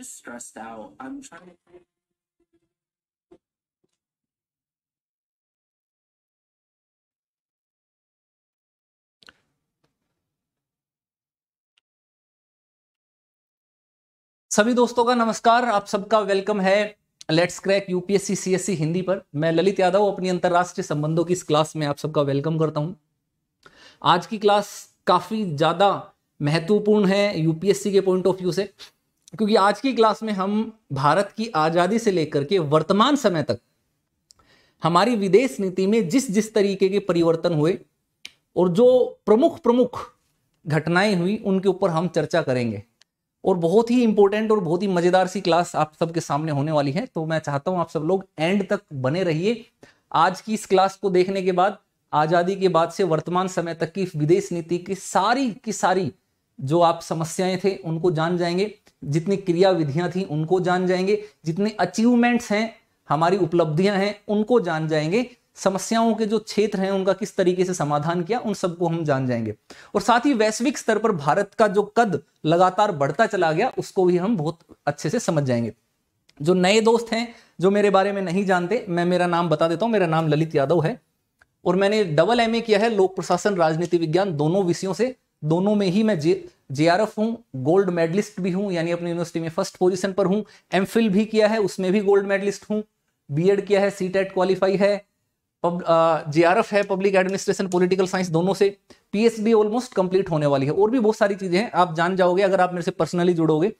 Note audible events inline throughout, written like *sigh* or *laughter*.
just stressed out. I'm trying to. सभी दोस्तों का नमस्कार आप सबका वेलकम है let's crack UPSC CSC Hindi पर मैं ललित यादव अपनी अंतर्राष्ट्रीय संबंधों की इस क्लास में आप सबका वेलकम करता हूं आज की क्लास काफ़ी ज़्यादा महत्वपूर्ण है यूपीएससी के पॉइंट ऑफ व्यू से क्योंकि आज की क्लास में हम भारत की आज़ादी से लेकर के वर्तमान समय तक हमारी विदेश नीति में जिस जिस तरीके के परिवर्तन हुए और जो प्रमुख प्रमुख घटनाएं हुई उनके ऊपर हम चर्चा करेंगे और बहुत ही इंपॉर्टेंट और बहुत ही मज़ेदार सी क्लास आप सबके सामने होने वाली है तो मैं चाहता हूं आप सब लोग एंड तक बने रहिए आज की इस क्लास को देखने के बाद आज़ादी के बाद से वर्तमान समय तक की विदेश नीति की सारी की सारी जो आप समस्याएं थे उनको जान जाएंगे जितनी क्रियाविधियां थी उनको जान जाएंगे जितने अचीवमेंट्स हैं हमारी उपलब्धियां हैं उनको जान जाएंगे समस्याओं के जो क्षेत्र हैं उनका किस तरीके से समाधान किया उन सबको हम जान जाएंगे और साथ ही वैश्विक स्तर पर भारत का जो कद लगातार बढ़ता चला गया उसको भी हम बहुत अच्छे से समझ जाएंगे जो नए दोस्त हैं जो मेरे बारे में नहीं जानते मैं मेरा नाम बता देता हूँ मेरा नाम ललित यादव है और मैंने डबल एम किया है लोक प्रशासन राजनीति विज्ञान दोनों विषयों से दोनों में ही मैं जे जे आर एफ हूँ गोल्ड मेडलिस्ट भी हूँ यानी अपनी यूनिवर्सिटी में फर्स्ट पोजिशन पर हूँ एम फिल भी किया है उसमें भी गोल्ड मेडलिस्ट हूँ बी एड किया है सी टेट क्वालिफाई है जे आर एफ है पब्लिक एडमिनिस्ट्रेशन पॉलिटिकल साइंस दोनों से पी ऑलमोस्ट कंप्लीट होने वाली है और भी बहुत सारी चीज़ें हैं आप जान जाओगे अगर आप मेरे से पर्सनली जुड़ोगे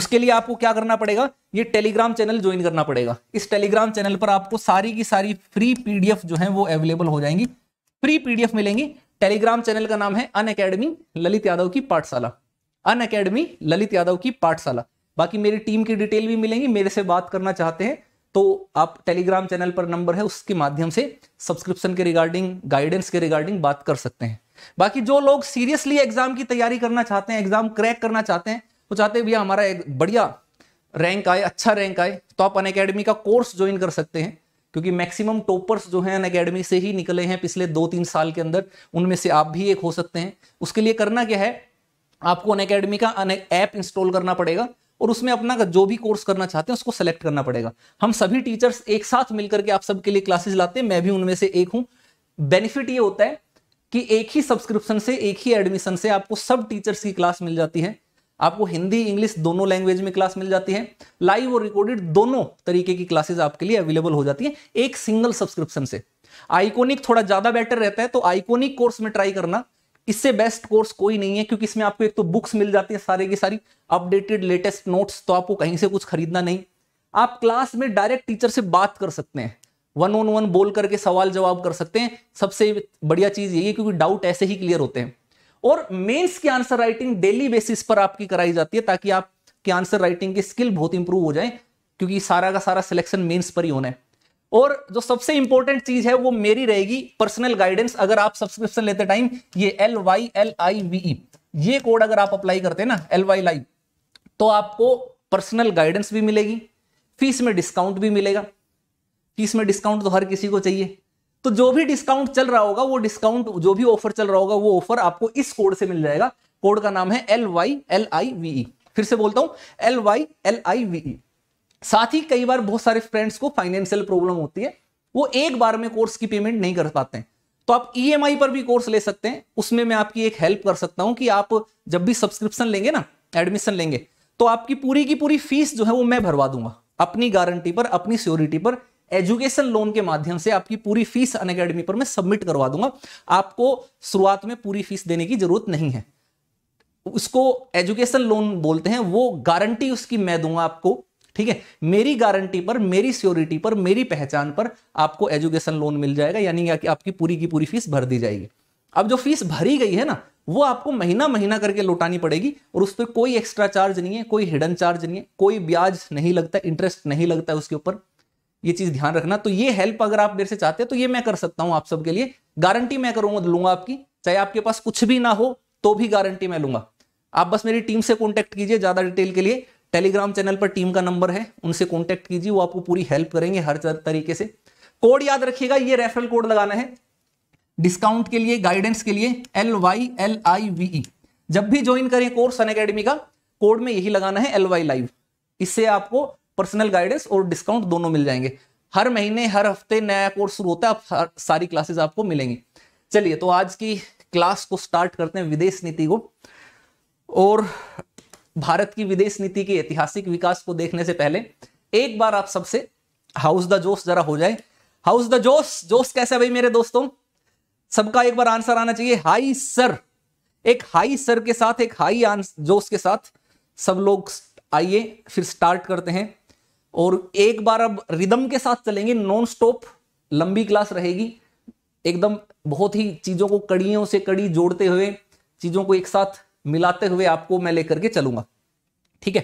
उसके लिए आपको क्या करना पड़ेगा ये टेलीग्राम चैनल ज्वाइन करना पड़ेगा इस टेलीग्राम चैनल पर आपको सारी की सारी फ्री पीडीएफ जो है वो अवेलेबल हो जाएंगी फ्री पीडीएफ मिलेंगी टेलीग्राम चैनल का नाम है अन अकेडमी ललित यादव की पाठशाला अन अकेडमी ललित यादव की पाठशाला बाकी मेरी टीम की डिटेल भी मिलेंगी मेरे से बात करना चाहते हैं तो आप टेलीग्राम चैनल पर नंबर है उसके माध्यम से सब्सक्रिप्शन के रिगार्डिंग गाइडेंस के रिगार्डिंग बात कर सकते हैं बाकी जो लोग सीरियसली एग्जाम की तैयारी करना चाहते हैं एग्जाम क्रैक करना चाहते हैं वो चाहते हैं भैया हमारा एक बढ़िया रैंक आए अच्छा रैंक आए तो आप अन अकेडमी का कोर्स ज्वाइन कर सकते हैं क्योंकि मैक्सिमम टॉपर्स जो हैं अन अकेडमी से ही निकले हैं पिछले दो तीन साल के अंदर उनमें से आप भी एक हो सकते हैं उसके लिए करना क्या है आपको अन अकेडमी का ऐप इंस्टॉल करना पड़ेगा और उसमें अपना जो भी कोर्स करना चाहते हैं उसको सेलेक्ट करना पड़ेगा हम सभी टीचर्स एक साथ मिलकर के आप सबके लिए क्लासेज लाते हैं मैं भी उनमें से एक हूं बेनिफिट ये होता है कि एक ही सब्सक्रिप्शन से एक ही एडमिशन से आपको सब टीचर्स की क्लास मिल जाती है आपको हिंदी इंग्लिश दोनों लैंग्वेज में क्लास मिल जाती है लाइव और रिकॉर्डेड दोनों तरीके की क्लासेस आपके लिए अवेलेबल हो जाती है एक सिंगल सब्सक्रिप्शन से आइकोनिक थोड़ा ज्यादा बेटर रहता है तो आइकोनिक कोर्स में ट्राई करना इससे बेस्ट कोर्स कोई नहीं है क्योंकि इसमें आपको एक तो बुक्स मिल जाती है सारे की सारी अपडेटेड लेटेस्ट नोट्स तो आपको कहीं से कुछ खरीदना नहीं आप क्लास में डायरेक्ट टीचर से बात कर सकते हैं वन ऑन वन बोल करके सवाल जवाब कर सकते हैं सबसे बढ़िया चीज यही है क्योंकि डाउट ऐसे ही क्लियर होते हैं और मेंस की आंसर राइटिंग डेली बेसिस पर आपकी कराई जाती है ताकि आप की आंसर राइटिंग की स्किल बहुत इंप्रूव हो जाए क्योंकि सारा का सारा सिलेक्शन मेंस पर ही होना है और जो सबसे इंपॉर्टेंट चीज है वो मेरी रहेगी पर्सनल गाइडेंस अगर आप सब्सक्रिप्शन लेते टाइम ये L Y L I V ये कोड अगर आप अप्लाई करते हैं ना एल वाई लाइव तो आपको पर्सनल गाइडेंस भी मिलेगी फीस में डिस्काउंट भी मिलेगा फीस में डिस्काउंट तो हर किसी को चाहिए तो जो भी डिस्काउंट चल रहा होगा वो डिस्काउंट जो भी ऑफर चल रहा होगा वो ऑफर आपको इस कोड से मिल जाएगा कोड का नाम है L Y L I V E फिर से बोलता हूं L Y L I V E साथ ही कई बार बहुत सारे फ्रेंड्स को फाइनेंशियल प्रॉब्लम होती है वो एक बार में कोर्स की पेमेंट नहीं कर पाते हैं तो आप ई e पर भी कोर्स ले सकते हैं उसमें मैं आपकी एक हेल्प कर सकता हूं कि आप जब भी सब्सक्रिप्शन लेंगे ना एडमिशन लेंगे तो आपकी पूरी की पूरी फीस जो है वो मैं भरवा दूंगा अपनी गारंटी पर अपनी सियोरिटी पर एजुकेशन लोन के माध्यम से आपकी पूरी फीस अन अकेडमी पर मैं सबमिट करवा दूंगा आपको शुरुआत में पूरी फीस देने की जरूरत नहीं है उसको एजुकेशन लोन बोलते हैं वो गारंटी उसकी मैं दूंगा आपको ठीक है मेरी गारंटी पर मेरी सियोरिटी पर मेरी पहचान पर आपको एजुकेशन लोन मिल जाएगा यानी कि आपकी पूरी की पूरी फीस भर दी जाएगी अब जो फीस भरी गई है ना वो आपको महीना महीना करके लौटानी पड़ेगी और उस पर कोई एक्स्ट्रा चार्ज नहीं है कोई हिडन चार्ज नहीं है कोई ब्याज नहीं लगता इंटरेस्ट नहीं लगता उसके ऊपर ये चीज ध्यान रखना तो ये हेल्प अगर आप मेरे से चाहते हैं तो ये मैं कर सकता हूं आप सबके लिए गारंटी मैं करूंगा लूंगा आपकी चाहे आपके पास कुछ भी ना हो तो भी गारंटी मैं लूंगा आप बस मेरी टीम से कॉन्टैक्ट कीजिए ज्यादा डिटेल के लिए टेलीग्राम चैनल पर टीम का नंबर है उनसे कॉन्टैक्ट कीजिए वो आपको पूरी हेल्प करेंगे हर तरीके से कोड याद रखिएगा ये रेफरल कोड लगाना है डिस्काउंट के लिए गाइडेंस के लिए L Y L I V E जब भी ज्वाइन करें कोर्स अन अकेडमी का कोड में यही लगाना है एल वाई लाइव इससे आपको पर्सनल गाइडेंस और डिस्काउंट दोनों मिल जाएंगे हर महीने हर हफ्ते नया कोर्स शुरू होता है आप सारी क्लासेस आपको मिलेंगी चलिए तो आज की क्लास को स्टार्ट करते हैं विदेश नीति को और भारत की विदेश नीति के ऐतिहासिक विकास को देखने से पहले एक बार आप सबसे हाउस द जोश जरा हो जाए हाउस द जोश जोश कैसे भाई मेरे दोस्तों सबका एक बार आंसर आना चाहिए हाई सर एक हाई सर के साथ एक हाई जोश के साथ सब लोग आइए फिर स्टार्ट करते हैं और एक बार अब रिदम के साथ चलेंगे नॉन स्टॉप लंबी क्लास रहेगी एकदम बहुत ही चीजों को कड़ियों से कड़ी जोड़ते हुए चीजों को एक साथ मिलाते हुए आपको मैं लेकर के चलूंगा ठीक है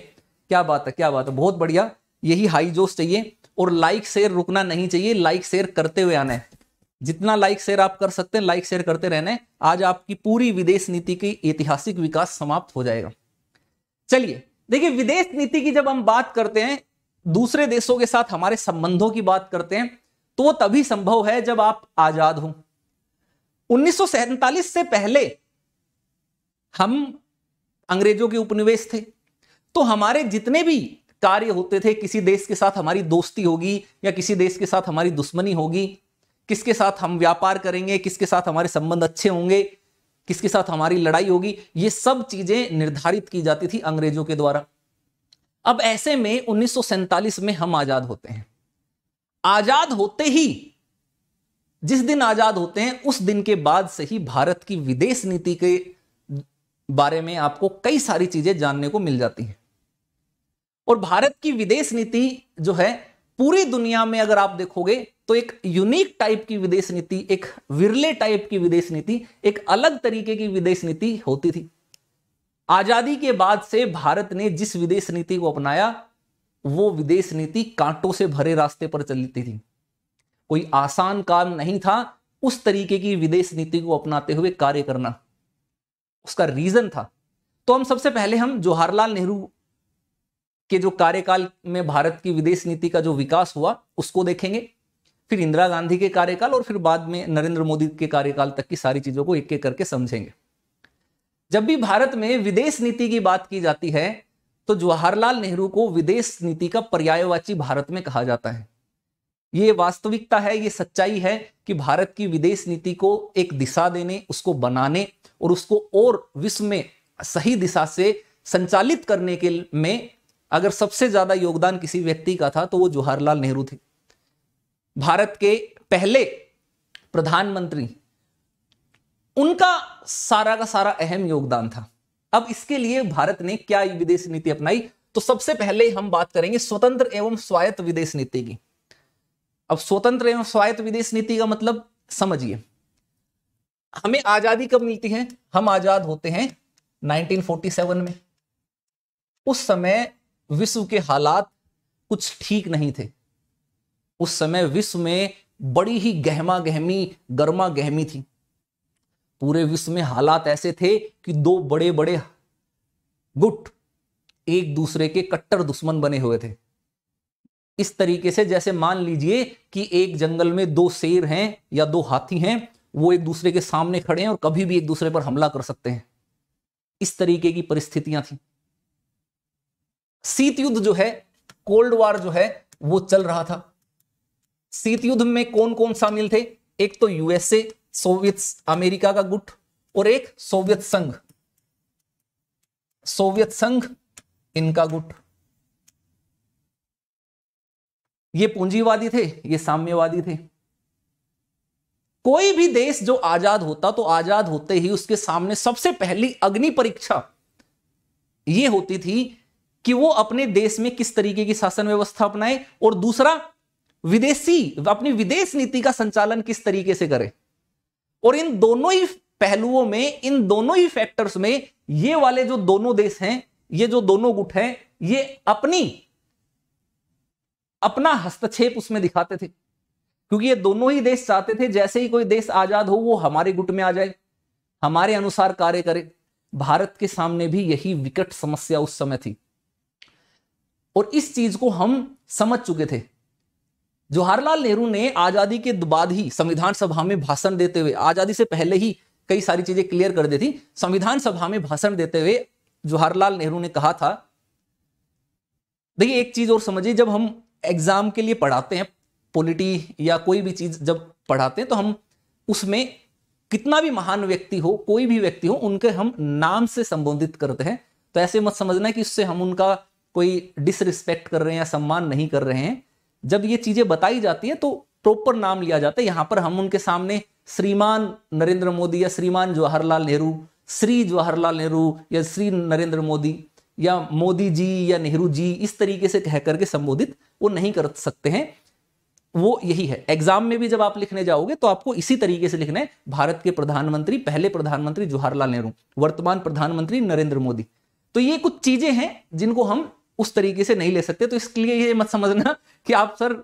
क्या बात है क्या बात है बहुत बढ़िया यही हाई जोश चाहिए और लाइक शेयर रुकना नहीं चाहिए लाइक शेयर करते हुए आना है जितना लाइक शेयर आप कर सकते हैं लाइक शेयर करते रहना है आज आपकी पूरी विदेश नीति की ऐतिहासिक विकास समाप्त हो जाएगा चलिए देखिए विदेश नीति की जब हम बात करते हैं दूसरे देशों के साथ हमारे संबंधों की बात करते हैं तो वो तभी संभव है जब आप आजाद हों उन्नीस से पहले हम अंग्रेजों के उपनिवेश थे तो हमारे जितने भी कार्य होते थे किसी देश के साथ हमारी दोस्ती होगी या किसी देश के साथ हमारी दुश्मनी होगी किसके साथ हम व्यापार करेंगे किसके साथ हमारे संबंध अच्छे होंगे किसके साथ हमारी लड़ाई होगी ये सब चीजें निर्धारित की जाती थी अंग्रेजों के द्वारा अब ऐसे में उन्नीस में हम आजाद होते हैं आजाद होते ही जिस दिन आजाद होते हैं उस दिन के बाद से ही भारत की विदेश नीति के बारे में आपको कई सारी चीजें जानने को मिल जाती हैं और भारत की विदेश नीति जो है पूरी दुनिया में अगर आप देखोगे तो एक यूनिक टाइप की विदेश नीति एक विरले टाइप की विदेश नीति एक अलग तरीके की विदेश नीति होती थी आजादी के बाद से भारत ने जिस विदेश नीति को अपनाया वो विदेश नीति कांटों से भरे रास्ते पर चलती थी कोई आसान काम नहीं था उस तरीके की विदेश नीति को अपनाते हुए कार्य करना उसका रीजन था तो हम सबसे पहले हम जवाहरलाल नेहरू के जो कार्यकाल में भारत की विदेश नीति का जो विकास हुआ उसको देखेंगे फिर इंदिरा गांधी के कार्यकाल और फिर बाद में नरेंद्र मोदी के कार्यकाल तक की सारी चीजों को एक एक करके समझेंगे जब भी भारत में विदेश नीति की बात की जाती है तो जवाहरलाल नेहरू को विदेश नीति का पर्यायवाची भारत में कहा जाता है ये वास्तविकता है ये सच्चाई है कि भारत की विदेश नीति को एक दिशा देने उसको बनाने और उसको और विश्व में सही दिशा से संचालित करने के में अगर सबसे ज्यादा योगदान किसी व्यक्ति का था तो वो जवाहरलाल नेहरू थे भारत के पहले प्रधानमंत्री उनका सारा का सारा अहम योगदान था अब इसके लिए भारत ने क्या विदेश नीति अपनाई तो सबसे पहले हम बात करेंगे स्वतंत्र एवं स्वायत्त विदेश नीति की अब स्वतंत्र एवं स्वायत्त विदेश नीति का मतलब समझिए हमें आजादी कब मिलती है हम आजाद होते हैं 1947 में उस समय विश्व के हालात कुछ ठीक नहीं थे उस समय विश्व में बड़ी ही गहमा गहमी गर्मा गहमी थी पूरे विश्व में हालात ऐसे थे कि दो बड़े बड़े गुट एक दूसरे के कट्टर दुश्मन बने हुए थे इस तरीके से जैसे मान लीजिए कि एक जंगल में दो शेर हैं या दो हाथी हैं वो एक दूसरे के सामने खड़े हैं और कभी भी एक दूसरे पर हमला कर सकते हैं इस तरीके की परिस्थितियां थी शीत युद्ध जो है कोल्ड वार जो है वो चल रहा था शीत युद्ध में कौन कौन शामिल थे एक तो यूएसए सोवियत अमेरिका का गुट और एक सोवियत संघ सोवियत संघ इनका गुट ये पूंजीवादी थे ये साम्यवादी थे कोई भी देश जो आजाद होता तो आजाद होते ही उसके सामने सबसे पहली अग्नि परीक्षा ये होती थी कि वो अपने देश में किस तरीके की शासन व्यवस्था अपनाए और दूसरा विदेशी अपनी विदेश नीति का संचालन किस तरीके से करें और इन दोनों ही पहलुओं में इन दोनों ही फैक्टर्स में ये वाले जो दोनों देश हैं ये जो दोनों गुट हैं ये अपनी अपना हस्तक्षेप उसमें दिखाते थे क्योंकि ये दोनों ही देश चाहते थे जैसे ही कोई देश आजाद हो वो हमारे गुट में आ जाए हमारे अनुसार कार्य करे भारत के सामने भी यही विकट समस्या उस समय थी और इस चीज को हम समझ चुके थे जवाहरलाल नेहरू ने आजादी के बाद ही संविधान सभा में भाषण देते हुए आजादी से पहले ही कई सारी चीजें क्लियर कर दी थी संविधान सभा में भाषण देते हुए जवाहरलाल नेहरू ने कहा था देखिए एक चीज और समझिए जब हम एग्जाम के लिए पढ़ाते हैं पॉलिटी या कोई भी चीज जब पढ़ाते हैं तो हम उसमें कितना भी महान व्यक्ति हो कोई भी व्यक्ति हो उनके हम नाम से संबोधित करते हैं तो ऐसे मत समझना कि उससे हम उनका कोई डिसरिस्पेक्ट कर रहे हैं या सम्मान नहीं कर रहे हैं जब ये चीजें बताई जाती हैं तो प्रॉपर नाम लिया जाता है यहां पर हम उनके सामने श्रीमान नरेंद्र मोदी या श्रीमान जवाहरलाल नेहरू श्री जवाहरलाल नेहरू या श्री नरेंद्र मोदी या मोदी जी या नेहरू जी इस तरीके से कह करके संबोधित वो नहीं कर सकते हैं वो यही है एग्जाम में भी जब आप लिखने जाओगे तो आपको इसी तरीके से लिखना है भारत के प्रधानमंत्री पहले प्रधानमंत्री जवाहरलाल नेहरू वर्तमान प्रधानमंत्री नरेंद्र मोदी तो ये कुछ चीजें हैं जिनको हम उस तरीके से नहीं ले सकते तो लिए ये मत समझना कि आप सर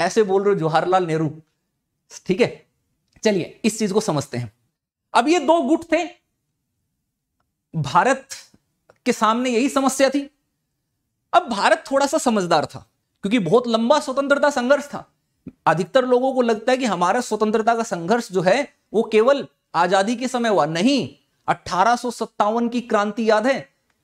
ऐसे बोल रहे हो जवाहरलाल नेहरू ठीक है चलिए इस चीज को समझते हैं अब ये दो गुट थे भारत के सामने यही समस्या थी अब भारत थोड़ा सा समझदार था क्योंकि बहुत लंबा स्वतंत्रता संघर्ष था अधिकतर लोगों को लगता है कि हमारा स्वतंत्रता का संघर्ष जो है वो केवल आजादी के समय हुआ नहीं अठारह की क्रांति याद है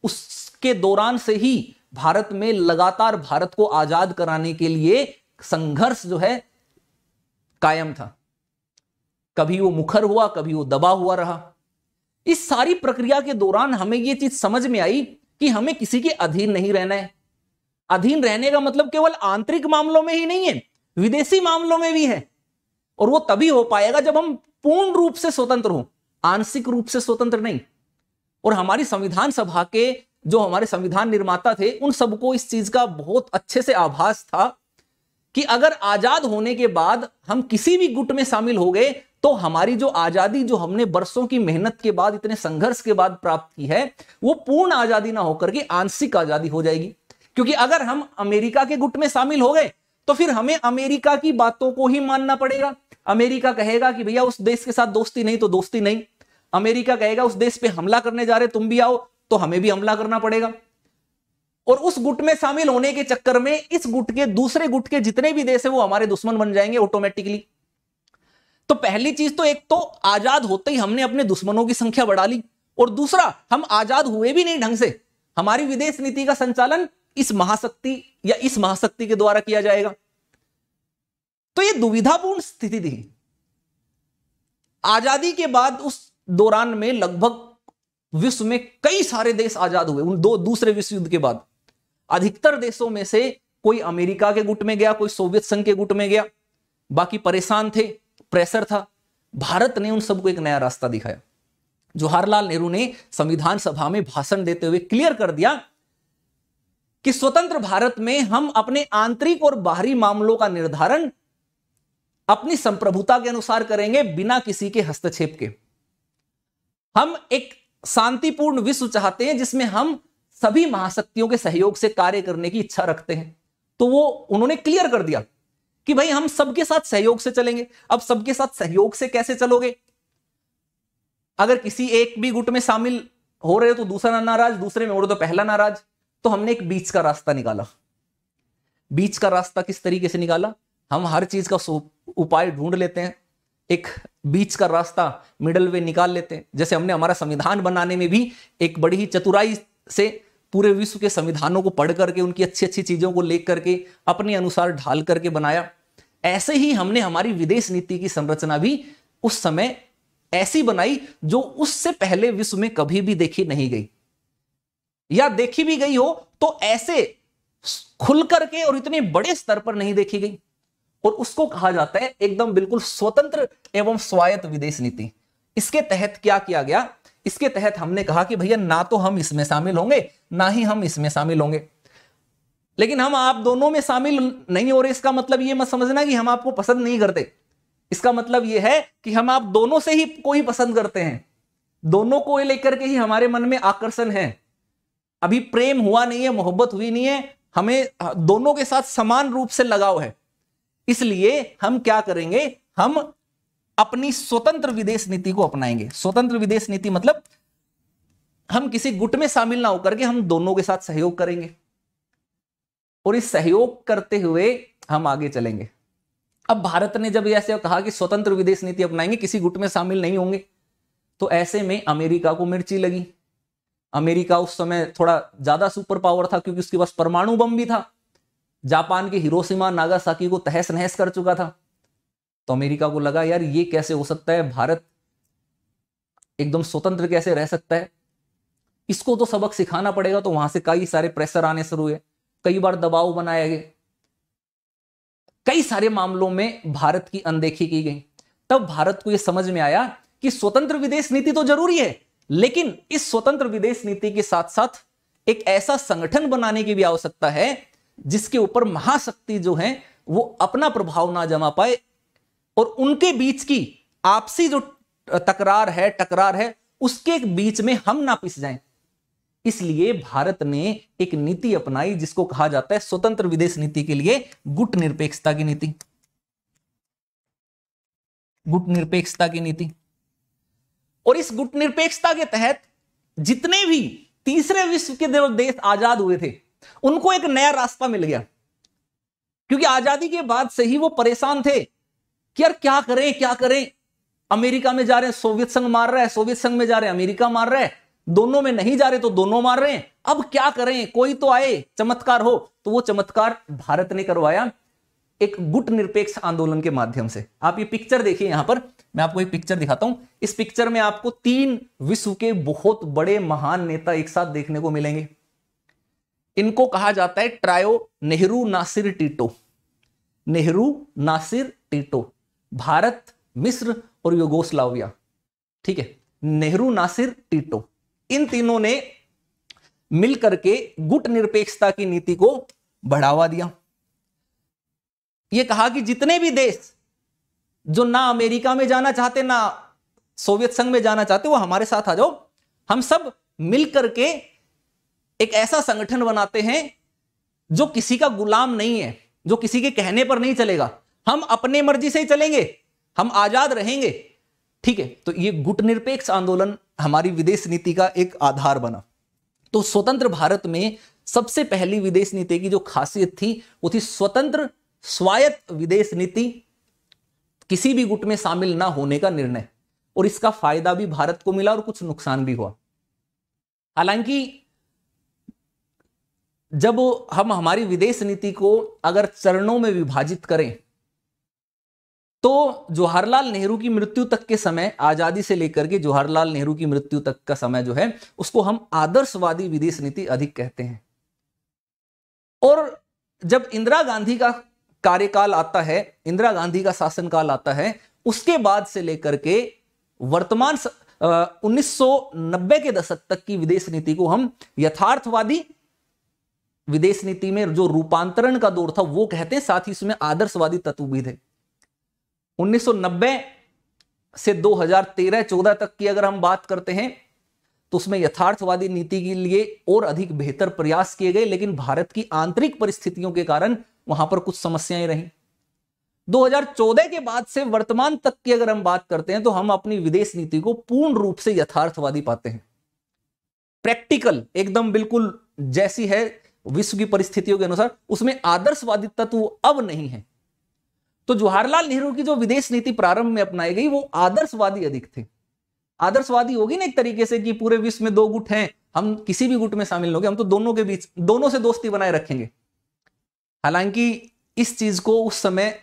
उसके दौरान से ही भारत में लगातार भारत को आजाद कराने के लिए संघर्ष जो है कायम था कभी वो मुखर हुआ कभी वो दबा हुआ रहा इस सारी प्रक्रिया के दौरान हमें ये चीज समझ में आई कि हमें किसी के अधीन नहीं रहना है अधीन रहने का मतलब केवल आंतरिक मामलों में ही नहीं है विदेशी मामलों में भी है और वो तभी हो पाएगा जब हम पूर्ण रूप से स्वतंत्र हो आंशिक रूप से स्वतंत्र नहीं और हमारी संविधान सभा के जो हमारे संविधान निर्माता थे उन सबको इस चीज का बहुत अच्छे से आभास था कि अगर आजाद होने के बाद हम किसी भी गुट में शामिल हो गए तो हमारी जो आजादी जो हमने बरसों की मेहनत के बाद इतने संघर्ष के बाद प्राप्त की है वो पूर्ण आजादी ना होकर के आंशिक आजादी हो जाएगी क्योंकि अगर हम अमेरिका के गुट में शामिल हो गए तो फिर हमें अमेरिका की बातों को ही मानना पड़ेगा अमेरिका कहेगा कि भैया उस देश के साथ दोस्ती नहीं तो दोस्ती नहीं अमेरिका कहेगा उस देश पे हमला करने जा रहे तुम भी आओ तो हमें भी हमला करना पड़ेगा और उस गुट में शामिल होने के चक्कर में इस गुट के दूसरे गुट के जितने भी देश है वो हमारे दुश्मन बन जाएंगे ऑटोमेटिकली तो पहली चीज तो एक तो आजाद होते ही हमने अपने दुश्मनों की संख्या बढ़ा ली और दूसरा हम आजाद हुए भी नहीं ढंग से हमारी विदेश नीति का संचालन इस महाशक्ति या इस महाशक्ति के द्वारा किया जाएगा तो यह दुविधापूर्ण स्थिति थी आजादी के बाद उस दौरान में लगभग विश्व में कई सारे देश आजाद हुए उन दो दूसरे विश्व युद्ध के बाद अधिकतर देशों में से कोई अमेरिका के गुट में गया कोई सोवियत संघ के गुट में गया बाकी परेशान थे प्रेशर था भारत ने उन सबको एक नया रास्ता दिखाया जवाहरलाल नेहरू ने संविधान सभा में भाषण देते हुए क्लियर कर दिया कि स्वतंत्र भारत में हम अपने आंतरिक और बाहरी मामलों का निर्धारण अपनी संप्रभुता के अनुसार करेंगे बिना किसी के हस्तक्षेप के हम एक शांतिपूर्ण विश्व चाहते हैं जिसमें हम सभी महाशक्तियों के सहयोग से कार्य करने की इच्छा रखते हैं तो वो उन्होंने क्लियर कर दिया कि भाई हम सबके साथ सहयोग से चलेंगे अब सबके साथ सहयोग से कैसे चलोगे अगर किसी एक भी गुट में शामिल हो रहे हो तो दूसरा नाराज दूसरे में हो रहे तो पहला नाराज तो हमने एक बीच का रास्ता निकाला बीच का रास्ता किस तरीके से निकाला हम हर चीज का उपाय ढूंढ लेते हैं एक बीच का रास्ता मिडल वे निकाल लेते हैं जैसे हमने हमारा संविधान बनाने में भी एक बड़ी ही चतुराई से पूरे विश्व के संविधानों को पढ़ करके उनकी अच्छी अच्छी चीज़ों को लेख करके अपने अनुसार ढाल करके बनाया ऐसे ही हमने हमारी विदेश नीति की संरचना भी उस समय ऐसी बनाई जो उससे पहले विश्व में कभी भी देखी नहीं गई या देखी भी गई हो तो ऐसे खुल करके और इतने बड़े स्तर पर नहीं देखी गई और उसको कहा जाता है एकदम बिल्कुल स्वतंत्र एवं स्वायत्त विदेश नीति इसके तहत क्या किया गया इसके तहत हमने कहा कि भैया ना तो हम इसमें शामिल होंगे ना ही हम इसमें शामिल होंगे लेकिन हम आप दोनों में शामिल नहीं हो रहे इसका मतलब यह मत समझना कि हम आपको पसंद नहीं करते इसका मतलब यह है कि हम आप दोनों से ही को ही पसंद करते हैं दोनों को लेकर के ही हमारे मन में आकर्षण है अभी प्रेम हुआ नहीं है मोहब्बत हुई नहीं है हमें दोनों के साथ समान रूप से लगाव है इसलिए हम क्या करेंगे हम अपनी स्वतंत्र विदेश नीति को अपनाएंगे स्वतंत्र विदेश नीति मतलब हम किसी गुट में शामिल ना होकर के हम दोनों के साथ सहयोग करेंगे और इस सहयोग करते हुए हम आगे चलेंगे अब भारत ने जब ऐसे कहा कि स्वतंत्र विदेश नीति अपनाएंगे किसी गुट में शामिल नहीं होंगे तो ऐसे में अमेरिका को मिर्ची लगी अमेरिका उस समय थोड़ा ज्यादा सुपर पावर था क्योंकि उसके पास परमाणु बम भी था जापान के हिरोशिमा नागासाकी को तहस नहस कर चुका था तो अमेरिका को लगा यार ये कैसे हो सकता है भारत एकदम स्वतंत्र कैसे रह सकता है इसको तो सबक सिखाना पड़ेगा तो वहां से कई सारे प्रेशर आने शुरू हुए कई बार दबाव बनाया गया कई सारे मामलों में भारत की अनदेखी की गई तब भारत को यह समझ में आया कि स्वतंत्र विदेश नीति तो जरूरी है लेकिन इस स्वतंत्र विदेश नीति के साथ साथ एक ऐसा संगठन बनाने की भी आवश्यकता है जिसके ऊपर महाशक्ति जो है वो अपना प्रभाव ना जमा पाए और उनके बीच की आपसी जो तकरार है टकरार है उसके बीच में हम ना पिस जाएं इसलिए भारत ने एक नीति अपनाई जिसको कहा जाता है स्वतंत्र विदेश नीति के लिए गुट निरपेक्षता की नीति गुट निरपेक्षता की नीति और इस गुट निरपेक्षता के तहत जितने भी तीसरे विश्व के देश आजाद हुए थे उनको एक नया रास्ता मिल गया क्योंकि आजादी के बाद से ही वो परेशान थे कि यार क्या करें क्या करें अमेरिका में जा रहे हैं सोवियत संघ मार रहा है सोवियत संघ में जा रहे हैं अमेरिका मार रहा है दोनों में नहीं जा रहे तो दोनों मार रहे हैं अब क्या करें कोई तो आए चमत्कार हो तो वो चमत्कार भारत ने करवाया एक गुट निरपेक्ष आंदोलन के माध्यम से आप ये पिक्चर देखिए यहां पर मैं आपको एक पिक्चर दिखाता हूं इस पिक्चर में आपको तीन विश्व के बहुत बड़े महान नेता एक साथ देखने को मिलेंगे इनको कहा जाता है trio Nehru Nasser Tito Nehru Nasser Tito Bharat मिस्र और युगोस्लाविया ठीक है नेहरू नासिर टीटो इन तीनों ने मिलकर के गुट निरपेक्षता की नीति को बढ़ावा दिया ये कहा कि जितने भी देश जो ना अमेरिका में जाना चाहते ना सोवियत संघ में जाना चाहते वो हमारे साथ आ जाओ हम सब मिलकर के एक ऐसा संगठन बनाते हैं जो किसी का गुलाम नहीं है जो किसी के कहने पर नहीं चलेगा हम अपने मर्जी से ही चलेंगे हम आजाद रहेंगे ठीक है तो ये गुट निरपेक्ष आंदोलन हमारी विदेश नीति का एक आधार बना तो स्वतंत्र भारत में सबसे पहली विदेश नीति की जो खासियत थी वो थी स्वतंत्र स्वायत्त विदेश नीति किसी भी गुट में शामिल ना होने का निर्णय और इसका फायदा भी भारत को मिला और कुछ नुकसान भी हुआ हालांकि जब हम हमारी विदेश नीति को अगर चरणों में विभाजित करें तो जवाहरलाल नेहरू की मृत्यु तक के समय आजादी से लेकर के जवाहरलाल नेहरू की मृत्यु तक का समय जो है उसको हम आदर्शवादी विदेश नीति अधिक कहते हैं और जब इंदिरा गांधी का कार्यकाल आता है इंदिरा गांधी का शासनकाल आता है उसके बाद से लेकर के वर्तमान उन्नीस के दशक तक की विदेश नीति को हम यथार्थवादी विदेश नीति में जो रूपांतरण का दौर था वो कहते हैं साथ ही इसमें आदर्शवादी तत्व भी थे 1990 से 2013-14 तक की अगर हम बात करते हैं तो उसमें यथार्थवादी नीति के लिए और अधिक बेहतर प्रयास किए गए लेकिन भारत की आंतरिक परिस्थितियों के कारण वहां पर कुछ समस्याएं रहीं 2014 के बाद से वर्तमान तक की अगर हम बात करते हैं तो हम अपनी विदेश नीति को पूर्ण रूप से यथार्थवादी पाते हैं प्रैक्टिकल एकदम बिल्कुल जैसी है विश्व की परिस्थितियों के अनुसार उसमें आदर्शवादी तत्व अब नहीं है तो जवाहरलाल नेहरू की जो विदेश नीति प्रारंभ में अपनाई गई वो आदर्शवादी अधिक थे आदर्शवादी होगी ना एक तरीके से कि पूरे विश्व में दो गुट हैं हम किसी भी गुट में शामिल होंगे हम तो दोनों के बीच दोनों से दोस्ती बनाए रखेंगे हालांकि इस चीज को उस समय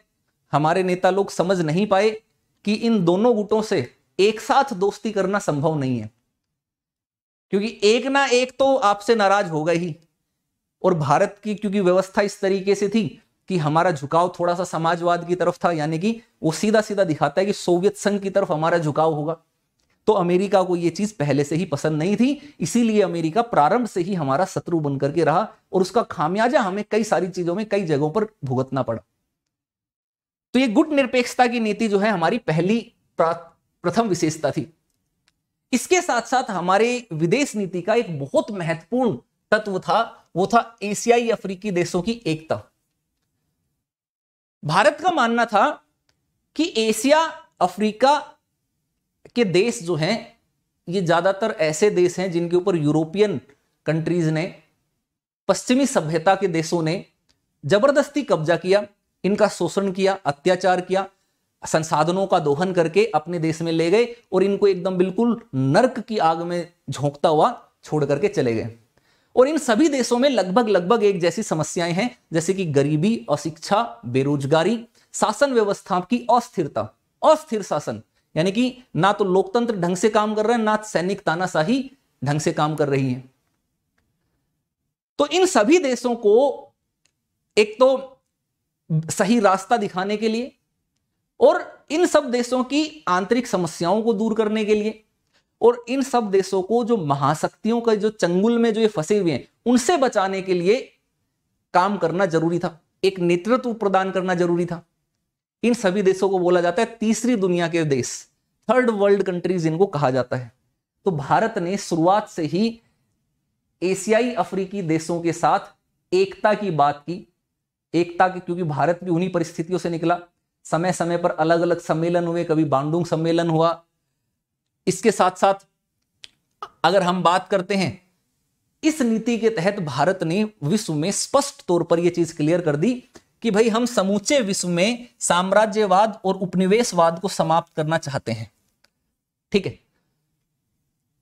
हमारे नेता लोग समझ नहीं पाए कि इन दोनों गुटों से एक साथ दोस्ती करना संभव नहीं है क्योंकि एक ना एक तो आपसे नाराज होगा ही और भारत की क्योंकि व्यवस्था इस तरीके से थी कि हमारा झुकाव थोड़ा सा समाजवाद की तरफ था यानी कि वो सीधा सीधा दिखाता है कि सोवियत संघ की तरफ हमारा झुकाव होगा तो अमेरिका को ये चीज पहले से ही पसंद नहीं थी इसीलिए अमेरिका प्रारंभ से ही हमारा शत्रु बनकर के रहा और उसका खामियाजा हमें कई सारी चीजों में कई जगहों पर भुगतना पड़ा तो ये गुट निरपेक्षता की नीति जो है हमारी पहली प्रथम विशेषता थी इसके साथ साथ हमारे विदेश नीति का एक बहुत महत्वपूर्ण तत्व था वो था एशियाई अफ्रीकी देशों की एकता भारत का मानना था कि एशिया अफ्रीका के देश जो हैं ये ज़्यादातर ऐसे देश हैं जिनके ऊपर यूरोपियन कंट्रीज ने पश्चिमी सभ्यता के देशों ने जबरदस्ती कब्जा किया इनका शोषण किया अत्याचार किया संसाधनों का दोहन करके अपने देश में ले गए और इनको एकदम बिल्कुल नर्क की आग में झोंकता हुआ छोड़ करके चले गए और इन सभी देशों में लगभग लगभग एक जैसी समस्याएं हैं जैसे कि गरीबी अशिक्षा बेरोजगारी शासन व्यवस्था की अस्थिरता अस्थिर शासन यानी कि ना तो लोकतंत्र ढंग से काम कर रहे हैं ना सैनिक तानाशाही ढंग से काम कर रही है तो इन सभी देशों को एक तो सही रास्ता दिखाने के लिए और इन सब देशों की आंतरिक समस्याओं को दूर करने के लिए और इन सब देशों को जो महाशक्तियों का जो चंगुल में जो ये फंसे हुए हैं उनसे बचाने के लिए काम करना जरूरी था एक नेतृत्व प्रदान करना जरूरी था इन सभी देशों को बोला जाता है तीसरी दुनिया के देश थर्ड वर्ल्ड कंट्रीज इनको कहा जाता है तो भारत ने शुरुआत से ही एशियाई अफ्रीकी देशों के साथ एकता की बात की एकता की क्योंकि भारत भी उन्हीं परिस्थितियों से निकला समय समय पर अलग अलग सम्मेलन हुए कभी बांडुंग सम्मेलन हुआ इसके साथ साथ अगर हम बात करते हैं इस नीति के तहत भारत ने विश्व में स्पष्ट तौर पर यह चीज क्लियर कर दी कि भाई हम समूचे विश्व में साम्राज्यवाद और उपनिवेशवाद को समाप्त करना चाहते हैं ठीक है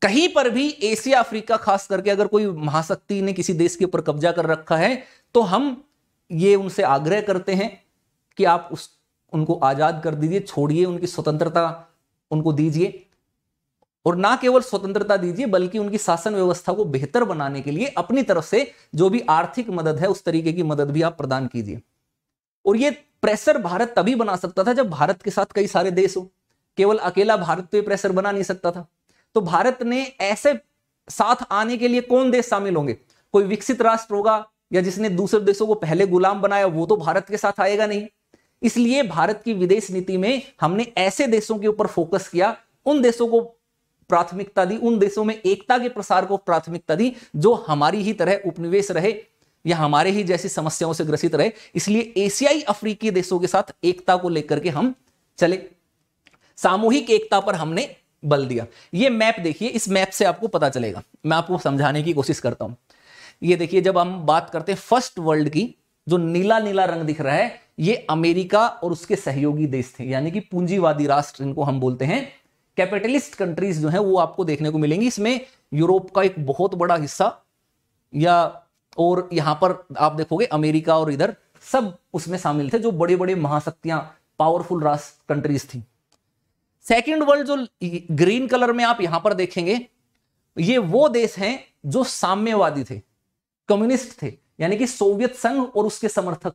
कहीं पर भी एशिया अफ्रीका खास करके अगर कोई महाशक्ति ने किसी देश के ऊपर कब्जा कर रखा है तो हम ये उनसे आग्रह करते हैं कि आप उस उनको आजाद कर दीजिए छोड़िए उनकी स्वतंत्रता उनको दीजिए और ना केवल स्वतंत्रता दीजिए बल्कि उनकी शासन व्यवस्था को बेहतर बनाने के लिए अपनी तरफ से जो भी आर्थिक मदद है उस तरीके की मदद भी आप प्रदान कीजिए और ये प्रेशर भारत तभी बना सकता था जब भारत के साथ कई सारे देश हो केवल अकेला भारत तो ये प्रेशर बना नहीं सकता था तो भारत ने ऐसे साथ आने के लिए कौन देश शामिल होंगे कोई विकसित राष्ट्र होगा या जिसने दूसरे देशों को पहले गुलाम बनाया वो तो भारत के साथ आएगा नहीं इसलिए भारत की विदेश नीति में हमने ऐसे देशों के ऊपर फोकस किया उन देशों को प्राथमिकता दी उन देशों में एकता के प्रसार को प्राथमिकता दी जो हमारी ही तरह उपनिवेश रहे या हमारे ही जैसी समस्याओं से ग्रसित रहे इसलिए एशियाई अफ्रीकी देशों के साथ एकता को लेकर के हम चले सामूहिक एकता पर हमने बल दिया ये मैप देखिए इस मैप से आपको पता चलेगा मैं आपको समझाने की कोशिश करता हूं ये देखिए जब हम बात करते हैं फर्स्ट वर्ल्ड की जो नीला नीला रंग दिख रहा है ये अमेरिका और उसके सहयोगी देश थे यानी कि पूंजीवादी राष्ट्र इनको हम बोलते हैं कैपिटलिस्ट कंट्रीज जो है वो आपको देखने को मिलेंगी इसमें यूरोप का एक बहुत बड़ा हिस्सा या और यहां पर आप देखोगे अमेरिका और इधर सब उसमें शामिल थे जो बड़े बड़े महाशक्तियां पावरफुल राष्ट्र कंट्रीज थी सेकेंड वर्ल्ड जो ग्रीन कलर में आप यहां पर देखेंगे ये वो देश हैं जो साम्यवादी थे कम्युनिस्ट थे यानी कि सोवियत संघ और उसके समर्थक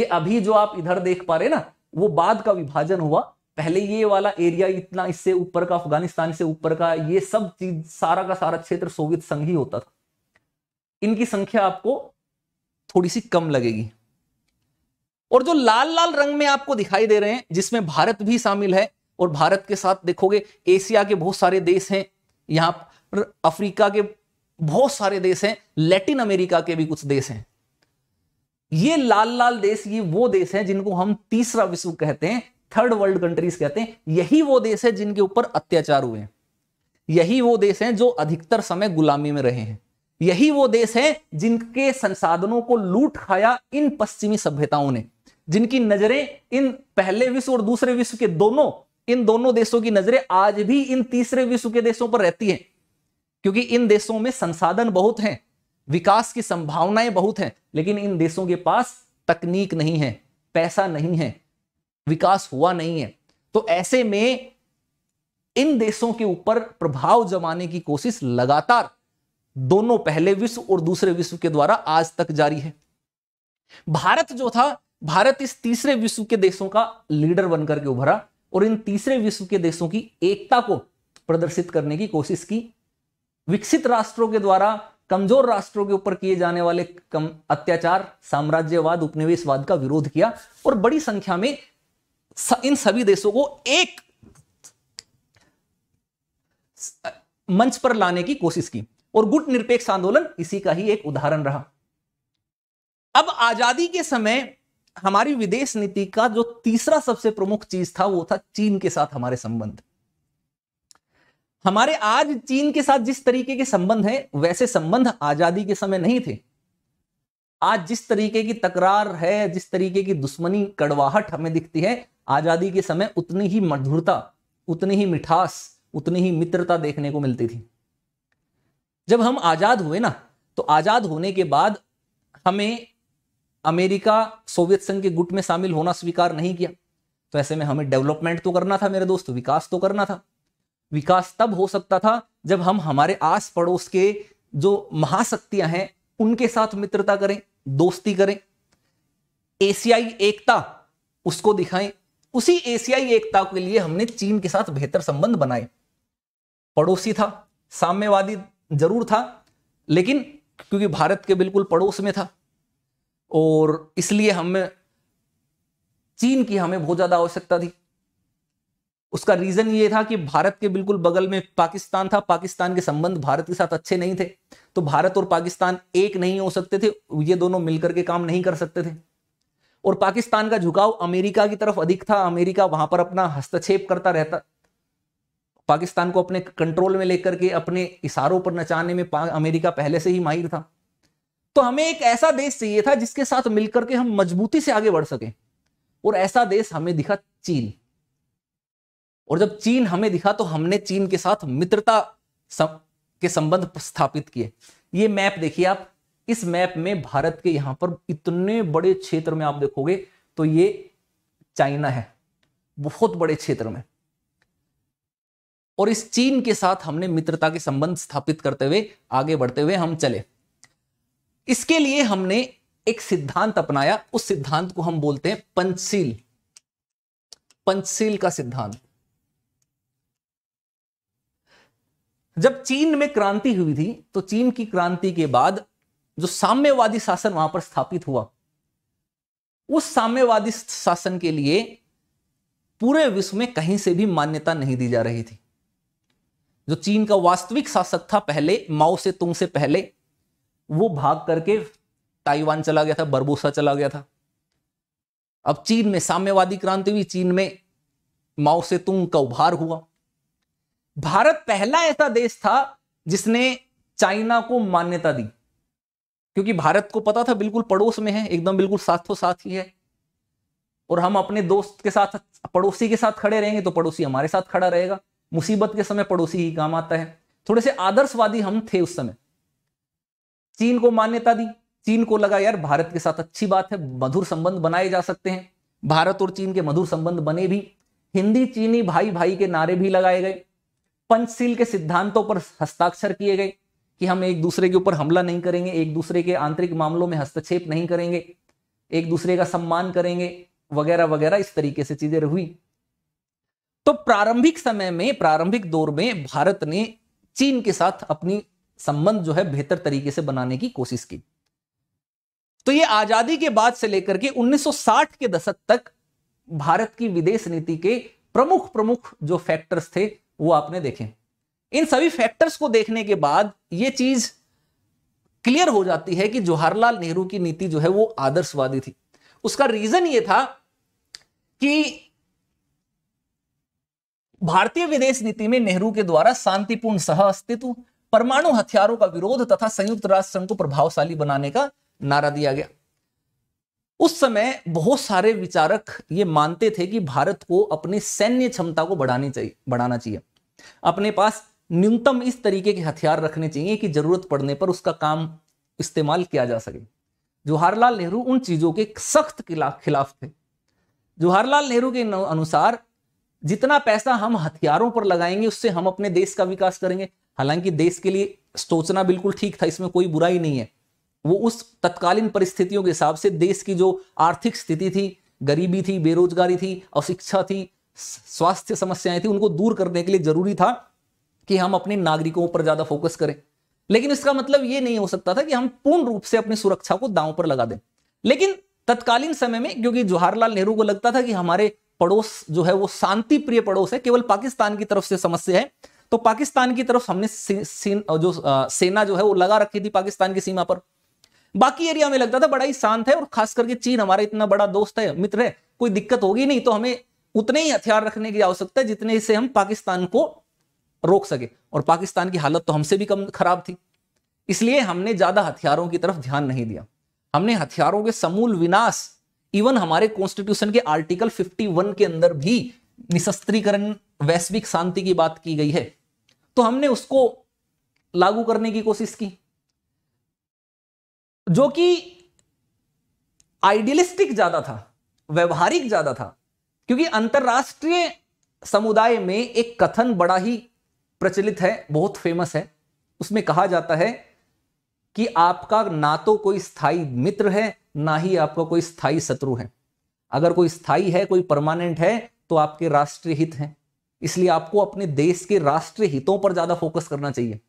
ये अभी जो आप इधर देख पा रहे ना वो बाद का विभाजन हुआ पहले ये वाला एरिया इतना इससे ऊपर का अफगानिस्तान से ऊपर का ये सब चीज सारा का सारा क्षेत्र सोवियत संघ ही होता था इनकी संख्या आपको थोड़ी सी कम लगेगी और जो लाल लाल रंग में आपको दिखाई दे रहे हैं जिसमें भारत भी शामिल है और भारत के साथ देखोगे एशिया के बहुत सारे देश हैं यहां पर अफ्रीका के बहुत सारे देश हैं लैटिन अमेरिका के भी कुछ देश हैं ये लाल लाल देश ये वो देश हैं जिनको हम तीसरा विश्व कहते हैं थर्ड वर्ल्ड कंट्रीज कहते हैं यही वो देश है जिनके ऊपर अत्याचार हुए हैं यही वो देश हैं जो अधिकतर समय गुलामी में रहे हैं यही वो देश हैं जिनके संसाधनों को लूट खाया इन पश्चिमी सभ्यताओं ने जिनकी नजरें इन पहले विश्व और दूसरे विश्व के दोनों इन दोनों देशों की नजरें आज भी इन तीसरे विश्व के देशों पर रहती हैं क्योंकि इन देशों में संसाधन बहुत हैं विकास की संभावनाएं बहुत हैं लेकिन इन देशों के पास तकनीक नहीं है पैसा नहीं है विकास हुआ नहीं है तो ऐसे में इन देशों के ऊपर प्रभाव जमाने की कोशिश लगातार दोनों पहले विश्व और दूसरे विश्व के द्वारा आज तक जारी है भारत जो था भारत इस तीसरे विश्व के देशों का लीडर बनकर के उभरा और इन तीसरे विश्व के देशों की एकता को प्रदर्शित करने की कोशिश की विकसित राष्ट्रों के द्वारा कमजोर राष्ट्रों के ऊपर किए जाने वाले कम अत्याचार साम्राज्यवाद उपनिवेशवाद का विरोध किया और बड़ी संख्या में इन सभी देशों को एक मंच पर लाने की कोशिश की और गुट निरपेक्ष आंदोलन इसी का ही एक उदाहरण रहा अब आजादी के समय हमारी विदेश नीति का जो तीसरा सबसे प्रमुख चीज था वो था चीन के साथ हमारे संबंध हमारे आज चीन के साथ जिस तरीके के संबंध हैं वैसे संबंध आजादी के समय नहीं थे आज जिस तरीके की तकरार है जिस तरीके की दुश्मनी कड़वाहट हमें दिखती है आज़ादी के समय उतनी ही मधुरता उतनी ही मिठास उतनी ही मित्रता देखने को मिलती थी जब हम आज़ाद हुए ना तो आज़ाद होने के बाद हमें अमेरिका सोवियत संघ के गुट में शामिल होना स्वीकार नहीं किया तो ऐसे में हमें डेवलपमेंट तो करना था मेरे दोस्त विकास तो करना था विकास तब हो सकता था जब हम हमारे आस पड़ोस के जो महाशक्तियां हैं उनके साथ मित्रता करें दोस्ती करें एशियाई एकता उसको दिखाएं उसी एशियाई एकता के लिए हमने चीन के साथ बेहतर संबंध बनाए पड़ोसी था साम्यवादी जरूर था लेकिन क्योंकि भारत के बिल्कुल पड़ोस में था और इसलिए हमें चीन की हमें बहुत ज्यादा आवश्यकता थी उसका रीजन ये था कि भारत के बिल्कुल बगल में पाकिस्तान था पाकिस्तान के संबंध भारत के साथ अच्छे नहीं थे तो भारत और पाकिस्तान एक नहीं हो सकते थे ये दोनों मिलकर के काम नहीं कर सकते थे और पाकिस्तान का झुकाव अमेरिका की तरफ अधिक था अमेरिका वहां पर अपना हस्तक्षेप करता रहता पाकिस्तान को अपने कंट्रोल में लेकर के अपने इशारों पर नचाने में अमेरिका पहले से ही माहिर था तो हमें एक ऐसा देश चाहिए था जिसके साथ मिलकर के हम मजबूती से आगे बढ़ सके और ऐसा देश हमें दिखा चीन और जब चीन हमें दिखा तो हमने चीन के साथ मित्रता सम, के संबंध स्थापित किए ये मैप देखिए आप इस मैप में भारत के यहां पर इतने बड़े क्षेत्र में आप देखोगे तो ये चाइना है बहुत बड़े क्षेत्र में और इस चीन के साथ हमने मित्रता के संबंध स्थापित करते हुए आगे बढ़ते हुए हम चले इसके लिए हमने एक सिद्धांत अपनाया उस सिद्धांत को हम बोलते हैं पंचशील पंचशील का सिद्धांत जब चीन में क्रांति हुई थी तो चीन की क्रांति के बाद जो साम्यवादी शासन वहां पर स्थापित हुआ उस साम्यवादी शासन के लिए पूरे विश्व में कहीं से भी मान्यता नहीं दी जा रही थी जो चीन का वास्तविक शासक था पहले माओ से तुंग से पहले वो भाग करके ताइवान चला गया था बरबोसा चला गया था अब चीन में साम्यवादी क्रांति हुई चीन में माओ से तुंग का उभार हुआ भारत पहला ऐसा देश था जिसने चाइना को मान्यता दी क्योंकि भारत को पता था बिल्कुल पड़ोस में है एकदम बिल्कुल साथों साथ ही है और हम अपने दोस्त के साथ पड़ोसी के साथ खड़े रहेंगे तो पड़ोसी हमारे साथ खड़ा रहेगा मुसीबत के समय पड़ोसी ही काम आता है थोड़े से आदर्शवादी हम थे उस समय चीन को मान्यता दी चीन को लगा यार भारत के साथ अच्छी बात है मधुर संबंध बनाए जा सकते हैं भारत और चीन के मधुर संबंध बने भी हिंदी चीनी भाई भाई के नारे भी लगाए गए पंचशील के सिद्धांतों पर हस्ताक्षर किए गए कि हम एक दूसरे के ऊपर हमला नहीं करेंगे एक दूसरे के आंतरिक मामलों में हस्तक्षेप नहीं करेंगे एक दूसरे का सम्मान करेंगे वगैरह वगैरह इस तरीके से चीजें हुई तो प्रारंभिक समय में प्रारंभिक दौर में भारत ने चीन के साथ अपनी संबंध जो है बेहतर तरीके से बनाने की कोशिश की तो ये आजादी के बाद से लेकर के 1960 के दशक तक भारत की विदेश नीति के प्रमुख प्रमुख जो फैक्टर्स थे वो आपने देखे इन सभी फैक्टर्स को देखने के बाद ये चीज क्लियर हो जाती है कि जवाहरलाल नेहरू की नीति जो है वो आदर्शवादी थी उसका रीजन ये था कि भारतीय विदेश नीति में नेहरू के द्वारा शांतिपूर्ण सह अस्तित्व परमाणु हथियारों का विरोध तथा संयुक्त राष्ट्र संघ को प्रभावशाली बनाने का नारा दिया गया उस समय बहुत सारे विचारक ये मानते थे कि भारत को अपनी सैन्य क्षमता को बढ़ानी चाहिए बढ़ाना चाहिए अपने पास न्यूनतम इस तरीके के हथियार रखने चाहिए कि जरूरत पड़ने पर उसका काम इस्तेमाल किया जा सके जवाहरलाल नेहरू उन चीज़ों के सख्त खिलाफ थे जवाहरलाल नेहरू के अनुसार जितना पैसा हम हथियारों पर लगाएंगे उससे हम अपने देश का विकास करेंगे हालांकि देश के लिए सोचना बिल्कुल ठीक था इसमें कोई बुराई नहीं है वो उस तत्कालीन परिस्थितियों के हिसाब से देश की जो आर्थिक स्थिति थी गरीबी थी बेरोजगारी थी अशिक्षा थी स्वास्थ्य समस्याएं थी उनको दूर करने के लिए जरूरी था कि हम अपने नागरिकों पर ज्यादा फोकस करें लेकिन इसका मतलब ये नहीं हो सकता था कि हम पूर्ण रूप से अपनी सुरक्षा को दांव पर लगा दें लेकिन तत्कालीन समय में क्योंकि जवाहरलाल नेहरू को लगता था कि हमारे पड़ोस जो है वो शांति प्रिय पड़ोस है केवल पाकिस्तान की तरफ से समस्या है तो पाकिस्तान की तरफ हमने जो सेना जो है वो लगा रखी थी पाकिस्तान की सीमा पर बाकी एरिया में लगता था बड़ा ही शांत है और खास करके चीन हमारा इतना बड़ा दोस्त है मित्र है कोई दिक्कत होगी नहीं तो हमें उतने ही हथियार रखने की आवश्यकता है जितने से हम पाकिस्तान को रोक सके और पाकिस्तान की हालत तो हमसे भी कम खराब थी इसलिए हमने ज्यादा हथियारों की तरफ ध्यान नहीं दिया हमने हथियारों के समूल विनाश इवन हमारे कॉन्स्टिट्यूशन के आर्टिकल 51 के अंदर भी निशस्त्रीकरण वैश्विक शांति की बात की गई है तो हमने उसको लागू करने की कोशिश की जो कि आइडियलिस्टिक ज्यादा था व्यवहारिक ज्यादा था क्योंकि अंतरराष्ट्रीय समुदाय में एक कथन बड़ा ही प्रचलित है बहुत फेमस है उसमें कहा जाता है कि आपका ना तो कोई स्थायी मित्र है ना ही आपका कोई स्थाई शत्रु है अगर कोई स्थाई है कोई परमानेंट है तो आपके राष्ट्रीय हित हैं इसलिए आपको अपने देश के राष्ट्रीय हितों पर ज्यादा फोकस करना चाहिए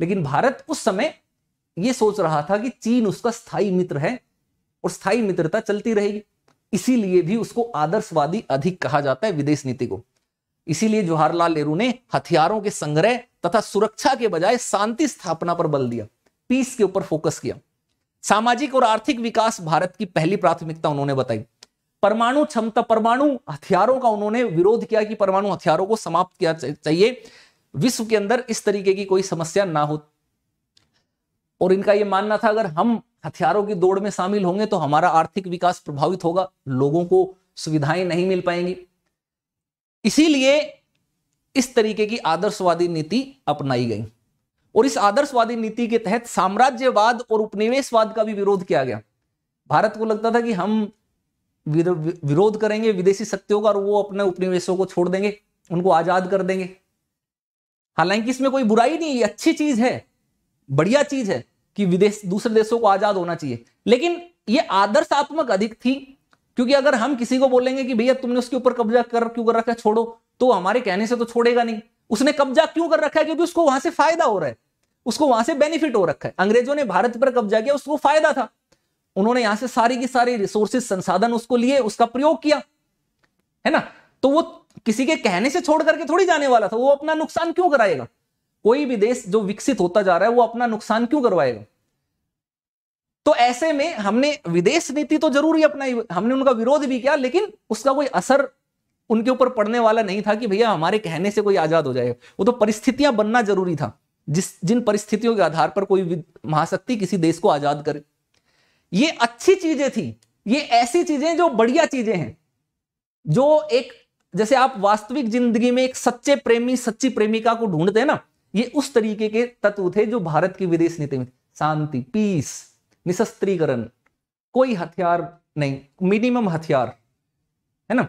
लेकिन भारत उस समय यह सोच रहा था कि चीन उसका स्थायी मित्र है और स्थायी मित्रता चलती रहेगी इसीलिए भी उसको आदर्शवादी अधिक कहा जाता है विदेश नीति को इसीलिए जवाहरलाल नेहरू ने हथियारों के संग्रह तथा सुरक्षा के बजाय शांति स्थापना पर बल दिया पीस के ऊपर फोकस किया सामाजिक और आर्थिक विकास भारत की पहली प्राथमिकता उन्होंने बताई परमाणु क्षमता परमाणु हथियारों का उन्होंने विरोध किया कि परमाणु हथियारों को समाप्त किया चाहिए विश्व के अंदर इस तरीके की कोई समस्या ना हो और इनका यह मानना था अगर हम हथियारों की दौड़ में शामिल होंगे तो हमारा आर्थिक विकास प्रभावित होगा लोगों को सुविधाएं नहीं मिल पाएंगी इसीलिए इस तरीके की आदर्शवादी नीति अपनाई गई और इस आदर्शवादी नीति के तहत साम्राज्यवाद और उपनिवेशवाद का भी विरोध किया गया भारत को लगता था कि हम विरोध करेंगे विदेशी शक्तियों का और वो अपने उपनिवेशों को छोड़ देंगे उनको आजाद कर देंगे हालांकि इसमें कोई बुराई नहीं है अच्छी चीज है बढ़िया चीज है कि विदेश दूसरे देशों को आजाद होना चाहिए लेकिन ये आदर्शात्मक अधिक थी क्योंकि अगर हम किसी को बोलेंगे कि भैया तुमने उसके ऊपर कब्जा कर क्यों कर रखा है छोड़ो तो हमारे कहने से तो छोड़ेगा नहीं उसने कब्जा क्यों कर रखा है क्योंकि उसको वहां से फायदा हो रहा है उसको वहां से बेनिफिट हो रखा है अंग्रेजों ने भारत पर कब्जा किया उसको फायदा था उन्होंने यहां से सारी की सारी रिसोर्सेज संसाधन उसको लिए उसका प्रयोग किया है ना तो वो किसी के कहने से छोड़ करके थोड़ी जाने वाला था वो अपना नुकसान क्यों कराएगा कोई भी देश जो विकसित होता जा रहा है वो अपना नुकसान क्यों करवाएगा तो ऐसे में हमने विदेश नीति तो जरूर ही अपनाई हमने उनका विरोध भी किया लेकिन उसका कोई असर उनके ऊपर पड़ने वाला नहीं था कि भैया हमारे कहने से कोई आजाद हो जाए वो तो परिस्थितियां बनना जरूरी था जिस जिन परिस्थितियों के आधार पर कोई महाशक्ति किसी देश को आजाद करे ये अच्छी चीजें थी ये ऐसी चीजें जो बढ़िया चीजें हैं जो एक जैसे आप वास्तविक जिंदगी में एक सच्चे प्रेमी सच्ची प्रेमिका को ढूंढते हैं ना ये उस तरीके के तत्व थे जो भारत की विदेश नीति में शांति पीस निशस्त्रीकरण कोई हथियार नहीं मिनिमम हथियार है ना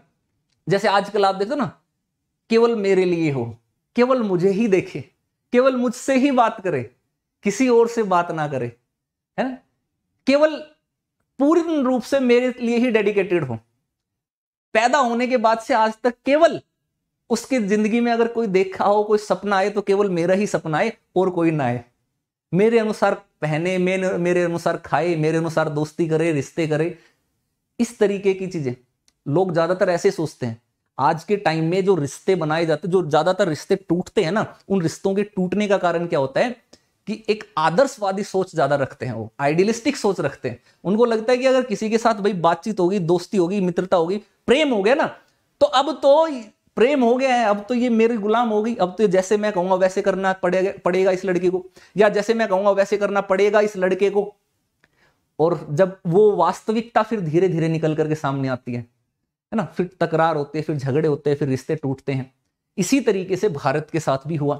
जैसे आजकल आप देखो ना केवल मेरे लिए हो केवल मुझे ही देखे केवल मुझसे ही बात करे किसी और से बात ना करे है ना केवल पूर्ण रूप से मेरे लिए ही डेडिकेटेड हो पैदा होने के बाद से आज तक केवल उसकी जिंदगी में अगर कोई देखा हो कोई सपना आए तो केवल मेरा ही सपना आए और कोई ना आए मेरे अनुसार पहने मेरे मेरे अनुसार खाए मेरे अनुसार दोस्ती करे रिश्ते करे इस तरीके की चीजें लोग ज्यादातर ऐसे सोचते हैं आज के टाइम में जो रिश्ते बनाए जाते जो ज्यादातर रिश्ते टूटते हैं ना उन रिश्तों के टूटने का कारण क्या होता है कि एक आदर्शवादी सोच ज्यादा रखते हैं वो आइडियलिस्टिक सोच रखते हैं उनको लगता है कि अगर किसी के साथ भाई बातचीत होगी दोस्ती होगी मित्रता होगी प्रेम हो गया ना तो अब तो प्रेम हो गया है अब तो ये मेरी गुलाम हो गई अब तो जैसे मैं कहूंगा वैसे करना पड़ेगा पड़ेगा इस लड़के को या जैसे मैं कहूंगा वैसे करना पड़ेगा इस लड़के को और जब वो वास्तविकता फिर धीरे धीरे निकल करके सामने आती है है ना फिर तकरार होते हैं फिर झगड़े होते हैं फिर रिश्ते टूटते हैं इसी तरीके से भारत के साथ भी हुआ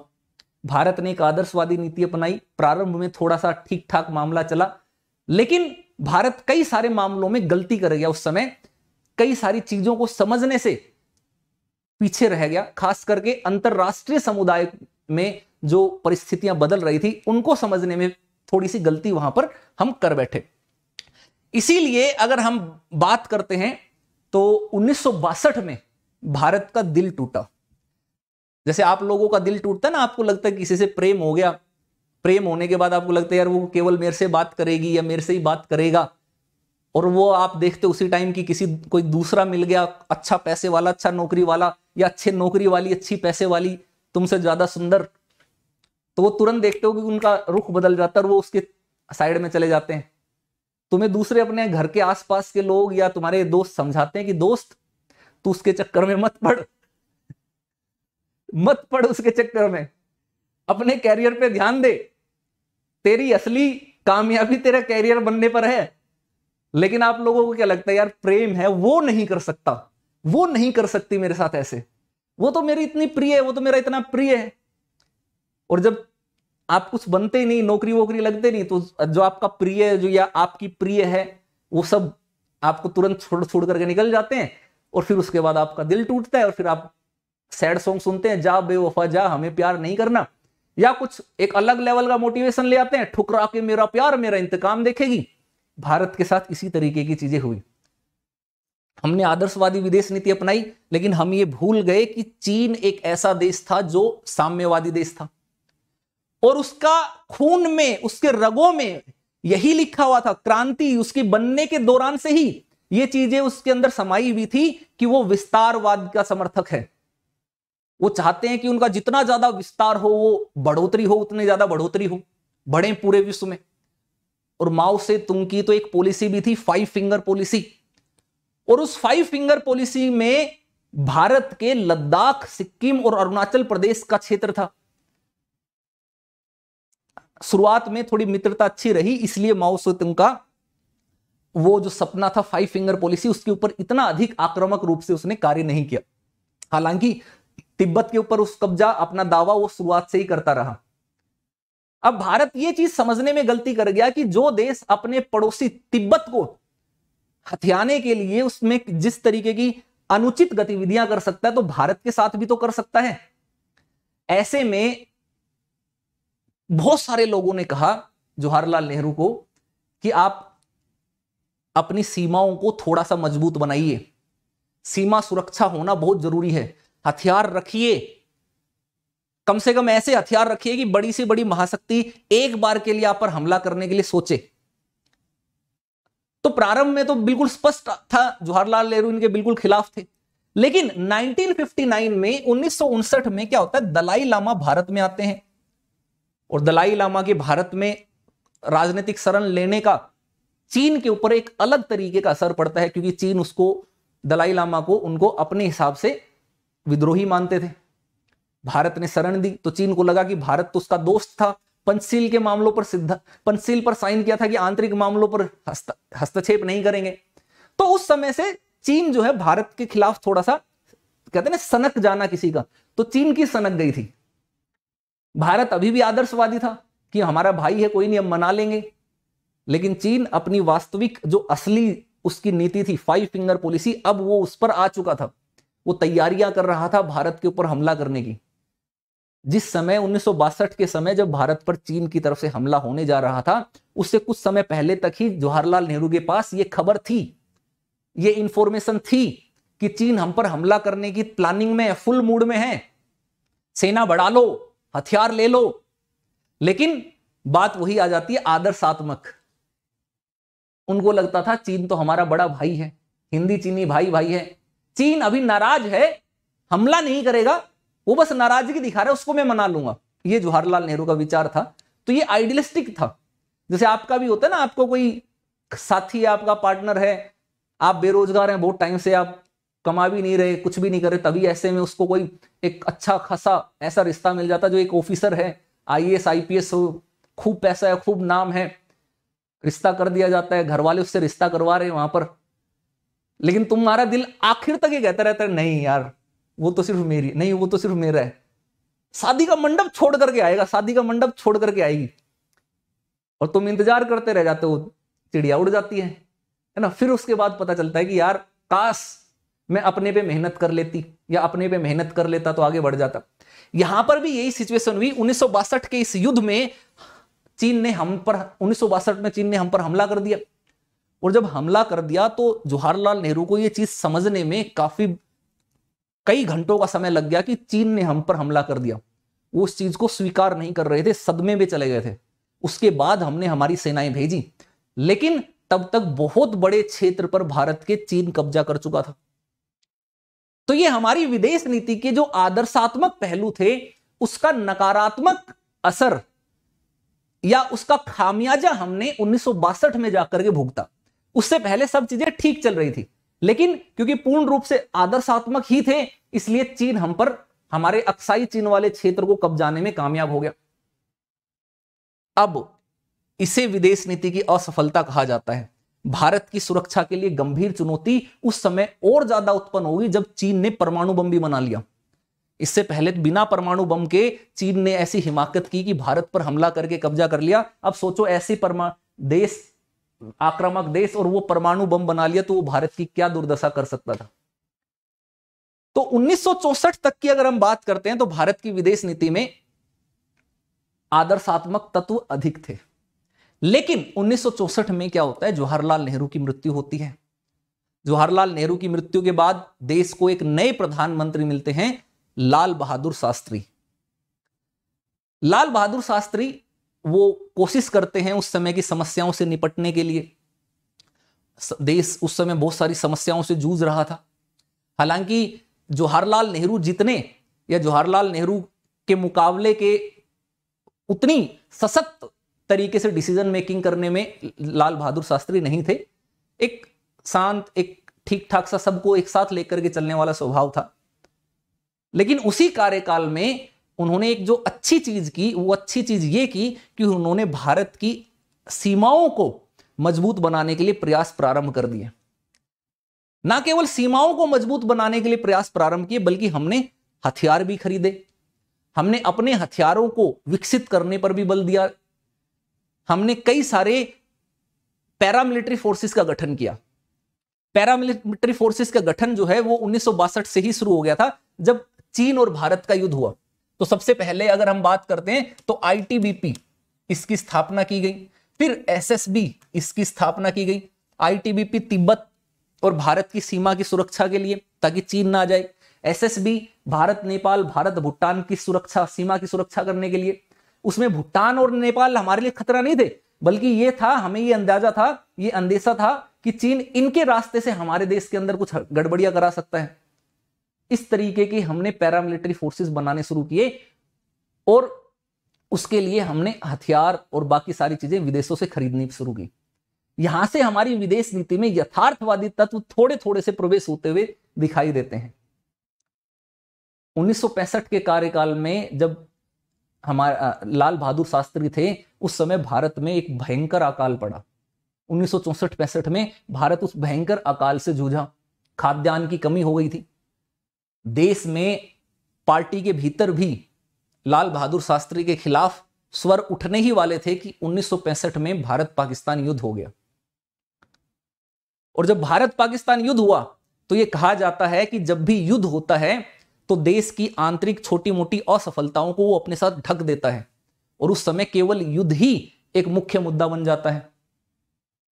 भारत ने एक आदर्शवादी नीति अपनाई प्रारंभ में थोड़ा सा ठीक ठाक मामला चला लेकिन भारत कई सारे मामलों में गलती कर गया उस समय कई सारी चीजों को समझने से पीछे रह गया खास करके अंतरराष्ट्रीय समुदाय में जो परिस्थितियां बदल रही थी उनको समझने में थोड़ी सी गलती वहां पर हम कर बैठे इसीलिए अगर हम बात करते हैं तो उन्नीस में भारत का दिल टूटा जैसे आप लोगों का दिल टूटता ना आपको लगता है किसी से प्रेम हो गया प्रेम होने के बाद आपको लगता है यार वो केवल मेरे से बात करेगी या मेरे से ही बात करेगा और वो आप देखते उसी टाइम की किसी कोई दूसरा मिल गया अच्छा पैसे वाला अच्छा नौकरी वाला या अच्छे नौकरी वाली अच्छी पैसे वाली तुमसे ज्यादा सुंदर तो वो तुरंत देखते हो कि उनका रुख बदल जाता है और वो उसके साइड में चले जाते हैं तुम्हें दूसरे अपने घर के आसपास के लोग या तुम्हारे दोस्त समझाते हैं कि दोस्त तू उसके चक्कर में मत पड़ मत पड़ उसके चक्कर में अपने कैरियर पे ध्यान दे तेरी असली कामयाबी तेरा कैरियर बनने पर है लेकिन आप लोगों को क्या लगता है यार प्रेम है वो नहीं कर सकता वो नहीं कर सकती मेरे साथ ऐसे वो तो मेरी इतनी प्रिय है वो तो मेरा इतना प्रिय है और जब आप कुछ बनते ही नहीं नौकरी वोकरी लगते नहीं तो जो आपका प्रिय है जो या आपकी प्रिय है वो सब आपको तुरंत छोड़ छोड़ करके निकल जाते हैं और फिर उसके बाद आपका दिल टूटता है और फिर आप सैड सॉन्ग सुनते हैं जा बेवफा जा हमें प्यार नहीं करना या कुछ एक अलग लेवल का मोटिवेशन ले आते हैं ठुकरा के मेरा प्यार मेरा इंतकाम देखेगी भारत के साथ इसी तरीके की चीजें हुई हमने आदर्शवादी विदेश नीति अपनाई लेकिन हम ये भूल गए कि चीन एक ऐसा देश था जो साम्यवादी देश था और उसका खून में उसके रगों में यही लिखा हुआ था क्रांति उसकी बनने के दौरान से ही ये चीजें उसके अंदर समाई हुई थी कि वो विस्तारवाद का समर्थक है वो चाहते हैं कि उनका जितना ज्यादा विस्तार हो वो बढ़ोतरी हो उतनी ज्यादा बढ़ोतरी हो बढ़े पूरे विश्व में और माओ से तुम की तो एक पॉलिसी भी थी फाइव फिंगर पॉलिसी और उस फाइव फिंगर पॉलिसी में भारत के लद्दाख सिक्किम और अरुणाचल प्रदेश का क्षेत्र था शुरुआत में थोड़ी मित्रता अच्छी रही इसलिए माओ सेतुंग का वो जो सपना था फाइव फिंगर पॉलिसी उसके ऊपर इतना अधिक आक्रामक रूप से उसने कार्य नहीं किया हालांकि तिब्बत के ऊपर उस कब्जा अपना दावा वो शुरुआत से ही करता रहा अब भारत ये चीज समझने में गलती कर गया कि जो देश अपने पड़ोसी तिब्बत को हथियाने के लिए उसमें जिस तरीके की अनुचित गतिविधियां कर सकता है तो भारत के साथ भी तो कर सकता है ऐसे में बहुत सारे लोगों ने कहा जवाहरलाल नेहरू को कि आप अपनी सीमाओं को थोड़ा सा मजबूत बनाइए सीमा सुरक्षा होना बहुत जरूरी है हथियार रखिए कम से कम ऐसे हथियार रखिए कि बड़ी से बड़ी महाशक्ति एक बार के लिए आप पर हमला करने के लिए सोचे तो प्रारंभ में तो बिल्कुल स्पष्ट था जवाहरलाल नेहरू इनके बिल्कुल खिलाफ थे लेकिन 1959 में उन्नीस में क्या होता है दलाई लामा भारत में आते हैं और दलाई लामा के भारत में राजनीतिक शरण लेने का चीन के ऊपर एक अलग तरीके का असर पड़ता है क्योंकि चीन उसको दलाई लामा को उनको अपने हिसाब से विद्रोही मानते थे भारत ने शरण दी तो चीन को लगा कि भारत तो उसका दोस्त था पंचशील के मामलों पर सिद्ध पंचशील पर साइन किया था कि आंतरिक मामलों पर हस्त, हस्तक्षेप नहीं करेंगे तो उस समय से चीन जो है भारत के खिलाफ थोड़ा सा कहते ना सनक जाना किसी का तो चीन की सनक गई थी भारत अभी भी आदर्शवादी था कि हमारा भाई है कोई नहीं हम मना लेंगे लेकिन चीन अपनी वास्तविक जो असली उसकी नीति थी फाइव फिंगर पॉलिसी अब वो उस पर आ चुका था वो तैयारियां कर रहा था भारत के ऊपर हमला करने की जिस समय उन्नीस के समय जब भारत पर चीन की तरफ से हमला होने जा रहा था उससे कुछ समय पहले तक ही जवाहरलाल नेहरू के पास ये खबर थी ये इंफॉर्मेशन थी कि चीन हम पर हमला करने की प्लानिंग में फुल मूड में है सेना बढ़ा लो हथियार ले लो लेकिन बात वही आ जाती है आदर्शात्मक उनको लगता था चीन तो हमारा बड़ा भाई है हिंदी चीनी भाई भाई है चीन अभी नाराज है हमला नहीं करेगा वो बस नाराजगी दिखा रहा है उसको मैं मना लूंगा ये जवाहरलाल नेहरू का विचार था तो ये आइडियलिस्टिक था जैसे आपका भी होता है ना आपको कोई साथी आपका पार्टनर है आप बेरोजगार हैं बहुत टाइम से आप कमा भी नहीं रहे कुछ भी नहीं कर रहे तभी ऐसे में उसको कोई एक अच्छा खासा ऐसा रिश्ता मिल जाता जो एक ऑफिसर है I S I P S हो खूब पैसा है खूब नाम है रिश्ता कर दिया जाता है घर वाले उससे रिश्ता करवा रहे हैं वहां पर लेकिन तुम्हारा दिल आखिर तक ये कहता रहता है नहीं यार वो तो सिर्फ मेरी नहीं वो तो सिर्फ मेरा है शादी का मंडप छोड़ करके आएगा शादी का मंडप छोड़ करके आएगी और तुम इंतजार करते रह जाते हो चिड़िया उड़ जाती है है ना फिर उसके बाद पता चलता है कि यार काश मैं अपने पे मेहनत कर लेती या अपने पे मेहनत कर लेता तो आगे बढ़ जाता यहां पर भी यही सिचुएशन हुई उन्नीस के इस युद्ध में चीन ने हम पर उन्नीस में चीन ने हम पर हमला कर दिया और जब हमला कर दिया तो जवाहरलाल नेहरू को यह चीज समझने में काफी कई घंटों का समय लग गया कि चीन ने हम पर हमला कर दिया वो उस चीज को स्वीकार नहीं कर रहे थे सदमे में चले गए थे उसके बाद हमने हमारी सेनाएं भेजी लेकिन तब तक बहुत बड़े क्षेत्र पर भारत के चीन कब्जा कर चुका था तो ये हमारी विदेश नीति के जो आदर्शात्मक पहलू थे उसका नकारात्मक असर या उसका खामियाजा हमने उन्नीस में जाकर के भुगता उससे पहले सब चीजें ठीक चल रही थी लेकिन क्योंकि पूर्ण रूप से आदर्शात्मक ही थे इसलिए चीन हम पर हमारे अक्साई चीन वाले क्षेत्र को कब्जाने में कामयाब हो गया अब इसे विदेश नीति की असफलता कहा जाता है भारत की सुरक्षा के लिए गंभीर चुनौती उस समय और ज्यादा उत्पन्न होगी जब चीन ने परमाणु बम भी बना लिया इससे पहले बिना परमाणु बम के चीन ने ऐसी हिमाकत की कि भारत पर हमला करके कब्जा कर लिया अब सोचो ऐसी देश आक्रामक देश और वो परमाणु बम बना लिया तो वो भारत की क्या दुर्दशा कर सकता था तो 1964 तक की अगर हम बात करते हैं तो भारत की विदेश नीति में आदर्शात्मक तत्व अधिक थे लेकिन 1964 में क्या होता है जवाहरलाल नेहरू की मृत्यु होती है जवाहरलाल नेहरू की मृत्यु के बाद देश को एक नए प्रधानमंत्री मिलते हैं लाल बहादुर शास्त्री लाल बहादुर शास्त्री वो कोशिश करते हैं उस समय की समस्याओं से निपटने के लिए देश उस समय बहुत सारी समस्याओं से जूझ रहा था हालांकि जवाहरलाल नेहरू जितने या जवाहरलाल नेहरू के मुकाबले के उतनी सशक्त तरीके से डिसीजन मेकिंग करने में लाल बहादुर शास्त्री नहीं थे एक शांत एक ठीक ठाक सा सबको एक साथ लेकर के चलने वाला स्वभाव था लेकिन उसी कार्यकाल में उन्होंने एक जो अच्छी चीज की वो अच्छी चीज ये की कि उन्होंने भारत की सीमाओं को मजबूत बनाने के लिए प्रयास प्रारंभ कर दिए ना केवल सीमाओं को मजबूत बनाने के लिए प्रयास प्रारंभ किए बल्कि हमने हथियार भी खरीदे हमने अपने हथियारों को विकसित करने पर भी बल दिया हमने कई सारे पैरामिलिट्री फोर्सेस का गठन किया पैरामिलिट्री फोर्सेस का गठन जो है वो उन्नीस से ही शुरू हो गया था जब चीन और भारत का युद्ध हुआ तो सबसे पहले अगर हम बात करते हैं तो आईटीबीपी इसकी स्थापना की गई फिर एसएसबी इसकी स्थापना की गई आईटीबीपी तिब्बत और भारत की सीमा की सुरक्षा के लिए ताकि चीन ना एस जाए एसएसबी भारत नेपाल भारत भूटान की सुरक्षा सीमा की सुरक्षा करने के लिए उसमें भूटान और नेपाल हमारे लिए खतरा नहीं थे बल्कि ये था हमें ये अंदाजा था ये अंदेशा था कि चीन इनके रास्ते से हमारे देश के अंदर कुछ गड़बड़ियां करा सकता है इस तरीके की हमने पैरामिलिट्री फोर्सेस बनाने शुरू किए और उसके लिए हमने हथियार और बाकी सारी चीजें विदेशों से खरीदनी शुरू की यहां से हमारी विदेश नीति में यथार्थवादी तत्व थोड़े थोड़े से प्रवेश होते हुए दिखाई देते हैं 1965 के कार्यकाल में जब हमारा लाल बहादुर शास्त्री थे उस समय भारत में एक भयंकर अकाल पड़ा उन्नीस सौ में भारत उस भयंकर अकाल से जूझा खाद्यान्न की कमी हो गई थी देश में पार्टी के भीतर भी लाल बहादुर शास्त्री के खिलाफ स्वर उठने ही वाले थे कि 1965 में भारत पाकिस्तान युद्ध हो गया और जब भारत पाकिस्तान युद्ध हुआ तो यह कहा जाता है कि जब भी युद्ध होता है तो देश की आंतरिक छोटी मोटी असफलताओं को वो अपने साथ ढक देता है और उस समय केवल युद्ध ही एक मुख्य मुद्दा बन जाता है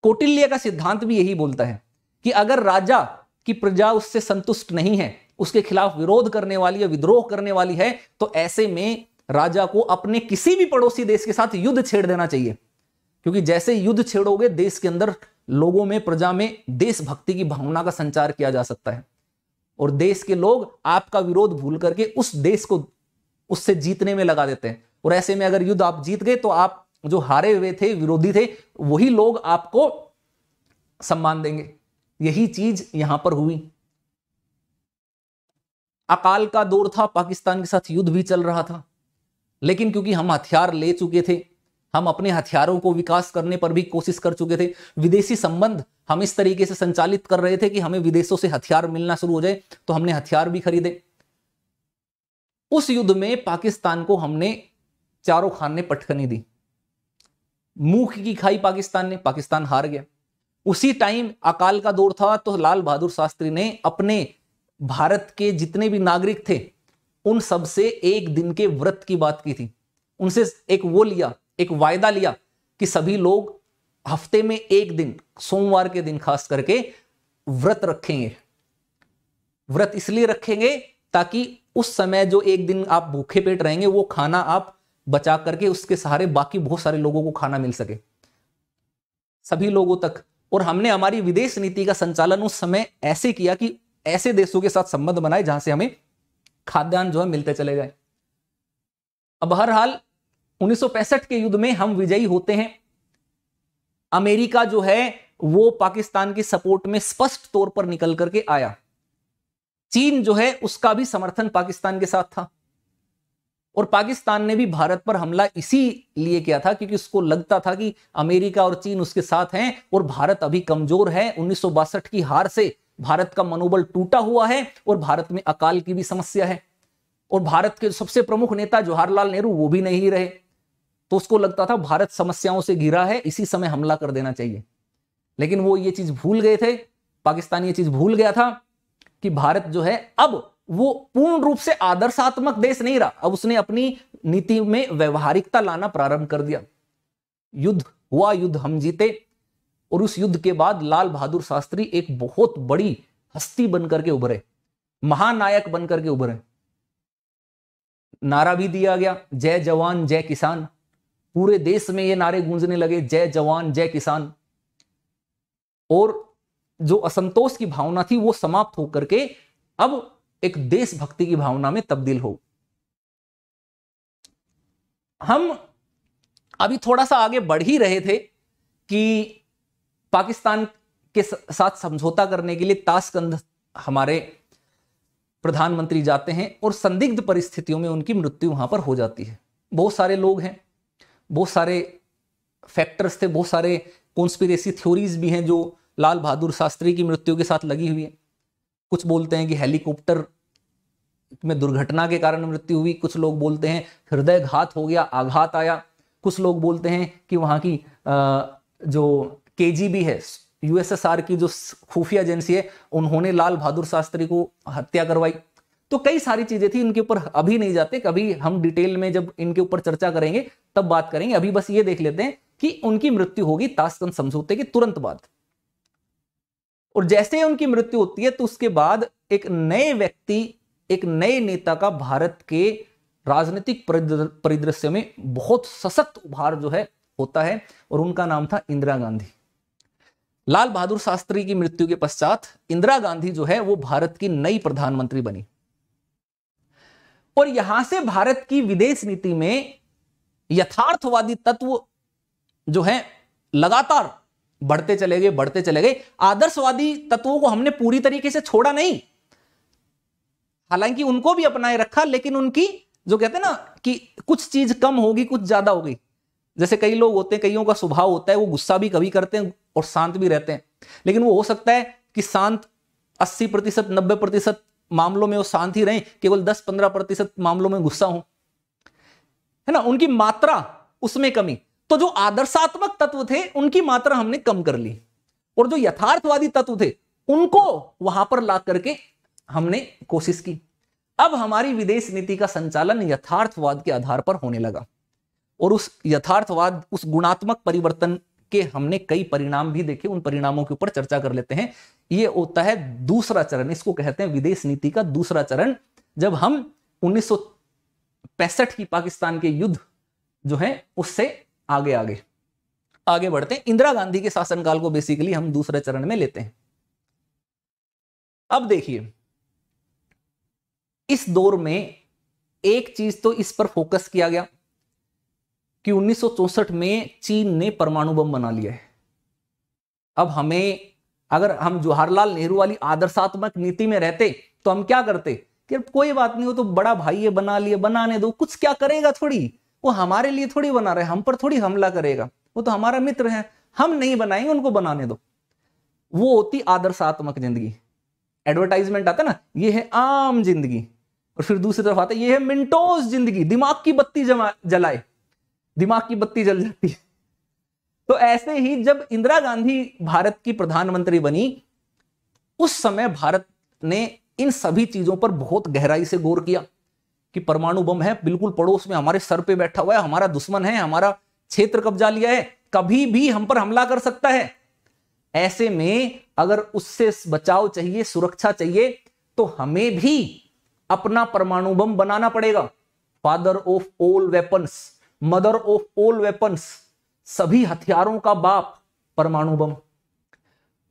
कोटिल्य का सिद्धांत भी यही बोलता है कि अगर राजा की प्रजा उससे संतुष्ट नहीं है उसके खिलाफ विरोध करने वाली या विद्रोह करने वाली है तो ऐसे में राजा को अपने किसी भी पड़ोसी देश के साथ युद्ध छेड़ देना चाहिए क्योंकि जैसे युद्ध छेड़ोगे देश के अंदर लोगों में प्रजा में देशभक्ति की भावना का संचार किया जा सकता है और देश के लोग आपका विरोध भूल करके उस देश को उससे जीतने में लगा देते हैं और ऐसे में अगर युद्ध आप जीत गए तो आप जो हारे हुए थे विरोधी थे वही लोग आपको सम्मान देंगे यही चीज यहां पर हुई अकाल का दौर था पाकिस्तान के साथ युद्ध भी चल रहा था लेकिन क्योंकि हम हथियार ले चुके थे हम अपने हथियारों को विकास करने पर भी कोशिश कर चुके थे विदेशी संबंध हम इस तरीके से संचालित कर रहे थे कि हमें विदेशों से हथियार मिलना शुरू हो जाए तो हमने हथियार भी खरीदे उस युद्ध में पाकिस्तान को हमने चारों खान ने पटकनी दी मुंह की खाई पाकिस्तान ने पाकिस्तान हार गया उसी टाइम अकाल का दौर था तो लाल बहादुर शास्त्री ने अपने भारत के जितने भी नागरिक थे उन सबसे एक दिन के व्रत की बात की थी उनसे एक वो लिया एक वायदा लिया कि सभी लोग हफ्ते में एक दिन सोमवार के दिन खास करके व्रत रखेंगे व्रत इसलिए रखेंगे ताकि उस समय जो एक दिन आप भूखे पेट रहेंगे वो खाना आप बचा करके उसके सहारे बाकी बहुत सारे लोगों को खाना मिल सके सभी लोगों तक और हमने हमारी विदेश नीति का संचालन उस समय ऐसे किया कि ऐसे देशों के साथ संबंध बनाए जहां से हमें खाद्यान्न जो है मिलते चले जाए अब हर हाल उन्नीस के युद्ध में हम विजयी होते हैं अमेरिका जो है वो पाकिस्तान की सपोर्ट में स्पष्ट तौर पर निकल करके आया चीन जो है उसका भी समर्थन पाकिस्तान के साथ था और पाकिस्तान ने भी भारत पर हमला इसी लिए किया था क्योंकि उसको लगता था कि अमेरिका और चीन उसके साथ हैं और भारत अभी कमजोर है उन्नीस की हार से भारत का मनोबल टूटा हुआ है और भारत में अकाल की भी समस्या है और भारत के सबसे प्रमुख नेता जवाहरलाल नेहरू वो भी नहीं रहे तो उसको लगता था भारत समस्याओं से घिरा है इसी समय हमला कर देना चाहिए लेकिन वो ये चीज भूल गए थे पाकिस्तान ये चीज भूल गया था कि भारत जो है अब वो पूर्ण रूप से आदर्शात्मक देश नहीं रहा अब उसने अपनी नीति में व्यवहारिकता लाना प्रारंभ कर दिया युद्ध हुआ युद्ध हम जीते और उस युद्ध के बाद लाल बहादुर शास्त्री एक बहुत बड़ी हस्ती बनकर के उभरे महानायक बनकर के उभरे नारा भी दिया गया जय जवान जय किसान पूरे देश में ये नारे गूंजने लगे जय जवान जय किसान और जो असंतोष की भावना थी वो समाप्त होकर के अब एक देशभक्ति की भावना में तब्दील हो हम अभी थोड़ा सा आगे बढ़ ही रहे थे कि पाकिस्तान के साथ समझौता करने के लिए ताशकंद हमारे प्रधानमंत्री जाते हैं और संदिग्ध परिस्थितियों में उनकी मृत्यु वहां पर हो जाती है बहुत सारे लोग हैं बहुत सारे फैक्टर्स थे बहुत सारे कॉन्स्पिरेसी थ्योरीज भी हैं जो लाल बहादुर शास्त्री की मृत्यु के साथ लगी हुई है कुछ बोलते हैं कि हेलीकॉप्टर में दुर्घटना के कारण मृत्यु हुई कुछ लोग बोलते हैं हृदय घात हो गया आघात आया कुछ लोग बोलते हैं कि वहाँ की जो बी है यूएसएसआर की जो खुफिया एजेंसी है उन्होंने लाल बहादुर शास्त्री को हत्या करवाई तो कई सारी चीजें थी इनके ऊपर अभी नहीं जाते कभी हम डिटेल में जब इनके ऊपर चर्चा करेंगे तब बात करेंगे अभी बस ये देख लेते हैं कि उनकी मृत्यु होगी ताशकंद समझौते के तुरंत बाद और जैसे ही उनकी मृत्यु होती है तो उसके बाद एक नए व्यक्ति एक नए नेता का भारत के राजनीतिक परिदृश्य में बहुत सशक्त उभार जो है होता है और उनका नाम था इंदिरा गांधी लाल बहादुर शास्त्री की मृत्यु के पश्चात इंदिरा गांधी जो है वो भारत की नई प्रधानमंत्री बनी और यहां से भारत की विदेश नीति में यथार्थवादी तत्व जो है लगातार बढ़ते चले गए बढ़ते चले गए आदर्शवादी तत्वों को हमने पूरी तरीके से छोड़ा नहीं हालांकि उनको भी अपनाए रखा लेकिन उनकी जो कहते हैं ना कि कुछ चीज कम होगी कुछ ज्यादा होगी जैसे कई लोग होते हैं कईयों का स्वभाव होता है वो गुस्सा भी कभी करते हैं और शांत भी रहते हैं लेकिन वो हो सकता है कि शांत अस्सी प्रतिशत नब्बे प्रतिशत मामलों में वो शांत ही रहे केवल दस पंद्रह प्रतिशत मामलों में गुस्सा हो है ना उनकी मात्रा उसमें कमी तो जो आदर्शात्मक तत्व थे उनकी मात्रा हमने कम कर ली और जो यथार्थवादी तत्व थे उनको वहां पर ला करके हमने कोशिश की अब हमारी विदेश नीति का संचालन यथार्थवाद के आधार पर होने लगा और उस यथार्थवाद उस गुणात्मक परिवर्तन के हमने कई परिणाम भी देखे उन परिणामों के ऊपर चर्चा कर लेते हैं ये होता है दूसरा चरण इसको कहते हैं विदेश नीति का दूसरा चरण जब हम उन्नीस की पाकिस्तान के युद्ध जो है उससे आगे आगे आगे बढ़ते हैं इंदिरा गांधी के शासनकाल को बेसिकली हम दूसरे चरण में लेते हैं अब देखिए इस दौर में एक चीज तो इस पर फोकस किया गया कि उन्नीस में चीन ने परमाणु बम बना लिया है अब हमें अगर हम जवाहरलाल नेहरू वाली आदर्शात्मक नीति में रहते तो हम क्या करते कि कोई बात नहीं हो तो बड़ा भाई ये बना लिए बनाने दो कुछ क्या करेगा थोड़ी वो हमारे लिए थोड़ी बना रहे हम पर थोड़ी हमला करेगा वो तो हमारा मित्र है हम नहीं बनाएंगे उनको बनाने दो वो होती आदर्शात्मक जिंदगी एडवर्टाइजमेंट आता ना ये है आम जिंदगी और फिर दूसरी तरफ आता ये है मिंटोस जिंदगी दिमाग की बत्ती जमा जलाए दिमाग की बत्ती जल जाती है तो ऐसे ही जब इंदिरा गांधी भारत की प्रधानमंत्री बनी उस समय भारत ने इन सभी चीजों पर बहुत गहराई से गौर किया कि परमाणु बम है बिल्कुल पड़ोस में हमारे सर पे बैठा हुआ है हमारा दुश्मन है हमारा क्षेत्र कब्जा लिया है कभी भी हम पर हमला कर सकता है ऐसे में अगर उससे बचाव चाहिए सुरक्षा चाहिए तो हमें भी अपना परमाणु बम बनाना पड़ेगा father of all weapons mother of all weapons सभी हथियारों का बाप परमाणु बम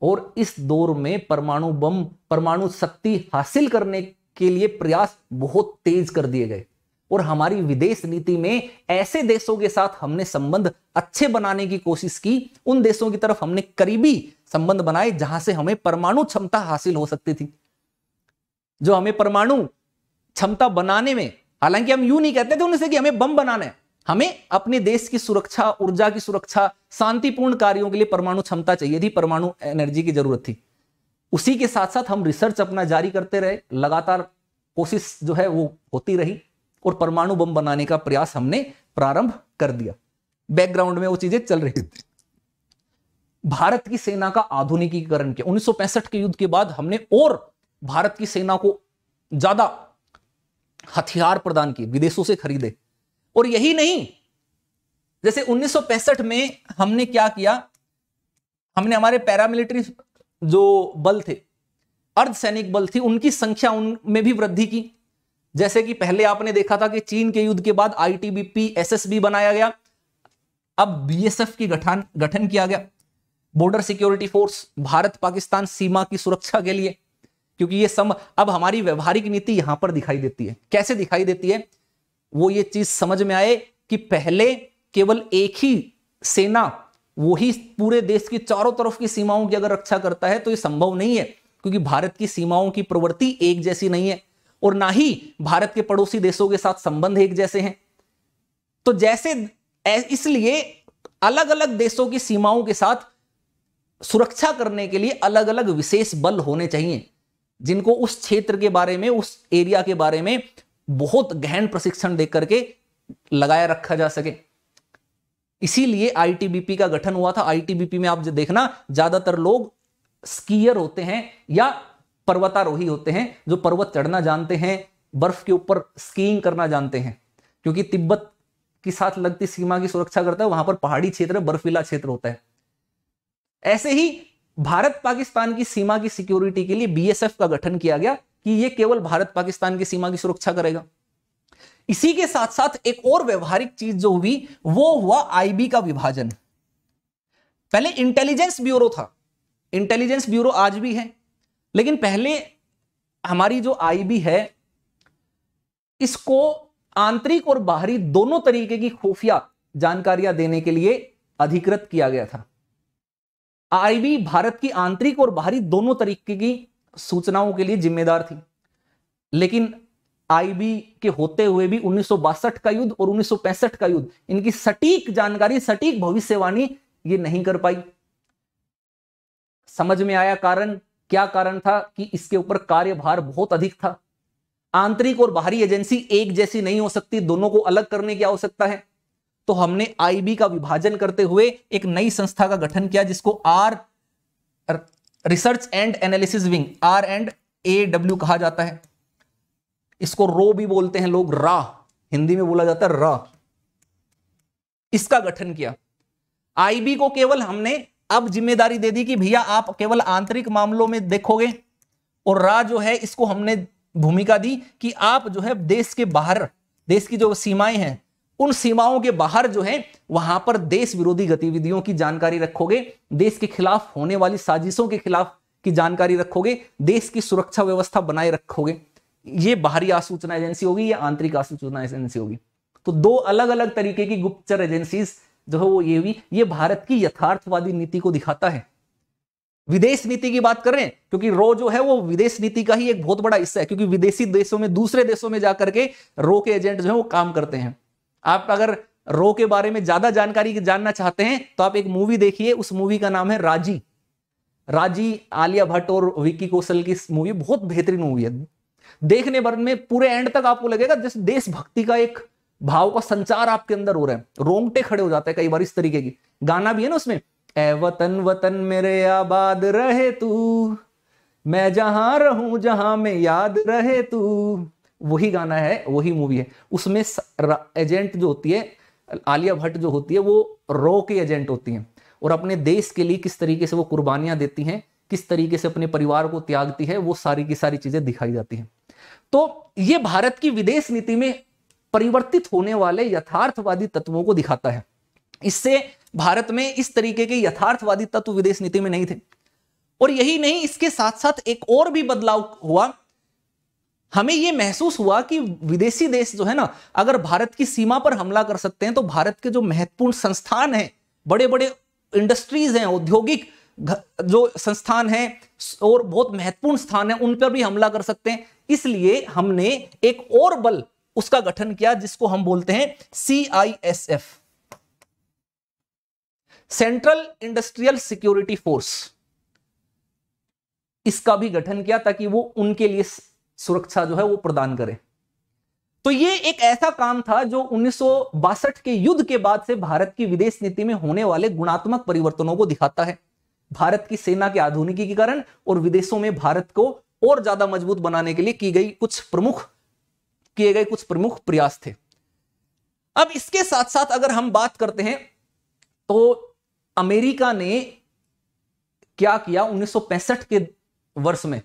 और इस दौर में परमाणु बम परमाणु शक्ति हासिल करने के लिए प्रयास बहुत तेज कर दिए गए और हमारी विदेश नीति में ऐसे देशों के साथ हमने संबंध अच्छे बनाने की कोशिश की उन देशों की तरफ हमने करीबी संबंध बनाए जहां से हमें परमाणु क्षमता हासिल हो सकती थी जो हमें परमाणु क्षमता बनाने में हालांकि हम यू नहीं कहते थे उनसे कि हमें बम बनाना है हमें अपने देश की सुरक्षा ऊर्जा की सुरक्षा शांतिपूर्ण कार्यों के लिए परमाणु क्षमता चाहिए थी परमाणु एनर्जी की जरूरत थी उसी के साथ साथ हम रिसर्च अपना जारी करते रहे लगातार कोशिश जो है वो होती रही और परमाणु बम बनाने का प्रयास हमने प्रारंभ कर दिया बैकग्राउंड में वो चीजें चल रही थी भारत की सेना का आधुनिकीकरण किया उन्नीस के युद्ध के बाद हमने और भारत की सेना को ज्यादा हथियार प्रदान किए विदेशों से खरीदे और यही नहीं जैसे उन्नीस में हमने क्या किया हमने हमारे पैरामिलिट्री जो बल थे अर्ध सैनिक बल थी उनकी संख्या उनमें भी वृद्धि की जैसे कि पहले आपने देखा था कि चीन के युद्ध के बाद आईटीबीपी एसएसबी बनाया गया अब बीएसएफ की गठन गठन किया गया border security force Bharat Pakistan सीमा की सुरक्षा के लिए क्योंकि ये सम अब हमारी व्यवहारिक नीति यहां पर दिखाई देती है कैसे दिखाई देती है वो ये चीज समझ में आए कि पहले केवल एक ही सेना वही पूरे देश की चारों तरफ की सीमाओं की अगर रक्षा करता है तो ये संभव नहीं है क्योंकि भारत की सीमाओं की प्रवृत्ति एक जैसी नहीं है और ना ही भारत के पड़ोसी देशों के साथ संबंध एक जैसे हैं तो जैसे इसलिए अलग अलग देशों की सीमाओं के साथ सुरक्षा करने के लिए अलग अलग विशेष बल होने चाहिए जिनको उस क्षेत्र के बारे में उस एरिया के बारे में बहुत गहन प्रशिक्षण दे करके लगाया रखा जा सके इसीलिए आईटीबीपी का गठन हुआ था आईटीबीपी में आप जो देखना ज्यादातर लोग स्कीयर होते हैं या पर्वतारोही होते हैं जो पर्वत चढ़ना जानते हैं बर्फ के ऊपर स्कीइंग करना जानते हैं क्योंकि तिब्बत के साथ लगती सीमा की सुरक्षा करता है वहां पर पहाड़ी क्षेत्र बर्फीला क्षेत्र होता है ऐसे ही भारत पाकिस्तान की सीमा की सिक्योरिटी के लिए बीएसएफ का गठन किया गया कि ये केवल भारत पाकिस्तान की सीमा की सुरक्षा करेगा इसी के साथ साथ एक और व्यवहारिक चीज जो हुई वो हुआ आईबी का विभाजन पहले इंटेलिजेंस ब्यूरो था इंटेलिजेंस ब्यूरो आज भी है लेकिन पहले हमारी जो आईबी है इसको आंतरिक और बाहरी दोनों तरीके की खुफिया जानकारियां देने के लिए अधिकृत किया गया था आईबी भारत की आंतरिक और बाहरी दोनों तरीके की सूचनाओं के लिए जिम्मेदार थी लेकिन आईबी के होते हुए भी उन्नीस का युद्ध और उन्नीस का युद्ध इनकी सटीक जानकारी सटीक भविष्यवाणी ये नहीं कर पाई समझ में आया कारण क्या कारण था कि इसके ऊपर कार्यभार बहुत अधिक था आंतरिक और बाहरी एजेंसी एक जैसी नहीं हो सकती दोनों को अलग करने की आवश्यकता है तो हमने आईबी का विभाजन करते हुए एक नई संस्था का गठन किया जिसको R research and analysis wing R and A W कहा जाता है इसको रो भी बोलते हैं लोग रा हिंदी में बोला जाता है रा इसका गठन किया आईबी को केवल हमने अब जिम्मेदारी दे दी कि भैया आप केवल आंतरिक मामलों में देखोगे और रा जो है इसको हमने भूमिका दी कि आप जो है देश के बाहर देश की जो सीमाएं हैं उन सीमाओं के बाहर जो है वहां पर देश विरोधी गतिविधियों की जानकारी रखोगे देश के खिलाफ होने वाली साजिशों के खिलाफ की जानकारी रखोगे देश की सुरक्षा व्यवस्था बनाए रखोगे ये बाहरी आसूचना एजेंसी होगी या आंतरिक आसूचना एजेंसी होगी तो दो अलग अलग तरीके की गुप्तचर एजेंसी जो है वो ये भी ये भारत की यथार्थवादी नीति को दिखाता है विदेश नीति की बात करें क्योंकि रो जो है वो विदेश नीति का ही एक बहुत बड़ा हिस्सा है क्योंकि विदेशी देशों में दूसरे देशों में जाकर के रो के एजेंट जो है वो काम करते हैं आप अगर रो के बारे में ज्यादा जानकारी जानना चाहते हैं तो आप एक मूवी देखिए उस मूवी का नाम है राजी राजी आलिया भट्ट और विक्की कौशल की मूवी बहुत बेहतरीन मूवी है देखने भर में पूरे एंड तक आपको लगेगा जैसे देशभक्ति का एक भाव का संचार आपके अंदर हो रहा है रोंगटे खड़े हो जाते हैं कई बार इस तरीके की गाना भी है ना उसमें ए वतन वतन मेरे आबाद रहे तू मैं जहां रहूं जहां में याद रहे तू वही गाना है वही मूवी है उसमें एजेंट जो होती है आलिया भट्ट जो होती है वो रॉ के एजेंट होती हैं और अपने देश के लिए किस तरीके से वो कुर्बानियां देती हैं किस तरीके से अपने परिवार को त्यागती है वो सारी की सारी चीजें दिखाई जाती हैं तो ये भारत की विदेश नीति में परिवर्तित होने वाले यथार्थवादी तत्वों को दिखाता है इससे भारत में इस तरीके के यथार्थवादी तत्व विदेश नीति में नहीं थे और यही नहीं इसके साथ साथ एक और भी बदलाव हुआ हमें यह महसूस हुआ कि विदेशी देश जो है ना अगर भारत की सीमा पर हमला कर सकते हैं तो भारत के जो महत्वपूर्ण संस्थान हैं बड़े बड़े इंडस्ट्रीज हैं औद्योगिक जो संस्थान हैं और बहुत महत्वपूर्ण स्थान है उन पर भी हमला कर सकते हैं इसलिए हमने एक और बल उसका गठन किया जिसको हम बोलते हैं C I S F central industrial security force इसका भी गठन किया ताकि वो उनके लिए सुरक्षा जो है वो प्रदान करें तो ये एक ऐसा काम था जो उन्नीस के युद्ध के बाद से भारत की विदेश नीति में होने वाले गुणात्मक परिवर्तनों को दिखाता है भारत की सेना के आधुनिकीकरण और विदेशों में भारत को और ज्यादा मजबूत बनाने के लिए की गई कुछ प्रमुख किए गए कुछ प्रमुख प्रयास थे अब इसके साथ साथ अगर हम बात करते हैं तो अमेरिका ने क्या किया 1965 के वर्ष में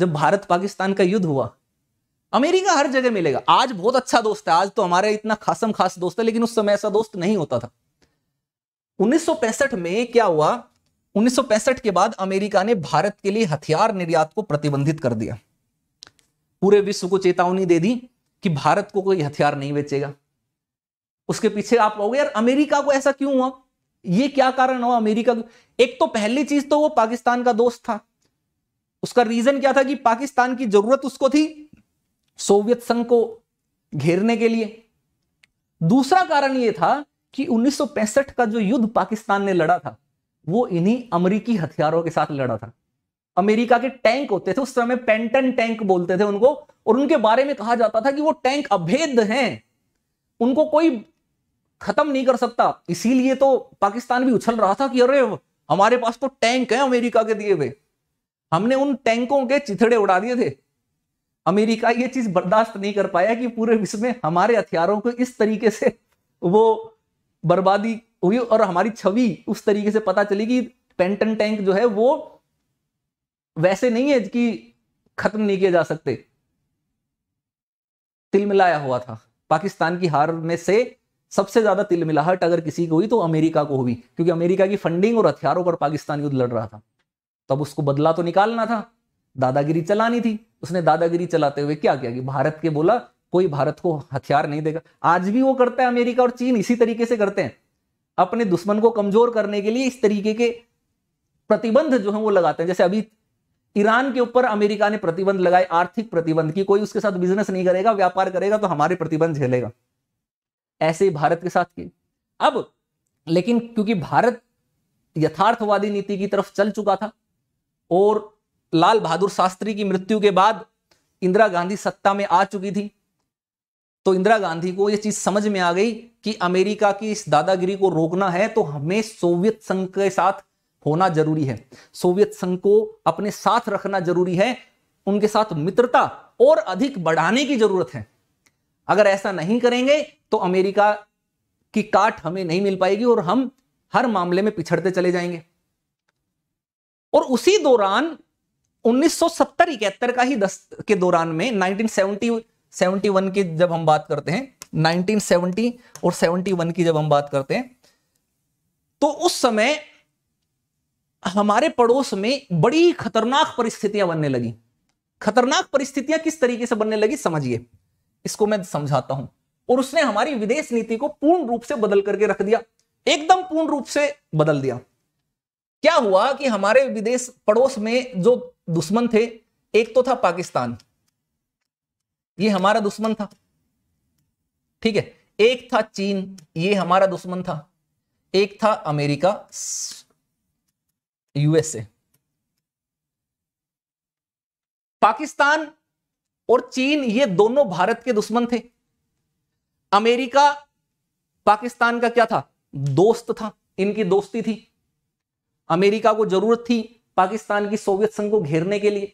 जब भारत पाकिस्तान का युद्ध हुआ अमेरिका हर जगह मिलेगा आज बहुत अच्छा दोस्त है आज तो हमारे इतना खासम खास दोस्त है लेकिन उस समय ऐसा दोस्त नहीं होता था 1965 में क्या हुआ 1965 के बाद अमेरिका ने भारत के लिए हथियार निर्यात को प्रतिबंधित कर दिया पूरे विश्व को चेतावनी दे दी कि भारत को कोई हथियार नहीं बेचेगा उसके पीछे आप कहोगे यार अमेरिका को ऐसा क्यों हुआ ये क्या कारण हुआ अमेरिका एक तो पहली चीज तो वो पाकिस्तान का दोस्त था उसका रीजन क्या था कि पाकिस्तान की जरूरत उसको थी सोवियत संघ को घेरने के लिए दूसरा कारण यह था कि 1965 का जो युद्ध पाकिस्तान ने लड़ा था वो इन्हीं अमेरिकी हथियारों के साथ लड़ा था अमेरिका के टैंक होते थे उस समय पेंटन टैंक बोलते थे उनको और उनके बारे में कहा जाता था कि वो टैंक अभेद हैं उनको कोई खत्म नहीं कर सकता इसीलिए तो पाकिस्तान भी उछल रहा था कि अरे हमारे पास तो टैंक है अमेरिका के दिए हुए हमने उन टैंकों के चिथड़े उड़ा दिए थे अमेरिका ये चीज बर्दाश्त नहीं कर पाया कि पूरे विश्व में हमारे हथियारों को इस तरीके से वो बर्बादी हुई और हमारी छवि उस तरीके से पता चली कि पेंटन टैंक जो है वो वैसे नहीं है कि खत्म नहीं किए जा सकते तिल मिलाया हुआ था पाकिस्तान की हार में से सबसे ज्यादा तिल मिलाहट अगर किसी को हुई तो अमेरिका को हुई क्योंकि अमेरिका की फंडिंग और हथियारों पर पाकिस्तान युद्ध लड़ रहा था तब उसको बदला तो निकालना था दादागिरी चलानी थी उसने दादागिरी चलाते हुए क्या किया कि भारत के बोला कोई भारत को हथियार नहीं देगा आज भी वो करता है अमेरिका और चीन इसी तरीके से करते हैं अपने दुश्मन को कमजोर करने के लिए इस तरीके के प्रतिबंध जो है वो लगाते हैं जैसे अभी ईरान के ऊपर अमेरिका ने प्रतिबंध लगाए आर्थिक प्रतिबंध की कोई उसके साथ बिजनेस नहीं करेगा व्यापार करेगा तो हमारे प्रतिबंध झेलेगा ऐसे ही भारत के साथ की अब लेकिन क्योंकि भारत यथार्थवादी नीति की तरफ चल चुका था और लाल बहादुर शास्त्री की मृत्यु के बाद इंदिरा गांधी सत्ता में आ चुकी थी तो इंदिरा गांधी को यह चीज समझ में आ गई कि अमेरिका की इस दादागिरी को रोकना है तो हमें सोवियत संघ के साथ होना जरूरी है सोवियत संघ को अपने साथ रखना जरूरी है उनके साथ मित्रता और अधिक बढ़ाने की जरूरत है अगर ऐसा नहीं करेंगे तो अमेरिका की काट हमें नहीं मिल पाएगी और हम हर मामले में पिछड़ते चले जाएंगे और उसी दौरान 1970 इकहत्तर का ही दस के दौरान में 1970 71 की जब हम बात करते हैं 1970 और 71 की जब हम बात करते हैं तो उस समय हमारे पड़ोस में बड़ी खतरनाक परिस्थितियां बनने लगी खतरनाक परिस्थितियां किस तरीके से बनने लगी समझिए इसको मैं समझाता हूं और उसने हमारी विदेश नीति को पूर्ण रूप से बदल करके रख दिया एकदम पूर्ण रूप से बदल दिया क्या हुआ कि हमारे विदेश पड़ोस में जो दुश्मन थे एक तो था पाकिस्तान ये हमारा दुश्मन था ठीक है एक था चीन ये हमारा दुश्मन था एक था अमेरिका यूएसए पाकिस्तान और चीन ये दोनों भारत के दुश्मन थे अमेरिका पाकिस्तान का क्या था दोस्त था इनकी दोस्ती थी अमेरिका को जरूरत थी पाकिस्तान की सोवियत संघ को घेरने के लिए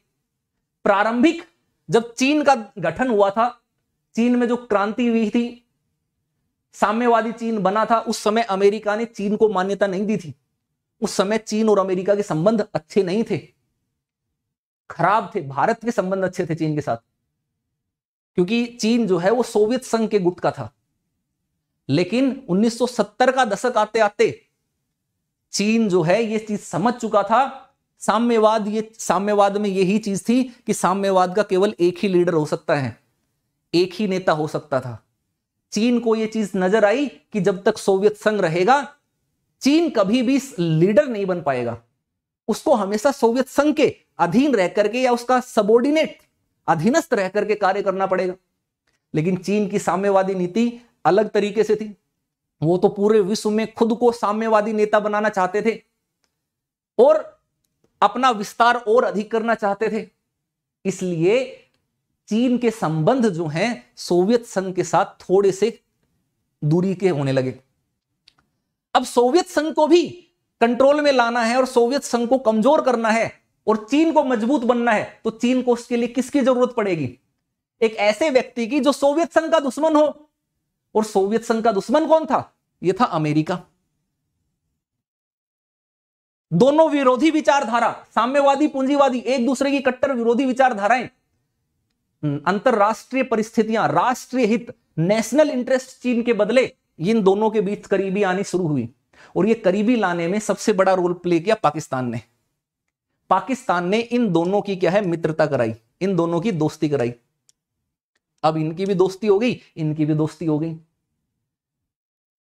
प्रारंभिक जब चीन का गठन हुआ था चीन में जो क्रांति हुई थी साम्यवादी चीन बना था उस समय अमेरिका ने चीन को मान्यता नहीं दी थी उस समय चीन और अमेरिका के संबंध अच्छे नहीं थे खराब थे भारत के संबंध अच्छे थे चीन के साथ क्योंकि चीन जो है वो सोवियत संघ के गुट का था लेकिन 1970 का दशक आते आते चीन जो है ये चीज समझ चुका था साम्यवाद ये साम्यवाद में यही चीज थी कि साम्यवाद का केवल एक ही लीडर हो सकता है एक ही नेता हो सकता था चीन को यह चीज नजर आई कि जब तक सोवियत संघ रहेगा चीन कभी भी लीडर नहीं बन पाएगा उसको हमेशा सोवियत संघ के अधीन रह करके या उसका सबोर्डिनेट अधीनस्थ रह करके कार्य करना पड़ेगा लेकिन चीन की साम्यवादी नीति अलग तरीके से थी वो तो पूरे विश्व में खुद को साम्यवादी नेता बनाना चाहते थे और अपना विस्तार और अधिक करना चाहते थे इसलिए चीन के संबंध जो हैं सोवियत संघ के साथ थोड़े से दूरी के होने लगे अब सोवियत संघ को भी कंट्रोल में लाना है और सोवियत संघ को कमजोर करना है और चीन को मजबूत बनना है तो चीन को उसके लिए किसकी जरूरत पड़ेगी एक ऐसे व्यक्ति की जो सोवियत संघ का दुश्मन हो और सोवियत संघ का दुश्मन कौन था यह था अमेरिका दोनों विरोधी विचारधारा साम्यवादी पूंजीवादी एक दूसरे की कट्टर विरोधी विचारधाराएं हम्म, अंतरराष्ट्रीय परिस्थितियां राष्ट्रीय हित नेशनल इंटरेस्ट चीन के बदले इन दोनों के बीच करीबी आनी शुरू हुई और ये करीबी लाने में सबसे बड़ा रोल प्ले किया पाकिस्तान ने पाकिस्तान ने इन दोनों की क्या है मित्रता कराई इन दोनों की दोस्ती कराई अब इनकी भी दोस्ती हो गई इनकी भी दोस्ती हो गई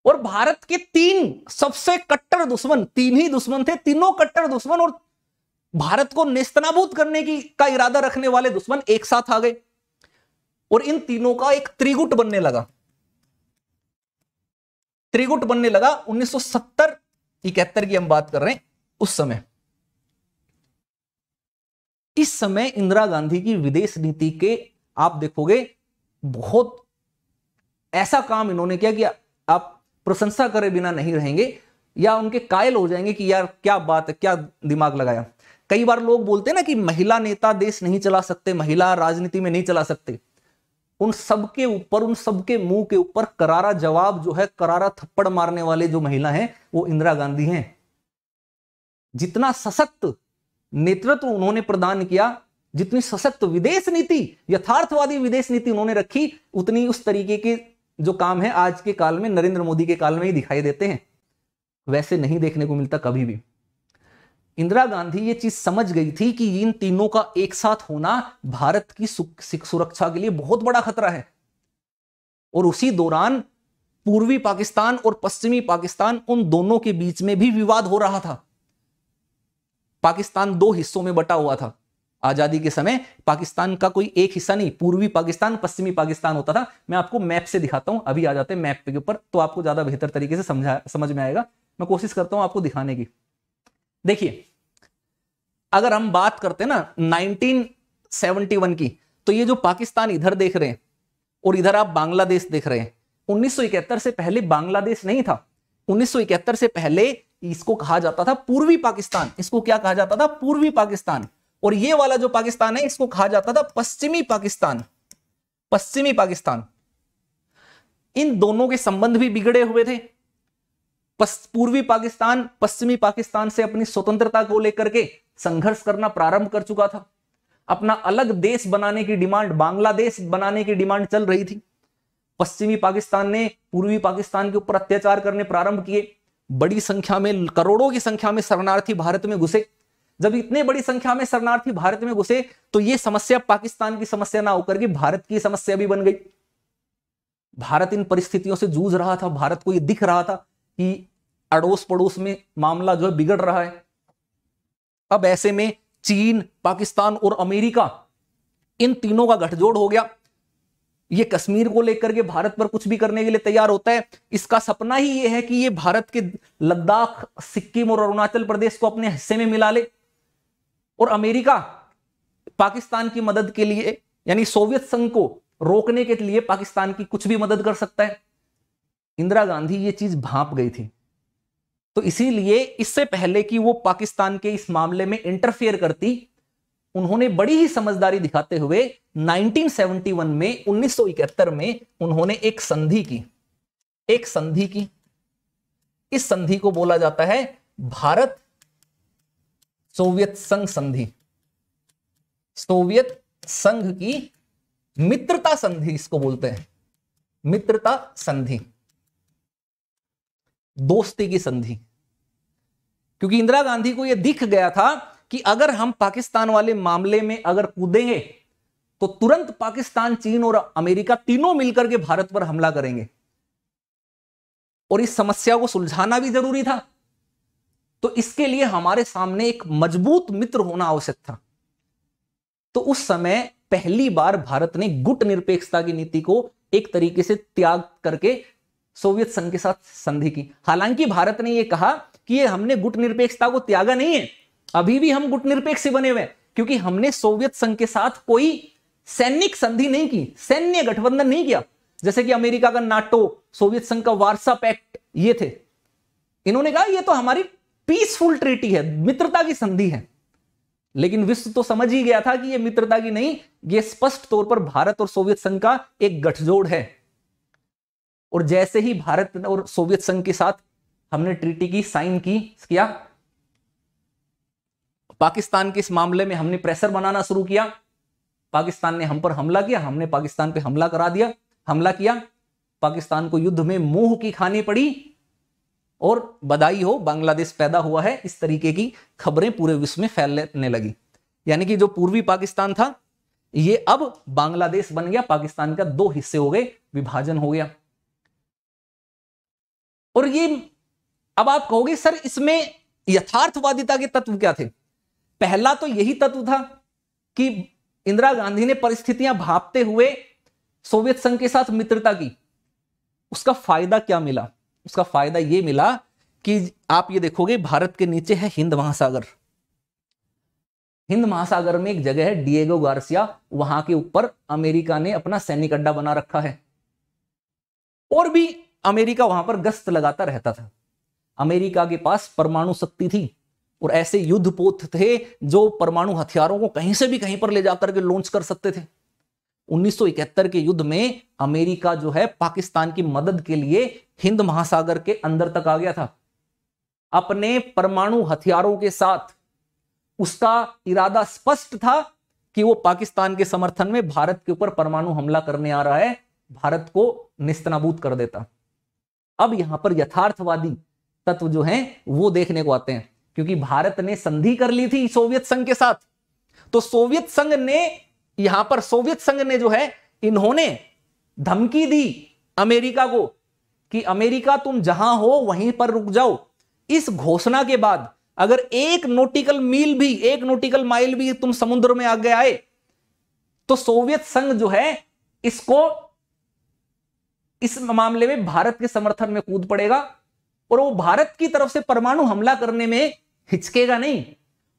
और भारत के तीन सबसे कट्टर दुश्मन तीन ही दुश्मन थे तीनों कट्टर दुश्मन और भारत को नेस्तनाबूत करने की का इरादा रखने वाले दुश्मन एक साथ आ गए और इन तीनों का एक त्रिगुट बनने लगा त्रिगुट बनने लगा 1970 इकहत्तर की हम बात कर रहे हैं उस समय इस समय इंदिरा गांधी की विदेश नीति के आप देखोगे बहुत ऐसा काम इन्होंने किया कि आप प्रशंसा करे बिना नहीं रहेंगे या उनके कायल हो जाएंगे कि यार क्या बात है क्या दिमाग लगाया कई बार लोग बोलते हैं ना कि महिला नेता देश नहीं चला सकते महिला राजनीति में नहीं चला सकते उन सबके ऊपर उन सबके मुंह के ऊपर करारा जवाब जो है करारा थप्पड़ मारने वाले जो महिला हैं वो इंदिरा गांधी हैं जितना सशक्त नेतृत्व उन्होंने प्रदान किया जितनी सशक्त विदेश नीति यथार्थवादी विदेश नीति उन्होंने रखी उतनी उस तरीके के जो काम है आज के काल में नरेंद्र मोदी के काल में ही दिखाई देते हैं वैसे नहीं देखने को मिलता कभी भी इंदिरा गांधी ये चीज समझ गई थी कि इन तीनों का एक साथ होना भारत की सुरक्षा के लिए बहुत बड़ा खतरा है और उसी दौरान पूर्वी पाकिस्तान और पश्चिमी पाकिस्तान उन दोनों के बीच में भी विवाद हो रहा था पाकिस्तान दो हिस्सों में बटा हुआ था आज़ादी के समय पाकिस्तान का कोई एक हिस्सा नहीं पूर्वी पाकिस्तान पश्चिमी पाकिस्तान होता था मैं आपको मैप से दिखाता हूं अभी आ जाते हैं मैप के ऊपर तो आपको ज़्यादा बेहतर तरीके से समझा समझ में आएगा मैं कोशिश करता हूं आपको दिखाने की देखिए अगर हम बात करते ना नाइनटीन की तो ये जो पाकिस्तान इधर देख रहे हैं और इधर आप बांग्लादेश देख रहे हैं उन्नीस से पहले बांग्लादेश नहीं था उन्नीस से पहले इसको कहा जाता था पूर्वी पाकिस्तान इसको क्या कहा जाता था पूर्वी पाकिस्तान और ये वाला जो पाकिस्तान है इसको कहा जाता था पश्चिमी पाकिस्तान पश्चिमी पाकिस्तान इन दोनों के संबंध भी बिगड़े हुए थे पूर्वी पाकिस्तान पश्चिमी पाकिस्तान से अपनी स्वतंत्रता को लेकर के संघर्ष करना प्रारंभ कर चुका था अपना अलग देश बनाने की डिमांड बांग्लादेश बनाने की डिमांड चल रही थी पश्चिमी पाकिस्तान ने पूर्वी पाकिस्तान के ऊपर अत्याचार करने प्रारंभ किए बड़ी संख्या में करोड़ों की संख्या में शरणार्थी भारत में घुसे जब इतने बड़ी संख्या में शरणार्थी भारत में घुसे तो ये समस्या पाकिस्तान की समस्या ना होकर के भारत की समस्या भी बन गई भारत इन परिस्थितियों से जूझ रहा था भारत को यह दिख रहा था कि अड़ोस पड़ोस में मामला जो है बिगड़ रहा है अब ऐसे में चीन पाकिस्तान और अमेरिका इन तीनों का गठजोड़ हो गया ये कश्मीर को लेकर के भारत पर कुछ भी करने के लिए तैयार होता है इसका सपना ही ये है कि ये भारत के लद्दाख सिक्किम और अरुणाचल प्रदेश को अपने हिस्से में मिला ले और अमेरिका पाकिस्तान की मदद के लिए यानी सोवियत संघ को रोकने के लिए पाकिस्तान की कुछ भी मदद कर सकता है इंदिरा गांधी ये चीज भाप गई थी तो इसीलिए इससे पहले कि वो पाकिस्तान के इस मामले में इंटरफेयर करती उन्होंने बड़ी ही समझदारी दिखाते हुए 1971 में 1971 में उन्होंने एक संधि की एक संधि की इस संधि को बोला जाता है भारत सोवियत संघ संधि सोवियत संघ की मित्रता संधि इसको बोलते हैं मित्रता संधि दोस्ती की संधि क्योंकि इंदिरा गांधी को यह दिख गया था कि अगर हम पाकिस्तान वाले मामले में अगर कूदेंगे तो तुरंत पाकिस्तान चीन और अमेरिका तीनों मिलकर के भारत पर हमला करेंगे और इस समस्या को सुलझाना भी जरूरी था तो इसके लिए हमारे सामने एक मजबूत मित्र होना आवश्यक था तो उस समय पहली बार भारत ने गुट निरपेक्षता की नीति को एक तरीके से त्याग करके सोवियत संघ के साथ संधि की हालांकि भारत ने यह कहा कि ये हमने गुट निरपेक्षता को त्यागा नहीं है अभी भी हम गुट निरपेक्ष बने हुए क्योंकि हमने सोवियत संघ के साथ कोई सैनिक संधि नहीं की सैन्य गठबंधन नहीं किया जैसे कि अमेरिका का नाटो सोवियत संघ का वार्सा पैक्ट ये थे इन्होंने कहा ये तो हमारी पीसफुल ट्रीटी है मित्रता की संधि है लेकिन विश्व तो समझ ही गया था कि यह मित्रता की नहीं यह स्पष्ट तौर पर भारत और सोवियत संघ का एक गठजोड़ है और जैसे ही भारत और सोवियत संघ के साथ हमने ट्रीटी की साइन की किया पाकिस्तान के इस मामले में हमने प्रेशर बनाना शुरू किया पाकिस्तान ने हम पर हमला किया हमने पाकिस्तान पे हमला करा दिया हमला किया पाकिस्तान को युद्ध में मोह की खानी पड़ी और बधाई हो बांग्लादेश पैदा हुआ है इस तरीके की खबरें पूरे विश्व में फैलने लगी यानी कि जो पूर्वी पाकिस्तान था ये अब बांग्लादेश बन गया पाकिस्तान का दो हिस्से हो गए विभाजन हो गया और ये अब आप कहोगे सर इसमें यथार्थवादिता के तत्व क्या थे पहला तो यही तत्व था कि इंदिरा गांधी ने परिस्थितियां भापते हुए सोवियत संघ के साथ मित्रता की उसका फायदा क्या मिला उसका फायदा ये मिला कि आप ये देखोगे भारत के नीचे है हिंद महासागर हिंद महासागर में एक जगह है डिएगो गार्सिया वहां के ऊपर अमेरिका ने अपना सैनिक अड्डा बना रखा है और भी अमेरिका वहां पर गश्त लगाता रहता था अमेरिका के पास परमाणु शक्ति थी और ऐसे युद्धपोत थे जो परमाणु हथियारों को कहीं से भी कहीं पर ले जाकर के लॉन्च कर सकते थे 1971 के युद्ध में अमेरिका जो है पाकिस्तान की मदद के लिए हिंद महासागर के अंदर तक आ गया था अपने परमाणु हथियारों के साथ उसका इरादा स्पष्ट था कि वो पाकिस्तान के समर्थन में भारत के ऊपर परमाणु हमला करने आ रहा है भारत को निस्तनाबूत कर देता अब यहां पर यथार्थवादी तत्व जो हैं वो देखने को आते हैं क्योंकि भारत ने संधि कर ली थी सोवियत संघ के साथ तो सोवियत संघ ने यहां पर सोवियत संघ ने जो है इन्होंने धमकी दी अमेरिका को कि अमेरिका तुम जहां हो वहीं पर रुक जाओ इस घोषणा के बाद अगर एक नोटिकल मील भी एक नोटिकल माइल भी तुम समुद्र में आगे आए तो सोवियत संघ जो है इसको इस मामले में भारत के समर्थन में कूद पड़ेगा और वो भारत की तरफ से परमाणु हमला करने में हिचकेगा नहीं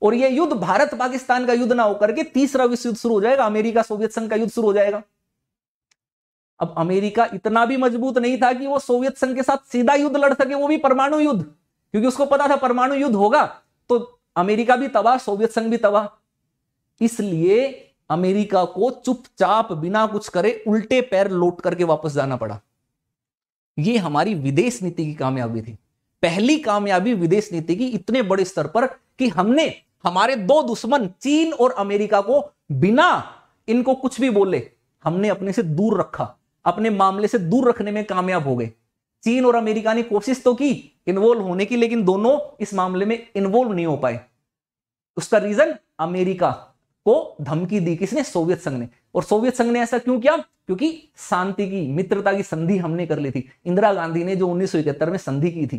और यह युद्ध भारत पाकिस्तान का युद्ध ना होकर के तीसरा विश्व युद्ध शुरू हो जाएगा अमेरिका सोवियत संघ का युद्ध शुरू हो जाएगा अब अमेरिका इतना भी मजबूत नहीं था कि वो सोवियत संघ के साथ सीधा युद्ध लड़ सके वो भी परमाणु युद्ध क्योंकि उसको पता था परमाणु युद्ध होगा तो अमेरिका भी तबाह सोवियत संघ भी तबाह इसलिए अमेरिका को चुपचाप बिना कुछ करे उल्टे पैर लौट करके वापस जाना पड़ा ये हमारी विदेश नीति की कामयाबी थी पहली कामयाबी विदेश नीति की इतने बड़े स्तर पर कि हमने हमारे दो दुश्मन चीन और अमेरिका को बिना इनको कुछ भी बोले हमने अपने से दूर रखा अपने मामले से दूर रखने में कामयाब हो गए चीन और अमेरिका ने कोशिश तो की इन्वॉल्व होने की लेकिन दोनों इस मामले में इन्वॉल्व नहीं हो पाए उसका रीजन अमेरिका को धमकी दी किसने सोवियत संघ ने और सोवियत संघ ने ऐसा क्यों किया क्योंकि शांति की मित्रता की संधि हमने कर ली थी इंदिरा गांधी ने जो उन्नीस में संधि की थी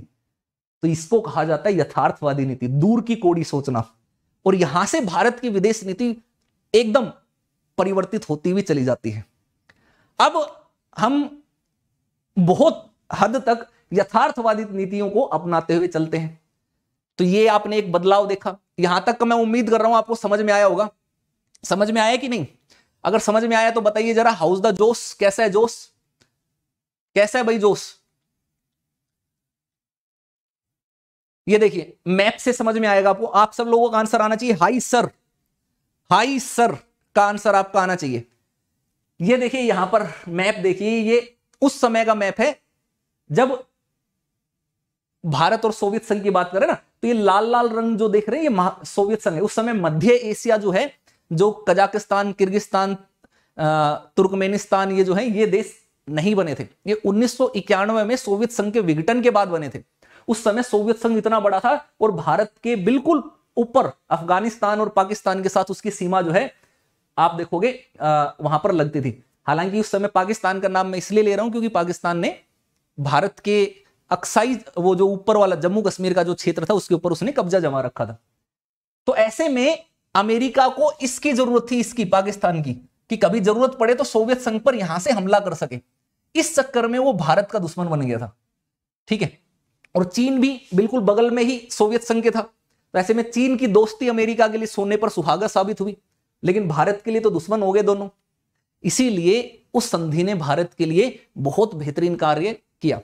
तो इसको कहा जाता है यथार्थवादी नीति दूर की कोड़ी सोचना और यहां से भारत की विदेश नीति एकदम परिवर्तित होती हुई चली जाती है अब हम बहुत हद तक यथार्थवादित नीतियों को अपनाते हुए चलते हैं तो ये आपने एक बदलाव देखा यहां तक मैं उम्मीद कर रहा हूं आपको समझ में आया होगा समझ में आया कि नहीं अगर समझ में आया तो बताइए जरा हाउस द जोश कैसा है जोश कैसा है भाई जोश ये देखिए मैप से समझ में आएगा आपको आप सब लोगों का आंसर आना चाहिए हाई सर हाई सर का आंसर आपका आना चाहिए ये देखिए यहां पर मैप देखिए ये उस समय का मैप है जब भारत और सोवियत संघ की बात करें ना तो ये लाल लाल रंग जो देख रहे हैं ये सोवियत संघ है उस समय मध्य एशिया जो है जो कजाकिस्तान किर्गिस्तान तुर्कमेनिस्तान ये जो है ये देश नहीं बने थे ये उन्नीस में सोवियत संघ के विघटन के बाद बने थे उस समय सोवियत संघ इतना बड़ा था और भारत के बिल्कुल ऊपर अफगानिस्तान और पाकिस्तान के साथ उसकी सीमा जो है आप देखोगे वहां पर लगती थी हालांकि उस समय पाकिस्तान का नाम मैं इसलिए ले रहा हूं क्योंकि पाकिस्तान ने भारत के अक्साई वो जो ऊपर वाला जम्मू कश्मीर का जो क्षेत्र था उसके ऊपर उसने कब्जा जमा रखा था तो ऐसे में अमेरिका को इसकी जरूरत थी इसकी पाकिस्तान की कि कभी जरूरत पड़े तो सोवियत संघ पर यहां से हमला कर सके इस चक्कर में वो भारत का दुश्मन बन गया था ठीक है और चीन भी बिल्कुल बगल में ही सोवियत संघ के था ऐसे में चीन की दोस्ती अमेरिका के लिए सोने पर सुहागा साबित हुई लेकिन भारत के लिए तो दुश्मन हो गए दोनों इसीलिए उस संधि ने भारत के लिए बहुत बेहतरीन कार्य किया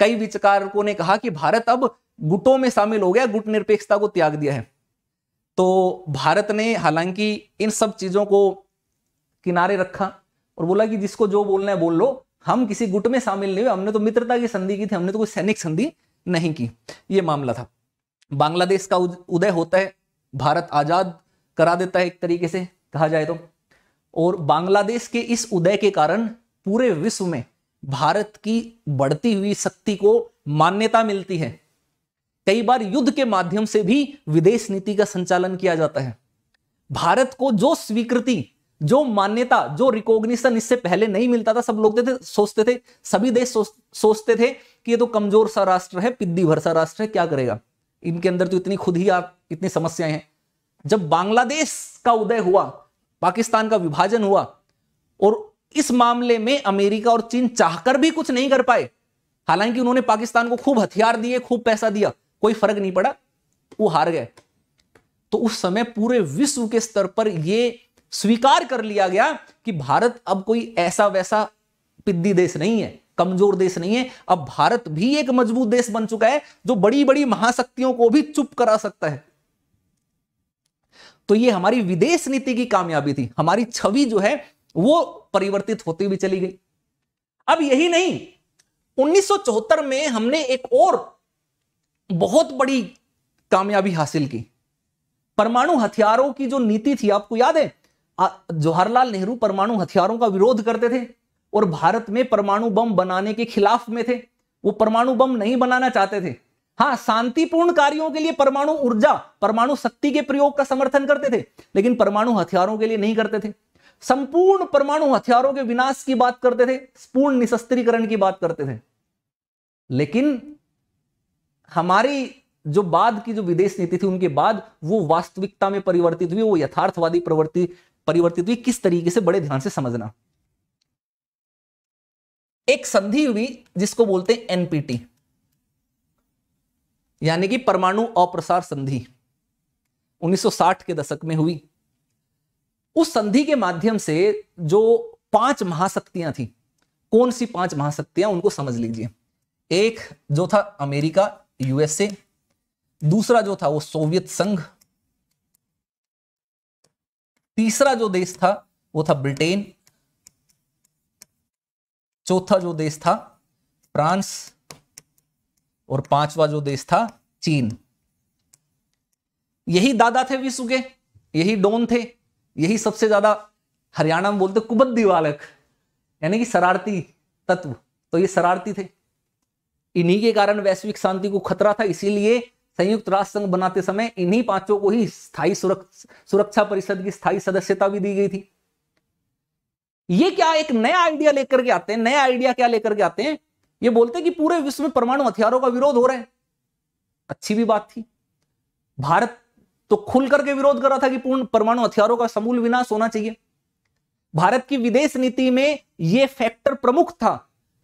कई विचारकों ने कहा कि भारत अब गुटों में शामिल हो गया गुट निरपेक्षता को त्याग दिया है तो भारत ने हालांकि इन सब चीजों को किनारे रखा और बोला कि जिसको जो बोलना है बोल लो हम किसी गुट में शामिल नहीं हुए हमने तो मित्रता की संधि की थी हमने तो कोई सैनिक संधि नहीं की ये मामला था बांग्लादेश का उदय होता है भारत आजाद करा देता है एक तरीके से कहा जाए तो और बांग्लादेश के इस उदय के कारण पूरे विश्व में भारत की बढ़ती हुई शक्ति को मान्यता मिलती है कई बार युद्ध के माध्यम से भी विदेश नीति का संचालन किया जाता है भारत को जो स्वीकृति जो मान्यता जो रिकॉग्निशन इससे पहले नहीं मिलता था सब लोग थे सोचते थे सभी देश सोच, सोचते थे कि ये तो कमजोर सा राष्ट्र है पिद्दी भर सा राष्ट्र है क्या करेगा इनके अंदर तो इतनी खुद ही आप इतनी समस्याएं हैं जब बांग्लादेश का उदय हुआ पाकिस्तान का विभाजन हुआ और इस मामले में अमेरिका और चीन चाहकर भी कुछ नहीं कर पाए हालांकि उन्होंने पाकिस्तान को खूब हथियार दिए खूब पैसा दिया कोई फर्क नहीं पड़ा वो हार गए तो उस समय पूरे विश्व के स्तर पर यह स्वीकार कर लिया गया कि भारत अब कोई ऐसा वैसा पिद्दी देश नहीं है कमजोर देश नहीं है अब भारत भी एक मजबूत देश बन चुका है जो बड़ी बड़ी महाशक्तियों को भी चुप करा सकता है तो ये हमारी विदेश नीति की कामयाबी थी हमारी छवि जो है वो परिवर्तित होती हुई चली गई अब यही नहीं उन्नीस में हमने एक और बहुत बड़ी कामयाबी हासिल की परमाणु हथियारों की जो नीति थी आपको याद है जवाहरलाल नेहरू परमाणु हथियारों का विरोध करते थे और भारत में परमाणु बम बनाने के खिलाफ में थे वो परमाणु बम नहीं बनाना चाहते थे हाँ शांतिपूर्ण कार्यों के लिए परमाणु ऊर्जा परमाणु शक्ति के प्रयोग का समर्थन करते थे लेकिन परमाणु हथियारों के लिए नहीं करते थे संपूर्ण परमाणु हथियारों के विनाश की बात करते थे पूर्ण निशस्त्रीकरण की बात करते थे लेकिन हमारी जो बाद की जो विदेश नीति थी उनके बाद वो वास्तविकता में परिवर्तित हुई वो यथार्थवादी प्रवृत्ति परिवर्तित हुई किस तरीके से बड़े ध्यान से समझना एक संधि हुई जिसको बोलते हैं एनपीटी यानी कि परमाणु अप्रसार संधि 1960 के दशक में हुई उस संधि के माध्यम से जो पांच महाशक्तियां थी कौन सी पांच महाशक्तियां उनको समझ लीजिए एक जो था अमेरिका यूएसए दूसरा जो था वो सोवियत संघ तीसरा जो देश था वो था ब्रिटेन चौथा जो देश था फ्रांस और पांचवा जो देश था चीन यही दादा थे विश्व के यही डोन थे यही सबसे ज्यादा हरियाणा में बोलते कुबद्दी बालक यानी कि शरारती तत्व तो ये शरारती थे इन्हीं के कारण वैश्विक शांति को खतरा था इसीलिए संयुक्त राष्ट्र संघ बनाते समय इन्हीं पांचों को ही स्थायी सुरक्षा परिषद की स्थायी सदस्यता भी दी गई थी ये क्या एक नया आइडिया लेकर के आते हैं नया आइडिया क्या लेकर के आते हैं ये बोलते हैं कि पूरे विश्व में परमाणु हथियारों का विरोध हो रहा है अच्छी भी बात थी भारत तो खुलकर के विरोध कर रहा था कि पूर्ण परमाणु हथियारों का समूल विनाश होना चाहिए भारत की विदेश नीति में यह फैक्टर प्रमुख था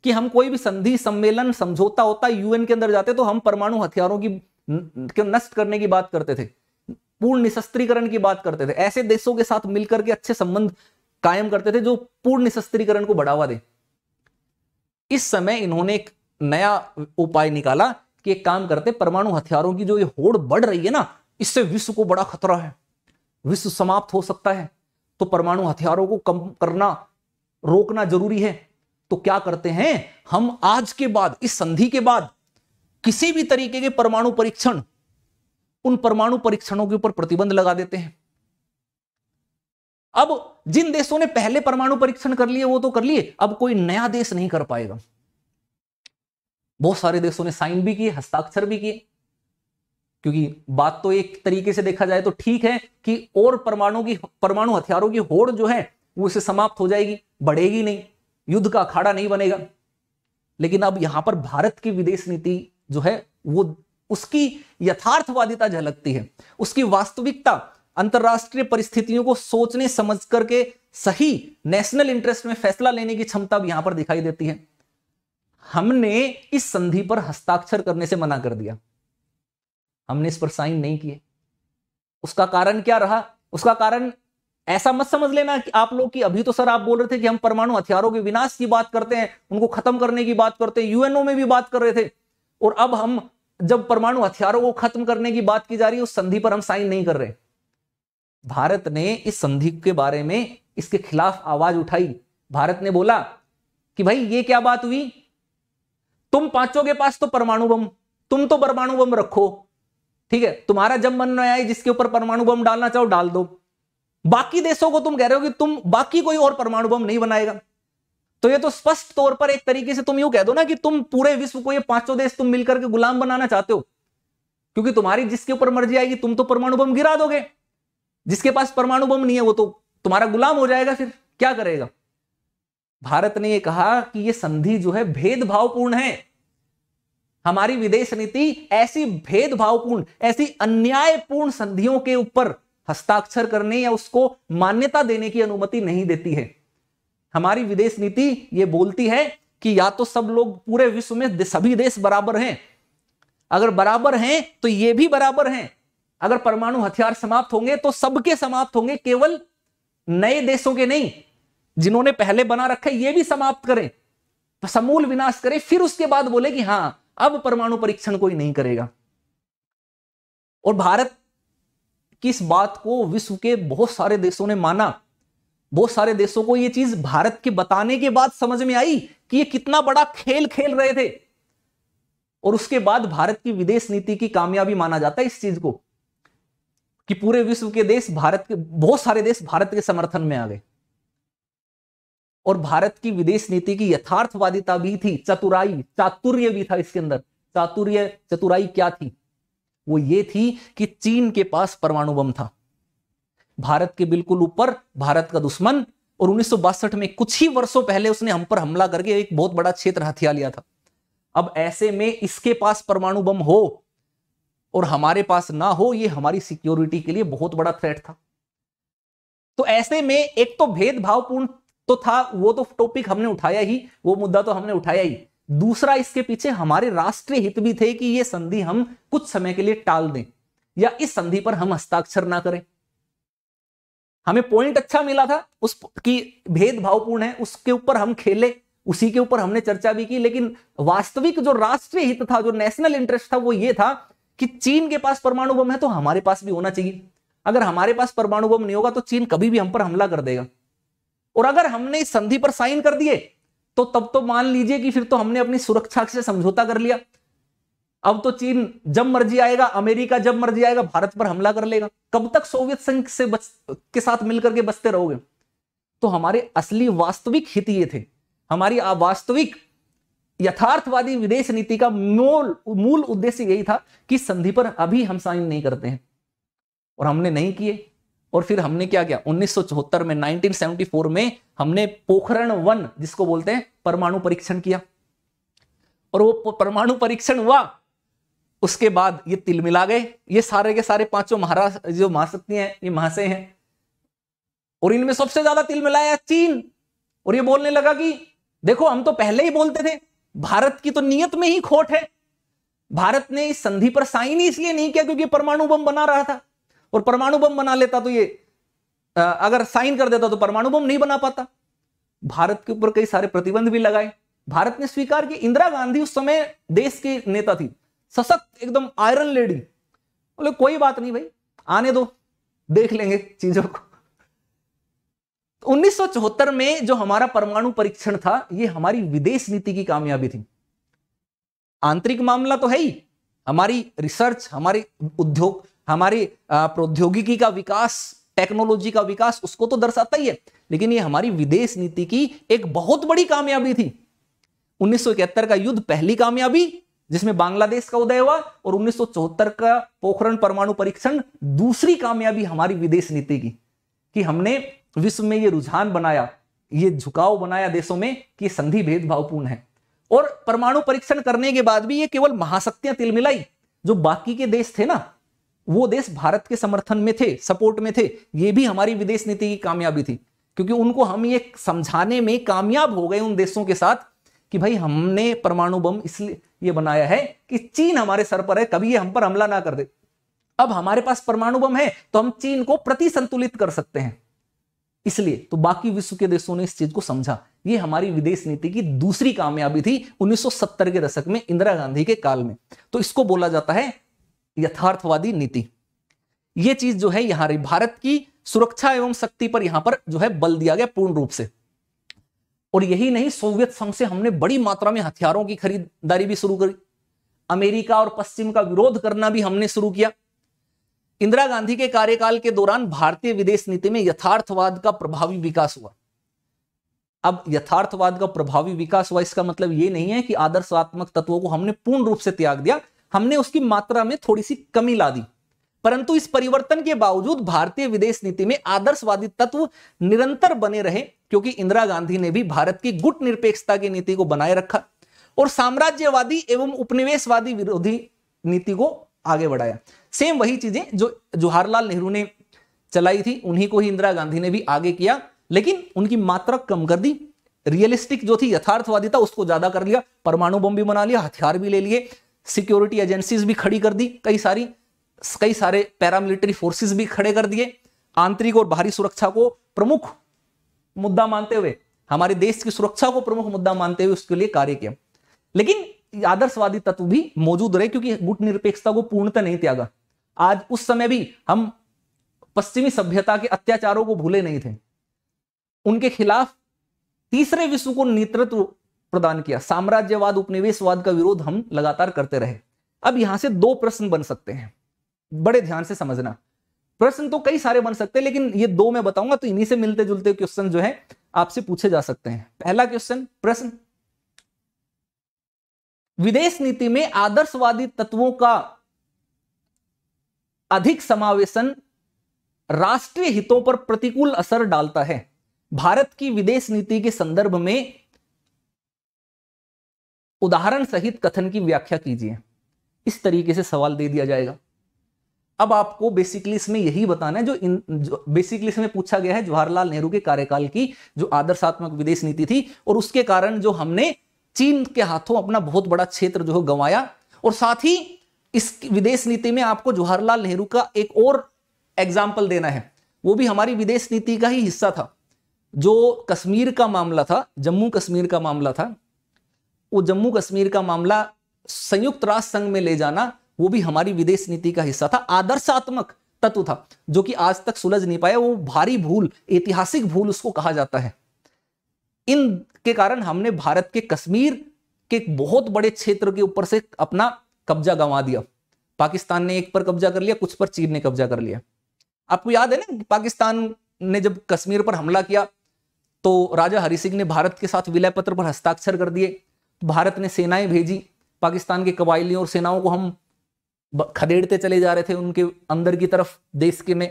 कि हम कोई भी संधि सम्मेलन समझौता होता यूएन के अंदर जाते तो हम परमाणु हथियारों की नष्ट करने की बात करते थे पूर्ण निशस्त्रीकरण की बात करते थे ऐसे देशों के साथ मिलकर के अच्छे संबंध कायम करते थे जो पूर्ण निशस्त्रीकरण को बढ़ावा दे इस समय इन्होंने एक नया उपाय निकाला कि एक काम करते परमाणु हथियारों की जो ये होड़ बढ़ रही है ना इससे विश्व को बड़ा खतरा है विश्व समाप्त हो सकता है तो परमाणु हथियारों को कम करना रोकना जरूरी है तो क्या करते हैं हम आज के बाद इस संधि के बाद किसी भी तरीके के परमाणु परीक्षण उन परमाणु परीक्षणों के ऊपर प्रतिबंध लगा देते हैं अब जिन देशों ने पहले परमाणु परीक्षण कर लिए वो तो कर लिए अब कोई नया देश नहीं कर पाएगा बहुत सारे देशों ने साइन भी किए हस्ताक्षर भी किए क्योंकि बात तो एक तरीके से देखा जाए तो ठीक है कि और परमाणु की परमाणु हथियारों की होड़ जो है वो इसे समाप्त हो जाएगी बढ़ेगी नहीं युद्ध का अखाड़ा नहीं बनेगा लेकिन अब यहां पर भारत की विदेश नीति जो है वो उसकी यथार्थवादिता झलकती है उसकी वास्तविकता अंतर्राष्ट्रीय परिस्थितियों को सोचने समझ करके सही नेशनल इंटरेस्ट में फैसला लेने की क्षमता भी यहां पर दिखाई देती है हमने इस संधि पर हस्ताक्षर करने से मना कर दिया हमने इस पर साइन नहीं किए उसका कारण क्या रहा उसका कारण ऐसा मत समझ लेना कि आप लोग की अभी तो सर आप बोल रहे थे कि हम परमाणु हथियारों के विनाश की बात करते हैं उनको खत्म करने की बात करते हैं यूएनओ में भी बात कर रहे थे और अब हम जब परमाणु हथियारों को खत्म करने की बात की जा रही है उस संधि पर हम साइन नहीं कर रहे भारत ने इस संधि के बारे में इसके खिलाफ आवाज उठाई भारत ने बोला कि भाई ये क्या बात हुई तुम पांचों के पास तो परमाणु बम तुम तो परमाणु बम रखो ठीक है तुम्हारा जब मन नया आए जिसके ऊपर परमाणु बम डालना चाहो डाल दो बाकी देशों को तुम कह रहे हो कि तुम बाकी कोई और परमाणु बम नहीं बनाएगा तो ये तो स्पष्ट तौर पर एक तरीके से तुम यू कह दो ना कि तुम पूरे विश्व को ये पांचों देश तुम मिलकर के गुलाम बनाना चाहते हो क्योंकि तुम्हारी जिसके ऊपर मर्जी आएगी तुम तो परमाणु बम गिरा दोगे जिसके पास परमाणु बम नहीं है वो तो तुम्हारा गुलाम हो जाएगा फिर क्या करेगा भारत ने यह कहा कि ये संधि जो है भेदभावपूर्ण है हमारी विदेश नीति ऐसी भेदभावपूर्ण ऐसी अन्यायपूर्ण संधियों के ऊपर हस्ताक्षर करने या उसको मान्यता देने की अनुमति नहीं देती है हमारी विदेश नीति ये बोलती है कि या तो सब लोग पूरे विश्व में सभी देश बराबर हैं अगर बराबर हैं तो ये भी बराबर हैं अगर परमाणु हथियार समाप्त होंगे तो सबके समाप्त होंगे केवल नए देशों के नहीं जिन्होंने पहले बना रखे ये भी समाप्त करें तो समूल विनाश करें फिर उसके बाद बोले कि हाँ अब परमाणु परीक्षण कोई नहीं करेगा और भारत की इस बात को विश्व के बहुत सारे देशों ने माना बहुत सारे देशों को ये चीज भारत के बताने के बाद समझ में आई कि ये कितना बड़ा खेल खेल रहे थे और उसके बाद भारत की विदेश नीति की कामयाबी माना जाता है इस चीज को कि पूरे विश्व के देश भारत के बहुत सारे देश भारत के समर्थन में आ गए और भारत की विदेश नीति की यथार्थवादिता भी थी चतुराई चातुर्य भी था इसके अंदर चातुर्य चतुराई क्या थी वो ये थी कि चीन के पास परमाणु बम था भारत के बिल्कुल ऊपर भारत का दुश्मन और उन्नीस में कुछ ही वर्षों पहले उसने हम पर हमला करके एक बहुत बड़ा क्षेत्र हथिया लिया था अब ऐसे में इसके पास परमाणु बम हो और हमारे पास ना हो ये हमारी सिक्योरिटी के लिए बहुत बड़ा थ्रेट था तो ऐसे में एक तो भेदभावपूर्ण तो था वो तो टॉपिक हमने उठाया ही वो मुद्दा तो हमने उठाया ही दूसरा इसके पीछे हमारे राष्ट्रीय हित भी थे कि ये संधि हम कुछ समय के लिए टाल दें या इस संधि पर हम हस्ताक्षर ना करें हमें पॉइंट अच्छा मिला था उस की भेदभावपूर्ण है उसके ऊपर हम खेले उसी के ऊपर हमने चर्चा भी की लेकिन वास्तविक जो राष्ट्रीय हित था जो नेशनल इंटरेस्ट था वो ये था कि चीन के पास परमाणु बम है तो हमारे पास भी होना चाहिए अगर हमारे पास परमाणु बम नहीं होगा तो चीन कभी भी हम पर हमला कर देगा और अगर हमने इस संधि पर साइन कर दिए तो तब तो मान लीजिए कि फिर तो हमने अपनी सुरक्षा से समझौता कर लिया अब तो चीन जब मर्जी आएगा अमेरिका जब मर्जी आएगा भारत पर हमला कर लेगा कब तक सोवियत संघ से बच के साथ मिलकर के बचते रहोगे तो हमारे असली वास्तविक हित ये थे हमारी वास्तविक यथार्थवादी विदेश नीति का मूल मूल उद्देश्य यही था कि संधि पर अभी हम साइन नहीं करते हैं और हमने नहीं किए और फिर हमने क्या किया 1974 में 1974 में हमने पोखरण वन जिसको बोलते हैं परमाणु परीक्षण किया और वो परमाणु परीक्षण हुआ उसके बाद ये तिल मिला गए ये सारे के सारे पांचों महाराज जो महाशक्ति हैं ये महाशय हैं और इनमें सबसे ज्यादा तिल मिलाया चीन और ये बोलने लगा कि देखो हम तो पहले ही बोलते थे भारत की तो नियत में ही खोट है भारत ने इस संधि पर साइन ही इसलिए नहीं किया क्योंकि परमाणु बम बना रहा था और परमाणु बम बना लेता तो ये आ, अगर साइन कर देता तो परमाणु बम नहीं बना पाता भारत के ऊपर कई सारे प्रतिबंध भी लगाए भारत ने स्वीकार किया इंदिरा गांधी उस समय देश की नेता थी सशक्त एकदम आयरन लेडी बोले कोई बात नहीं भाई आने दो देख लेंगे चीजों को तो में जो हमारा परमाणु परीक्षण था ये हमारी विदेश नीति की कामयाबी थी आंतरिक मामला तो है ही हमारी रिसर्च हमारे उद्योग हमारे प्रौद्योगिकी का विकास टेक्नोलॉजी का विकास उसको तो दर्शाता ही है लेकिन ये हमारी विदेश नीति की एक बहुत बड़ी कामयाबी थी उन्नीस का युद्ध पहली कामयाबी जिसमें बांग्लादेश का उदय हुआ और उन्नीस का पोखरण परमाणु परीक्षण दूसरी कामयाबी हमारी विदेश नीति की कि हमने विश्व में ये रुझान बनाया ये झुकाव बनाया देशों में कि संधि भेदभावपूर्ण है और परमाणु परीक्षण करने के बाद भी ये केवल महाशक्तियां तिल मिलाई जो बाकी के देश थे ना वो देश भारत के समर्थन में थे सपोर्ट में थे ये भी हमारी विदेश नीति की कामयाबी थी क्योंकि उनको हम ये समझाने में कामयाब हो गए उन देशों के साथ कि भाई हमने परमाणु बम इसलिए ये बनाया है कि चीन हमारे सर पर है कभी ये हम पर हमला ना कर दे अब हमारे पास परमाणु बम है तो हम चीन को प्रति संतुलित कर सकते हैं इसलिए तो बाकी विश्व के देशों ने इस चीज को समझा ये हमारी विदेश नीति की दूसरी कामयाबी थी 1970 के दशक में इंदिरा गांधी के काल में तो इसको बोला जाता है यथार्थवादी नीति ये चीज जो है यहां भारत की सुरक्षा एवं शक्ति पर यहां पर जो है बल दिया गया पूर्ण रूप से और यही नहीं सोवियत संघ से हमने बड़ी मात्रा में हथियारों की खरीदारी भी शुरू करी अमेरिका और पश्चिम का विरोध करना भी हमने शुरू किया इंदिरा गांधी के कार्यकाल के दौरान भारतीय विदेश नीति में यथार्थवाद का प्रभावी विकास हुआ अब यथार्थवाद का प्रभावी विकास हुआ इसका मतलब यह नहीं है कि आदर्शात्मक तत्वों को हमने पूर्ण रूप से त्याग दिया हमने उसकी मात्रा में थोड़ी सी कमी ला दी परंतु इस परिवर्तन के बावजूद भारतीय विदेश नीति में आदर्शवादी तत्व निरंतर बने रहे क्योंकि इंदिरा गांधी ने भी भारत की गुट निरपेक्षता की नीति को बनाए रखा और साम्राज्यवादी एवं उपनिवेशवादी विरोधी नीति को आगे बढ़ाया सेम वही चीजें जो जवाहरलाल नेहरू ने चलाई थी उन्हीं को ही इंदिरा गांधी ने भी आगे किया लेकिन उनकी मात्रा कम कर दी रियलिस्टिक जो थी यथार्थवादी था उसको ज्यादा कर लिया परमाणु बम भी बना लिया हथियार भी ले लिए सिक्योरिटी एजेंसीज भी खड़ी कर दी कई सारी कई सारे पैरामिलिट्री फोर्सेस भी खड़े कर दिए आंतरिक और बाहरी सुरक्षा को प्रमुख मुद्दा मानते हुए हमारे देश की सुरक्षा को प्रमुख मुद्दा मानते हुए उसके लिए कार्य किया लेकिन आदर्शवादी तत्व भी मौजूद रहे क्योंकि गुट निरपेक्षता को पूर्णतः नहीं त्यागा आज उस समय भी हम पश्चिमी सभ्यता के अत्याचारों को भूले नहीं थे उनके खिलाफ तीसरे विश्व को नेतृत्व प्रदान किया साम्राज्यवाद उपनिवेशवाद का विरोध हम लगातार करते रहे अब यहां से दो प्रश्न बन सकते हैं बड़े ध्यान से समझना प्रश्न तो कई सारे बन सकते हैं लेकिन ये दो मैं बताऊंगा तो इन्हीं से मिलते जुलते क्वेश्चन जो है आपसे पूछे जा सकते हैं पहला क्वेश्चन प्रश्न विदेश नीति में आदर्शवादी तत्वों का अधिक समावेशन राष्ट्रीय हितों पर प्रतिकूल असर डालता है भारत की विदेश नीति के संदर्भ में उदाहरण सहित कथन की व्याख्या कीजिए इस तरीके से सवाल दे दिया जाएगा अब आपको बेसिकली इसमें यही बताना है जो, इन, बेसिकली इसमें पूछा गया है जवाहरलाल नेहरू के कार्यकाल की जो आदर्शात्मक विदेश नीति थी और उसके कारण जो हमने चीन के हाथों अपना बहुत बड़ा क्षेत्र जो है गंवाया और साथ ही इस विदेश नीति में आपको जवाहरलाल नेहरू का एक और एग्जाम्पल देना है वो भी हमारी विदेश नीति का ही हिस्सा था जो कश्मीर का मामला था जम्मू कश्मीर का मामला था वो जम्मू कश्मीर का मामला संयुक्त राष्ट्र संघ में ले जाना वो भी हमारी विदेश नीति का हिस्सा था आदर्शात्मक तत्व था जो कि आज तक सुलझ नहीं पाया वो भारी भूल ऐतिहासिक भूल उसको कहा जाता है इन के कारण हमने भारत के कश्मीर के बहुत बड़े क्षेत्र के ऊपर से अपना कब्जा गंवा दिया पाकिस्तान ने एक पर कब्जा कर लिया कुछ पर चीन ने कब्जा कर लिया आपको याद है ना पाकिस्तान ने जब कश्मीर पर हमला किया तो राजा हरि सिंह ने भारत के साथ विलय पत्र पर हस्ताक्षर कर दिए भारत ने सेनाएं भेजी पाकिस्तान के कबाइलियों और सेनाओं को हम खदेड़ते चले जा रहे थे उनके अंदर की तरफ देश के में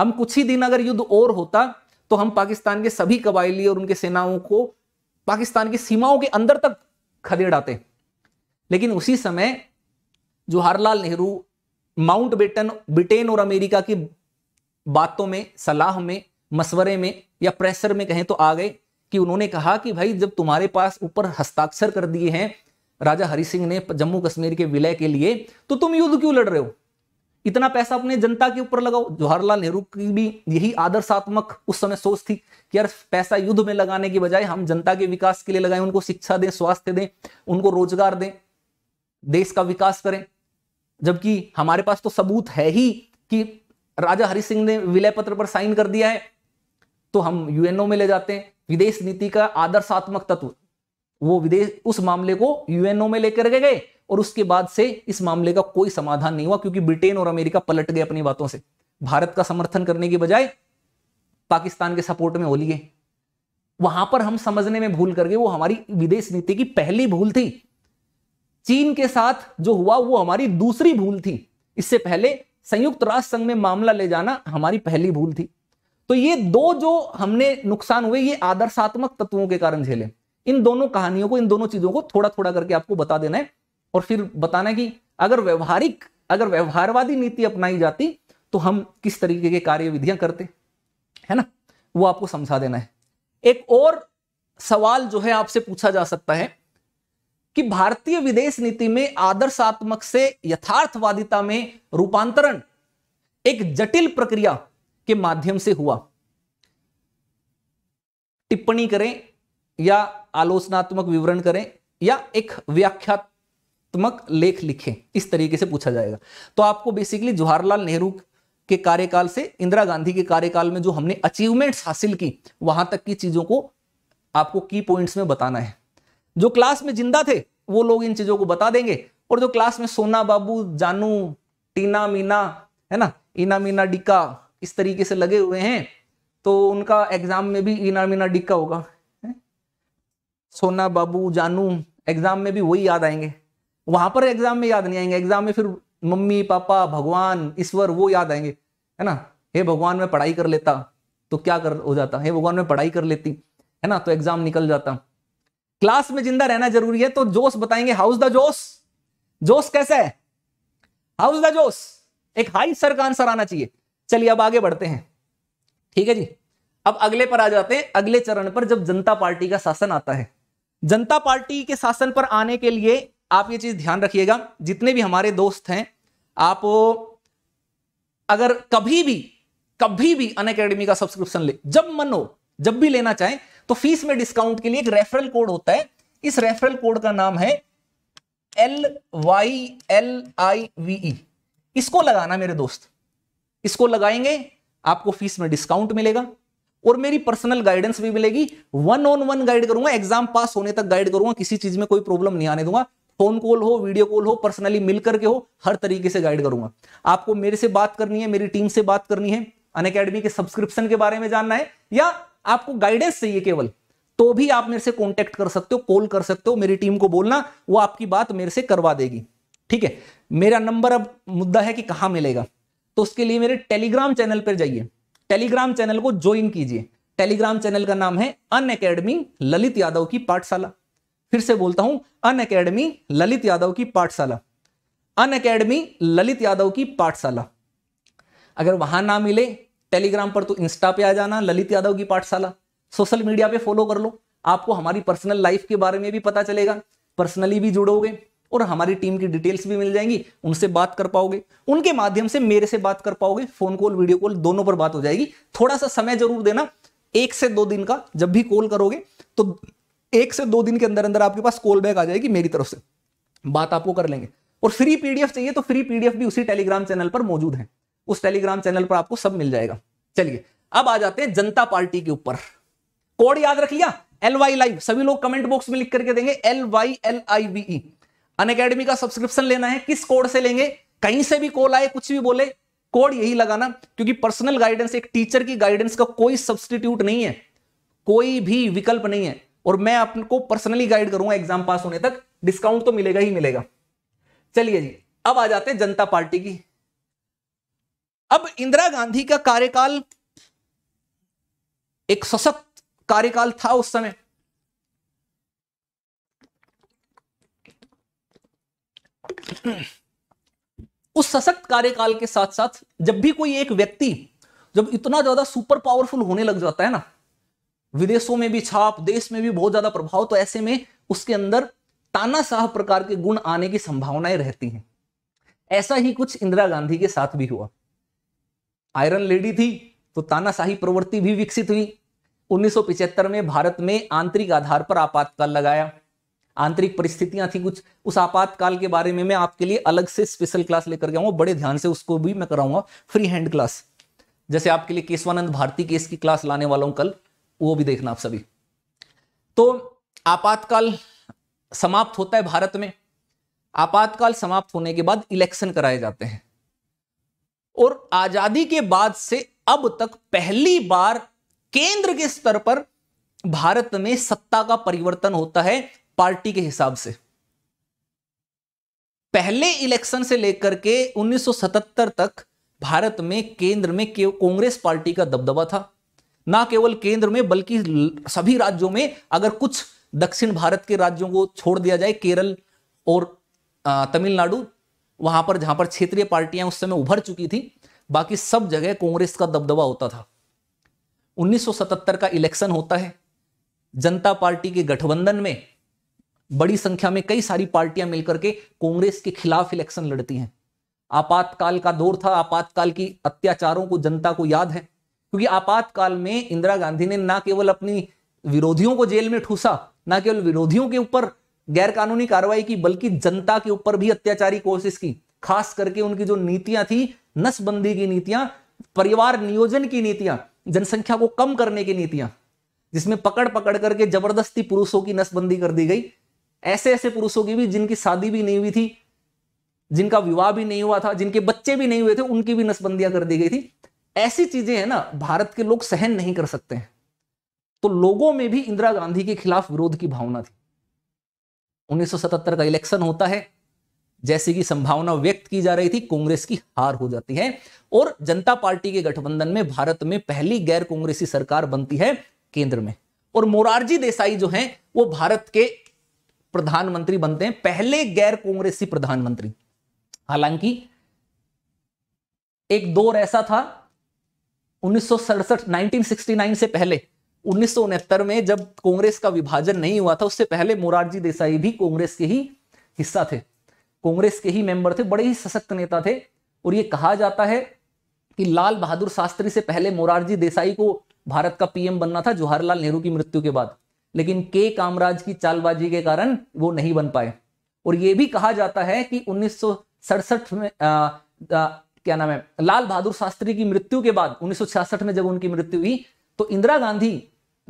हम कुछ ही दिन अगर युद्ध और होता तो हम पाकिस्तान के सभी कबायली और उनके सेनाओं को पाकिस्तान की सीमाओं के अंदर तक खदेड़ाते लेकिन उसी समय Jawaharlal Nehru Mountbatten Britain और अमेरिका की बातों में सलाह में मशवरे में या प्रेशर में कहें तो आ गए कि उन्होंने कहा कि भाई जब तुम्हारे पास ऊपर हस्ताक्षर कर दिए हैं राजा हरि सिंह ने जम्मू कश्मीर के विलय के लिए तो तुम युद्ध क्यों लड़ रहे हो इतना पैसा अपने जनता के ऊपर लगाओ जवाहरलाल नेहरू की भी यही आदर्शात्मक उस समय सोच थी कि यार पैसा युद्ध में लगाने की बजाय हम जनता के विकास के लिए लगाएं उनको शिक्षा दें स्वास्थ्य दें उनको रोजगार दें देश का विकास करें जबकि हमारे पास तो सबूत है ही कि राजा हरि सिंह ने विलय पत्र पर साइन कर दिया है तो हम यूएनओ में ले जाते हैं विदेश नीति का आदर्शात्मक तत्व वो विदेश उस मामले को यूएनओ में लेकर के गए और उसके बाद से इस मामले का कोई समाधान नहीं हुआ क्योंकि ब्रिटेन और अमेरिका पलट गए अपनी बातों से भारत का समर्थन करने की बजाय पाकिस्तान के सपोर्ट में हो लिए वहां पर हम समझने में भूल कर गए वो हमारी विदेश नीति की पहली भूल थी चीन के साथ जो हुआ वो हमारी दूसरी भूल थी इससे पहले संयुक्त राष्ट्र संघ में मामला ले जाना हमारी पहली भूल थी तो ये दो जो हमने नुकसान हुए ये आदर्शात्मक तत्वों के कारण झेले इन दोनों कहानियों को इन दोनों चीजों को थोड़ा थोड़ा करके आपको बता देना है और फिर बताना है कि अगर व्यवहारिक अगर व्यवहारवादी नीति अपनाई जाती तो हम किस तरीके के कार्य विधियां करते है ना वो आपको समझा देना है एक और सवाल जो है आपसे पूछा जा सकता है कि भारतीय विदेश नीति में आदर्शात्मक से यथार्थवादिता में रूपांतरण एक जटिल प्रक्रिया के माध्यम से हुआ टिप्पणी करें या आलोचनात्मक विवरण करें या एक व्याख्यात्मक लेख लिखें इस तरीके से पूछा जाएगा तो आपको बेसिकली जवाहरलाल नेहरू के कार्यकाल से इंदिरा गांधी के कार्यकाल में जो हमने अचीवमेंट्स हासिल की वहां तक की चीजों को आपको की पॉइंट्स में बताना है जो क्लास में जिंदा थे वो लोग इन चीजों को बता देंगे और जो क्लास में सोना बाबू जानू टीना मीना है ना इना मीना डिक्का इस तरीके से लगे हुए हैं तो उनका एग्जाम में भी इना मीना डिक्का होगा सोना बाबू जानू एग्जाम में भी वही याद आएंगे वहां पर एग्जाम में याद नहीं आएंगे एग्जाम में फिर मम्मी पापा भगवान ईश्वर वो याद आएंगे है ना हे भगवान मैं पढ़ाई कर लेता तो क्या कर हो जाता हे भगवान मैं पढ़ाई कर लेती है ना तो एग्जाम निकल जाता क्लास में जिंदा रहना जरूरी है तो जोश बताएंगे हाउस द जोश जोश कैसा है हाउस द जोश एक हाई सर का आंसर आना चाहिए चलिए अब आगे बढ़ते हैं ठीक है जी अब अगले पर आ जाते हैं अगले चरण पर जब जनता पार्टी का शासन आता है जनता पार्टी के शासन पर आने के लिए आप ये चीज ध्यान रखिएगा जितने भी हमारे दोस्त हैं आप अगर कभी भी कभी भी अन अकेडमी का सब्सक्रिप्शन ले जब मन हो जब भी लेना चाहें तो फीस में डिस्काउंट के लिए एक रेफरल कोड होता है इस रेफरल कोड का नाम है L Y L I V E इसको लगाना मेरे दोस्त इसको लगाएंगे आपको फीस में डिस्काउंट मिलेगा और मेरी पर्सनल गाइडेंस भी मिलेगी वन ऑन वन गाइड करूंगा एग्जाम पास होने तक गाइड करूंगा किसी चीज में कोई प्रॉब्लम नहीं आने दूंगा फोन कॉल हो वीडियो कॉल हो पर्सनली मिल करके हो हर तरीके से गाइड करूंगा आपको मेरे से बात करनी है मेरी टीम से बात करनी है अन के सब्सक्रिप्शन के बारे में जानना है या आपको गाइडेंस चाहिए केवल तो भी आप मेरे से कॉन्टेक्ट कर सकते हो कॉल कर सकते हो मेरी टीम को बोलना वो आपकी बात मेरे से करवा देगी ठीक है मेरा नंबर अब मुद्दा है कि कहां मिलेगा तो उसके लिए मेरे टेलीग्राम चैनल पर जाइए टेलीग्राम चैनल को ज्वाइन कीजिए टेलीग्राम चैनल का नाम है अन अकेडमी ललित यादव की पाठशाला फिर से बोलता हूं अन अकेडमी ललित यादव की पाठशाला अन अकेडमी ललित यादव की पाठशाला अगर वहां ना मिले टेलीग्राम पर तो इंस्टा पे आ जाना ललित यादव की पाठशाला सोशल मीडिया पे फॉलो कर लो आपको हमारी पर्सनल लाइफ के बारे में भी पता चलेगा पर्सनली भी जुड़ोगे और हमारी टीम की डिटेल्स भी मिल जाएंगी उनसे बात कर पाओगे उनके माध्यम से मेरे से बात कर पाओगे फोन कॉल वीडियो कॉल दोनों पर बात हो जाएगी थोड़ा सा समय जरूर देना एक से दो दिन का जब भी कॉल करोगे तो एक से दो दिन के अंदर अंदर आपके पास कॉल बैक आ जाएगी मेरी तरफ से बात आपको कर लेंगे और फ्री पीडीएफ चाहिए तो फ्री पीडीएफ भी उसी टेलीग्राम चैनल पर मौजूद है उस टेलीग्राम चैनल पर आपको सब मिल जाएगा चलिए अब आ जाते हैं जनता पार्टी के ऊपर कोड याद रख लिया एल वाई लाइव सभी लोग कमेंट बॉक्स में लिख करके देंगे L Y L I V अन का सब्सक्रिप्शन लेना है किस कोड से लेंगे कहीं से भी कॉल आए कुछ भी बोले कोड यही लगाना क्योंकि पर्सनल गाइडेंस एक टीचर की गाइडेंस का कोई सब्सटीट्यूट नहीं है कोई भी विकल्प नहीं है और मैं आपको पर्सनली गाइड करूंगा एग्जाम पास होने तक डिस्काउंट तो मिलेगा ही मिलेगा चलिए जी अब आ जाते हैं जनता पार्टी की अब इंदिरा गांधी का कार्यकाल एक सशक्त कार्यकाल था उस समय उस सशक्त कार्यकाल के साथ साथ जब भी कोई एक व्यक्ति जब इतना ज्यादा सुपर पावरफुल होने लग जाता है ना विदेशों में भी छाप देश में भी बहुत ज्यादा प्रभाव तो ऐसे में उसके अंदर तानाशाह प्रकार के गुण आने की संभावनाएं रहती हैं ऐसा ही कुछ इंदिरा गांधी के साथ भी हुआ आयरन लेडी थी तो तानाशाही प्रवृत्ति भी विकसित हुई 1975 में भारत में आंतरिक आधार पर आपातकाल लगाया आंतरिक परिस्थितियां थी कुछ उस आपातकाल के बारे में मैं आपके लिए अलग से स्पेशल क्लास लेकर गया हूँ बड़े ध्यान से उसको भी मैं कराऊंगा फ्री हैंड क्लास जैसे आपके लिए केशवानंद भारती केस की क्लास लाने वाला हूं कल वो भी देखना आप सभी तो आपातकाल समाप्त होता है भारत में आपातकाल समाप्त होने के बाद इलेक्शन कराए जाते हैं और आजादी के बाद से अब तक पहली बार केंद्र के स्तर पर भारत में सत्ता का परिवर्तन होता है पार्टी के हिसाब से पहले इलेक्शन से लेकर के 1977 तक भारत में केंद्र में कांग्रेस पार्टी का दबदबा था ना केवल केंद्र में बल्कि सभी राज्यों में अगर कुछ दक्षिण भारत के राज्यों को छोड़ दिया जाए केरल और तमिलनाडु वहां पर जहां पर क्षेत्रीय पार्टियां उस समय उभर चुकी थी बाकी सब जगह कांग्रेस का दबदबा होता था 1977 का इलेक्शन होता है जनता पार्टी के गठबंधन में बड़ी संख्या में कई सारी पार्टियां मिलकर के कांग्रेस के खिलाफ इलेक्शन लड़ती हैं आपातकाल का दौर था आपातकाल की अत्याचारों को जनता को याद है क्योंकि आपातकाल में इंदिरा गांधी ने ना केवल अपनी विरोधियों को जेल में ठूसा ना केवल विरोधियों के ऊपर गैरकानूनी कार्रवाई की बल्कि जनता के ऊपर भी अत्याचारी कोशिश की खास करके उनकी जो नीतियां थी नसबंदी की नीतियां परिवार नियोजन की नीतियां जनसंख्या को कम करने की नीतियां जिसमें पकड़ पकड़ करके जबरदस्ती पुरुषों की नसबंदी कर दी गई ऐसे ऐसे पुरुषों की भी जिनकी शादी भी नहीं हुई थी जिनका विवाह भी नहीं हुआ था जिनके बच्चे भी नहीं हुए थे उनकी भी नसबंदियां कर दी गई थी ऐसी चीजें हैं ना भारत के लोग सहन नहीं कर सकते हैं तो लोगों में भी इंदिरा गांधी के खिलाफ विरोध की भावना थी 1977 का इलेक्शन होता है जैसे कि संभावना व्यक्त की जा रही थी कांग्रेस की हार हो जाती है और जनता पार्टी के गठबंधन में भारत में पहली गैर कांग्रेसी सरकार बनती है केंद्र में और मोरारजी देसाई जो है वो भारत के प्रधानमंत्री बनते हैं पहले गैर कांग्रेसी प्रधानमंत्री हालांकि एक दौर ऐसा था उन्नीस 1969 से पहले उन्नीस में जब कांग्रेस का विभाजन नहीं हुआ था उससे पहले मोरारजी देसाई भी कांग्रेस के ही हिस्सा थे कांग्रेस के ही मेंबर थे बड़े ही सशक्त नेता थे और यह कहा जाता है कि लाल बहादुर शास्त्री से पहले मोरारजी देसाई को भारत का पीएम बनना था जवाहरलाल नेहरू की मृत्यु के बाद लेकिन के कामराज की चालबाजी के कारण वो नहीं बन पाए और ये भी कहा जाता है कि उन्नीस में आ, आ, क्या नाम है लाल बहादुर शास्त्री की मृत्यु के बाद उन्नीस में जब उनकी मृत्यु हुई तो इंदिरा गांधी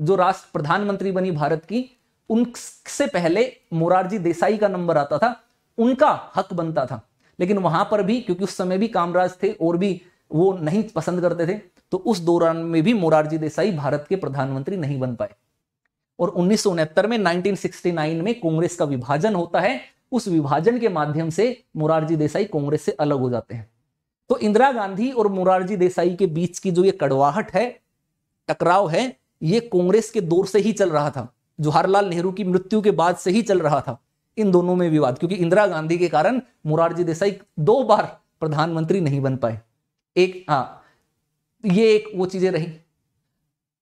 जो राष्ट्र प्रधानमंत्री बनी भारत की उनसे पहले मोरारजी देसाई का नंबर आता था उनका हक बनता था लेकिन वहां पर भी क्योंकि उस समय भी कामराज थे और भी वो नहीं पसंद करते थे तो उस दौरान में भी मोरारजी देसाई भारत के प्रधानमंत्री नहीं बन पाए और उन्नीस में 1969 में कांग्रेस का विभाजन होता है उस विभाजन के माध्यम से मुरारजी देसाई कांग्रेस से अलग हो जाते हैं तो इंदिरा गांधी और मुरारजी देसाई के बीच की जो ये कड़वाहट है टकराव है ये कांग्रेस के दौर से ही चल रहा था जवाहरलाल नेहरू की मृत्यु के बाद से ही चल रहा था इन दोनों में विवाद क्योंकि इंदिरा गांधी के कारण मुरारजी देसाई दो बार प्रधानमंत्री नहीं बन पाए एक हाँ ये एक वो चीजें रही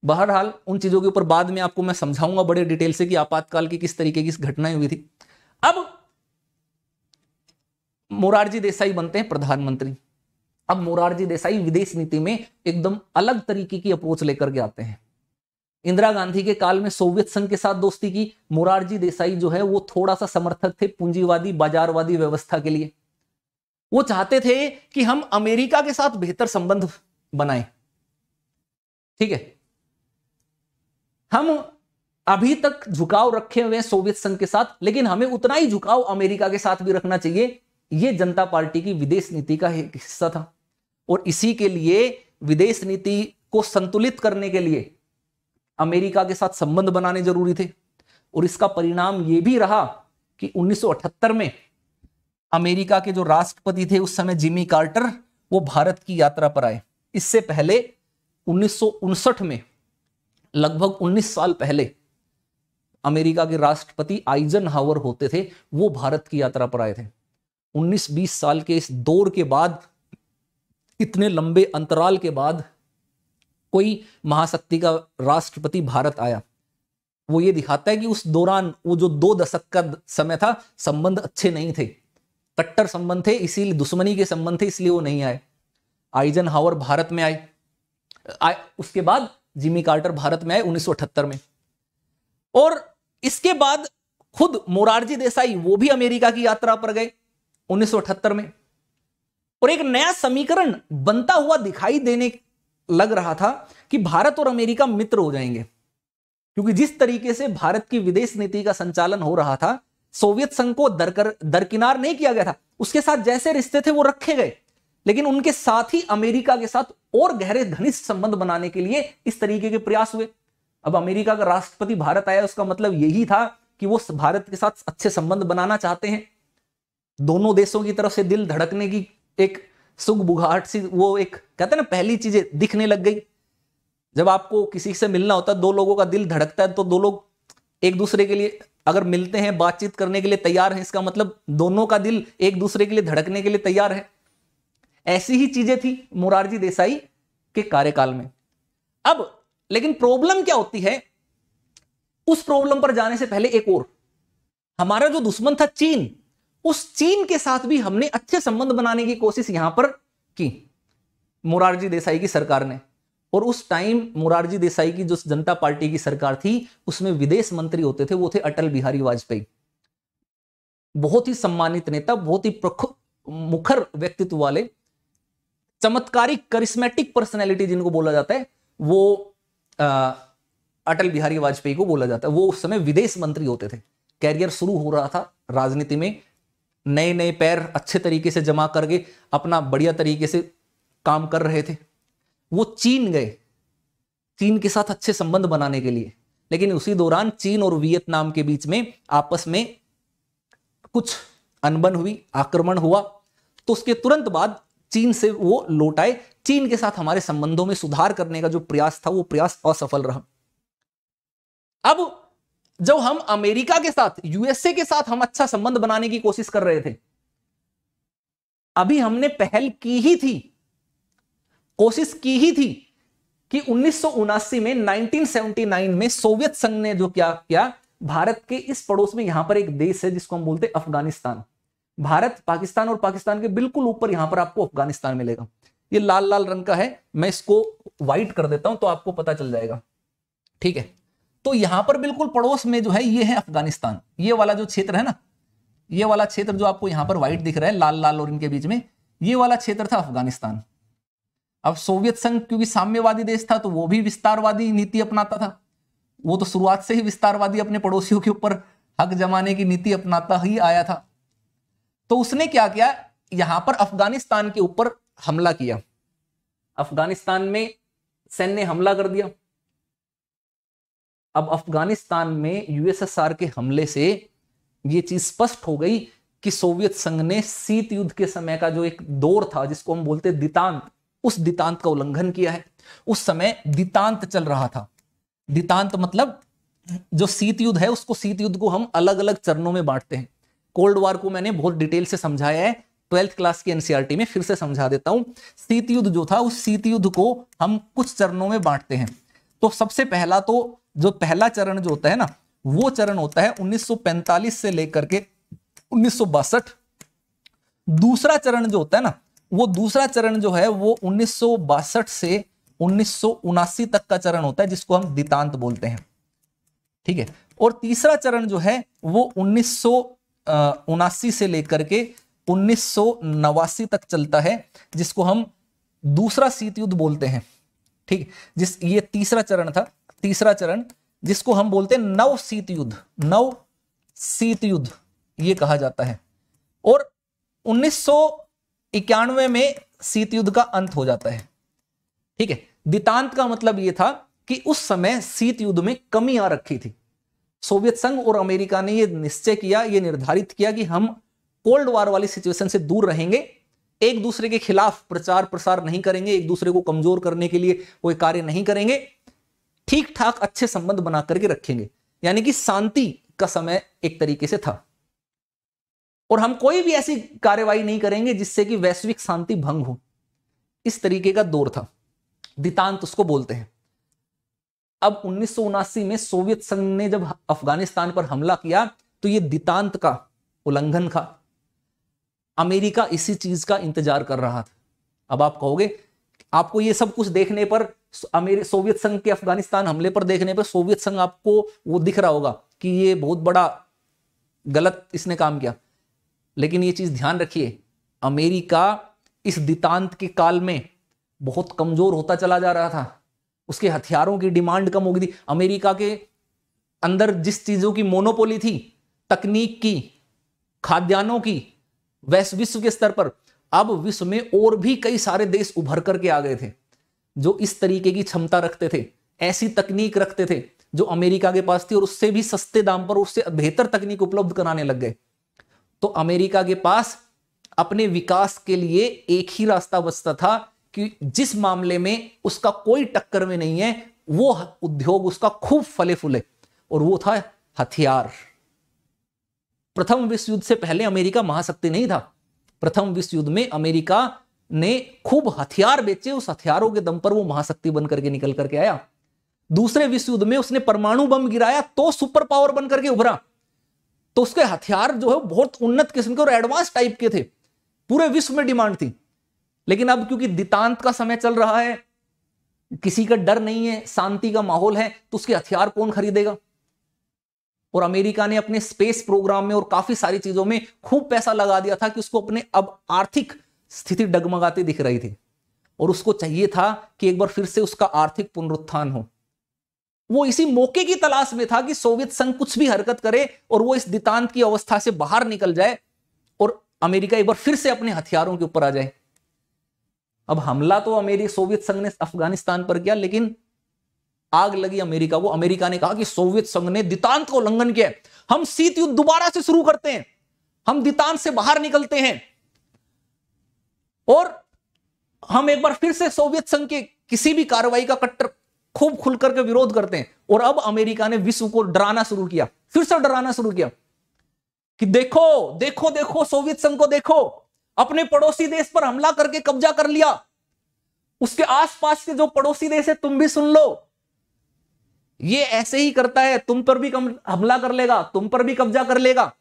बहरहाल उन चीज़ों के ऊपर बाद में आपको मैं समझाऊंगा बड़े डिटेल से कि आपातकाल की किस तरीके की घटनाएं हुई थी अब मोरारजी देसाई बनते हैं प्रधानमंत्री अब मोरारजी देसाई विदेश नीति में एकदम अलग तरीके की अप्रोच लेकर के आते हैं इंदिरा गांधी के काल में सोवियत संघ के साथ दोस्ती की मोरारजी देसाई जो है वो थोड़ा सा समर्थक थे पूंजीवादी बाजारवादी व्यवस्था के लिए वो चाहते थे कि हम अमेरिका के साथ बेहतर संबंध बनाए ठीक है हम अभी तक झुकाव रखे हुए हैं सोवियत संघ के साथ लेकिन हमें उतना ही झुकाव अमेरिका के साथ भी रखना चाहिए ये जनता पार्टी की विदेश नीति का एक हिस्सा था और इसी के लिए विदेश नीति को संतुलित करने के लिए अमेरिका के साथ संबंध बनाने जरूरी थे और इसका परिणाम ये भी रहा कि 1978 में अमेरिका के जो राष्ट्रपति थे उस समय जिमी कार्टर वो भारत की यात्रा पर आए इससे पहले उन्नीस में लगभग 19 साल पहले अमेरिका के राष्ट्रपति आइजन हावर होते थे वो भारत की यात्रा पर आए थे 19-20 साल के इस दौर के बाद इतने लंबे अंतराल के बाद कोई महाशक्ति का राष्ट्रपति भारत आया वो ये दिखाता है कि उस दौरान वो जो दो दशक का समय था संबंध अच्छे नहीं थे कट्टर संबंध थे इसीलिए दुश्मनी के संबंध थे इसलिए वो नहीं आए आइजन हावर भारत में आए उसके बाद जिमी कार्टर भारत में आए उन्नीस में और इसके बाद खुद मोरारजी देसाई वो भी अमेरिका की यात्रा पर गए उन्नीस में और एक नया समीकरण बनता हुआ दिखाई देने लग रहा था कि भारत और अमेरिका मित्र हो जाएंगे क्योंकि जिस तरीके से भारत की विदेश नीति का संचालन हो रहा था सोवियत संघ को दरकर दरकिनार नहीं किया गया था उसके साथ जैसे रिश्ते थे वो रखे गए लेकिन उनके साथ ही अमेरिका के साथ और गहरे घनिष्ठ संबंध बनाने के लिए इस तरीके के प्रयास हुए अब अमेरिका का राष्ट्रपति भारत आया उसका मतलब यही था कि वो भारत के साथ अच्छे संबंध बनाना चाहते हैं दोनों देशों की तरफ से दिल धड़कने की एक सुख बुघाट सी वो एक कहते हैं ना पहली चीजें दिखने लग गई जब आपको किसी से मिलना होता है दो लोगों का दिल धड़कता है तो दो लोग एक दूसरे के लिए अगर मिलते हैं बातचीत करने के लिए तैयार हैं इसका मतलब दोनों का दिल एक दूसरे के लिए धड़कने के लिए तैयार है ऐसी ही चीजें थी मुरारजी देसाई के कार्यकाल में अब लेकिन प्रॉब्लम क्या होती है उस प्रॉब्लम पर जाने से पहले एक और हमारा जो दुश्मन था चीन उस चीन के साथ भी हमने अच्छे संबंध बनाने की कोशिश यहां पर की मुरारजी देसाई की सरकार ने और उस टाइम मुरारजी देसाई की जो जनता पार्टी की सरकार थी उसमें विदेश मंत्री होते थे वो थे अटल बिहारी वाजपेयी बहुत ही सम्मानित नेता बहुत ही प्रख मुखर व्यक्तित्व वाले चमत्कारी करिस्मेटिक पर्सनैलिटी जिनको बोला जाता है वो अटल बिहारी वाजपेयी को बोला जाता है वो उस समय विदेश मंत्री होते थे कैरियर शुरू हो रहा था राजनीति में नए नए पैर अच्छे तरीके से जमा करके अपना बढ़िया तरीके से काम कर रहे थे वो चीन गए चीन के साथ अच्छे संबंध बनाने के लिए लेकिन उसी दौरान चीन और वियतनाम के बीच में आपस में कुछ अनबन हुई आक्रमण हुआ तो उसके तुरंत बाद चीन से वो लौट आए चीन के साथ हमारे संबंधों में सुधार करने का जो प्रयास था वो प्रयास असफल रहा अब जब हम अमेरिका के साथ यूएसए के साथ हम अच्छा संबंध बनाने की कोशिश कर रहे थे अभी हमने पहल की ही थी कोशिश की ही थी कि उन्नीस में 1979 में सोवियत संघ ने जो क्या किया भारत के इस पड़ोस में यहां पर एक देश है जिसको हम बोलते अफगानिस्तान भारत पाकिस्तान और पाकिस्तान के बिल्कुल ऊपर यहां पर आपको अफगानिस्तान मिलेगा ये लाल लाल रंग का है मैं इसको व्हाइट कर देता हूं तो आपको पता चल जाएगा ठीक है तो यहां पर बिल्कुल पड़ोस में जो है ये है अफगानिस्तान ये वाला जो क्षेत्र है ना ये वाला क्षेत्र जो आपको यहां पर व्हाइट दिख रहा है लाल लाल और इनके बीच में ये वाला क्षेत्र था अफगानिस्तान अब सोवियत संघ क्योंकि साम्यवादी देश था तो वो भी विस्तारवादी नीति अपनाता था वो तो शुरुआत से ही विस्तारवादी अपने पड़ोसियों के ऊपर हक जमाने की नीति अपनाता ही आया था तो उसने क्या किया यहां पर अफगानिस्तान के ऊपर हमला किया अफगानिस्तान में सैन्य हमला कर दिया अब अफगानिस्तान में यूएसएसआर के हमले से यह चीज स्पष्ट हो गई कि सोवियत संघ ने शीत युद्ध के समय का जो एक दौर था जिसको हम बोलते दितांत उस दितांत का उल्लंघन किया है उस समय दितांत चल रहा था दितांत मतलब जो शीत युद्ध है उसको शीत युद्ध को हम अलग अलग चरणों में बांटते हैं कोल्ड वॉर को मैंने बहुत डिटेल से समझाया है ट्वेल्थ क्लास की एनसीआरटी e में फिर से समझा देता हूं शीत युद्ध जो था उस शीत युद्ध को हम कुछ चरणों में बांटते हैं तो सबसे पहला तो जो पहला चरण जो होता है ना वो चरण होता है 1945 से लेकर के उन्नीस दूसरा चरण जो होता है ना वो दूसरा चरण जो है वो उन्नीस से उन्नीस तक का चरण होता है जिसको हम दितांत बोलते हैं ठीक है और तीसरा चरण जो है वो उन्नीस उनासी से लेकर के उन्नीस तक चलता है जिसको हम दूसरा शीत युद्ध बोलते हैं ठीक जिस ये तीसरा चरण था तीसरा चरण जिसको हम बोलते हैं नव शीत युद्ध नव शीत युद्ध ये कहा जाता है और उन्नीस में शीत युद्ध का अंत हो जाता है ठीक है दितांत का मतलब ये था कि उस समय शीत युद्ध में कमी आ रखी थी सोवियत संघ और अमेरिका ने यह निश्चय किया यह निर्धारित किया कि हम कोल्ड वार वाली सिचुएशन से दूर रहेंगे एक दूसरे के खिलाफ प्रचार प्रसार नहीं करेंगे एक दूसरे को कमजोर करने के लिए कोई कार्य नहीं करेंगे ठीक ठाक अच्छे संबंध बना करके रखेंगे यानी कि शांति का समय एक तरीके से था और हम कोई भी ऐसी कार्यवाही नहीं करेंगे जिससे कि वैश्विक शांति भंग हो इस तरीके का दौर था दितांत उसको बोलते हैं अब उन्नीस में सोवियत संघ ने जब अफगानिस्तान पर हमला किया तो ये दितांत का उल्लंघन था अमेरिका इसी चीज का इंतजार कर रहा था अब आप कहोगे आपको ये सब कुछ देखने पर सोवियत संघ के अफगानिस्तान हमले पर देखने पर सोवियत संघ आपको वो दिख रहा होगा कि ये बहुत बड़ा गलत इसने काम किया लेकिन ये चीज ध्यान रखिए अमेरिका इस दितांत के काल में बहुत कमजोर होता चला जा रहा था उसके हथियारों की डिमांड कम होगी थी अमेरिका के अंदर जिस चीज़ों की मोनोपोली थी तकनीक की खाद्यान्नों की वैश्व विश्व के स्तर पर अब विश्व में और भी कई सारे देश उभर करके आ गए थे जो इस तरीके की क्षमता रखते थे ऐसी तकनीक रखते थे जो अमेरिका के पास थी और उससे भी सस्ते दाम पर उससे बेहतर तकनीक उपलब्ध कराने लग गए तो अमेरिका के पास अपने विकास के लिए एक ही रास्ता बचता था कि जिस मामले में उसका कोई टक्कर में नहीं है वो उद्योग उसका खूब फले फूले और वो था हथियार प्रथम विश्व युद्ध से पहले अमेरिका महाशक्ति नहीं था प्रथम विश्व युद्ध में अमेरिका ने खूब हथियार बेचे उस हथियारों के दम पर वो महाशक्ति बनकर के निकल करके आया दूसरे विश्व युद्ध में उसने परमाणु बम गिराया तो सुपर पावर बन करके उभरा तो उसके हथियार जो है बहुत उन्नत किस्म के और एडवांस टाइप के थे पूरे विश्व में डिमांड थी लेकिन अब क्योंकि दितांत का समय चल रहा है किसी का डर नहीं है शांति का माहौल है तो उसके हथियार कौन खरीदेगा और अमेरिका ने अपने स्पेस प्रोग्राम में और काफी सारी चीजों में खूब पैसा लगा दिया था कि उसको अपने अब आर्थिक स्थिति डगमगाती दिख रही थी और उसको चाहिए था कि एक बार फिर से उसका आर्थिक पुनरुत्थान हो वो इसी मौके की तलाश में था कि सोवियत संघ कुछ भी हरकत करे और वो इस दितांत की अवस्था से बाहर निकल जाए और अमेरिका एक बार फिर से अपने हथियारों के ऊपर आ जाए अब हमला तो अमेरिका सोवियत संघ ने अफगानिस्तान पर किया लेकिन आग लगी अमेरिका को अमेरिका ने कहा कि सोवियत संघ ने दितांत को उल्लंघन किया हम शीत युद्ध दोबारा से शुरू करते हैं हम दितांत से बाहर निकलते हैं और हम एक बार फिर से सोवियत संघ के किसी भी कार्रवाई का कट्टर खूब खुलकर के विरोध करते हैं और अब अमेरिका ने विश्व को डराना शुरू किया फिर से डराना शुरू किया कि देखो देखो देखो सोवियत संघ को देखो अपने पड़ोसी देश पर हमला करके कब्जा कर लिया उसके आसपास के जो पड़ोसी देश है तुम भी सुन लो ये ऐसे ही करता है तुम पर भी हमला कर लेगा तुम पर भी कब्जा कर लेगा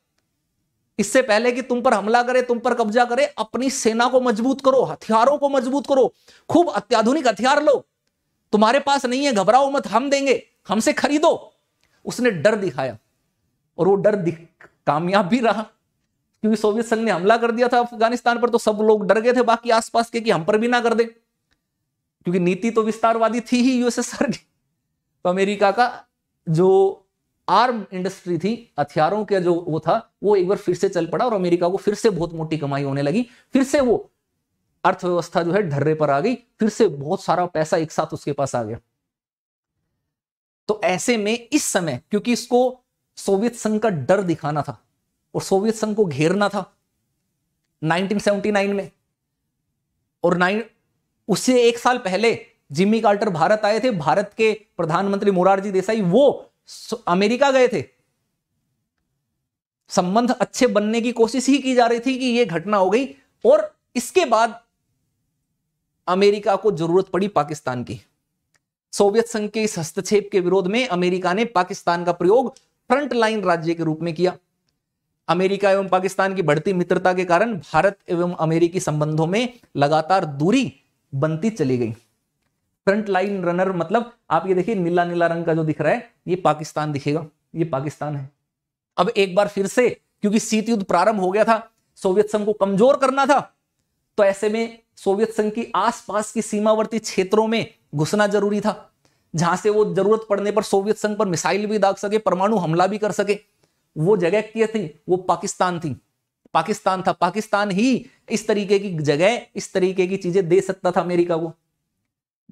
इससे पहले कि तुम पर हमला करे तुम पर कब्जा करे अपनी सेना को मजबूत करो हथियारों को मजबूत करो खूब अत्याधुनिक हथियार लो तुम्हारे पास नहीं है घबराओ मत हम देंगे हमसे खरीदो उसने डर दिखाया और वो डर कामयाब भी रहा क्योंकि सोवियत संघ ने हमला कर दिया था अफगानिस्तान पर तो सब लोग डर गए थे बाकी आसपास के कि हम पर भी ना कर दे क्योंकि नीति तो विस्तारवादी थी ही यूएसएसआर की तो अमेरिका का जो आर्म इंडस्ट्री थी हथियारों के जो वो था वो एक बार फिर से चल पड़ा और अमेरिका को फिर से बहुत मोटी कमाई होने लगी फिर से वो अर्थव्यवस्था जो है ढर्रे पर आ गई फिर से बहुत सारा पैसा एक साथ उसके पास आ गया तो ऐसे में इस समय क्योंकि इसको सोवियत संघ का डर दिखाना था और सोवियत संघ को घेरना था 1979 में और नाइन उससे एक साल पहले जिम्मी कार्टर भारत आए थे भारत के प्रधानमंत्री मोरारजी देसाई वो अमेरिका गए थे संबंध अच्छे बनने की कोशिश ही की जा रही थी कि ये घटना हो गई और इसके बाद अमेरिका को जरूरत पड़ी पाकिस्तान की सोवियत संघ के इस हस्तक्षेप के विरोध में अमेरिका ने पाकिस्तान का प्रयोग फ्रंट लाइन राज्य के रूप में किया अमेरिका एवं पाकिस्तान की बढ़ती मित्रता के कारण भारत एवं अमेरिकी संबंधों में लगातार दूरी बनती चली गई फ्रंट लाइन रनर मतलब आप ये देखिए नीला नीला रंग का जो दिख रहा है ये पाकिस्तान दिखेगा ये पाकिस्तान है अब एक बार फिर से क्योंकि शीत युद्ध प्रारंभ हो गया था सोवियत संघ को कमजोर करना था तो ऐसे में सोवियत संघ की आसपास की सीमावर्ती क्षेत्रों में घुसना जरूरी था जहां से वो जरूरत पड़ने पर सोवियत संघ पर मिसाइल भी दाग सके परमाणु हमला भी कर सके वो जगह क्या थी वो पाकिस्तान थी पाकिस्तान था पाकिस्तान ही इस तरीके की जगह इस तरीके की चीजें दे सकता था अमेरिका को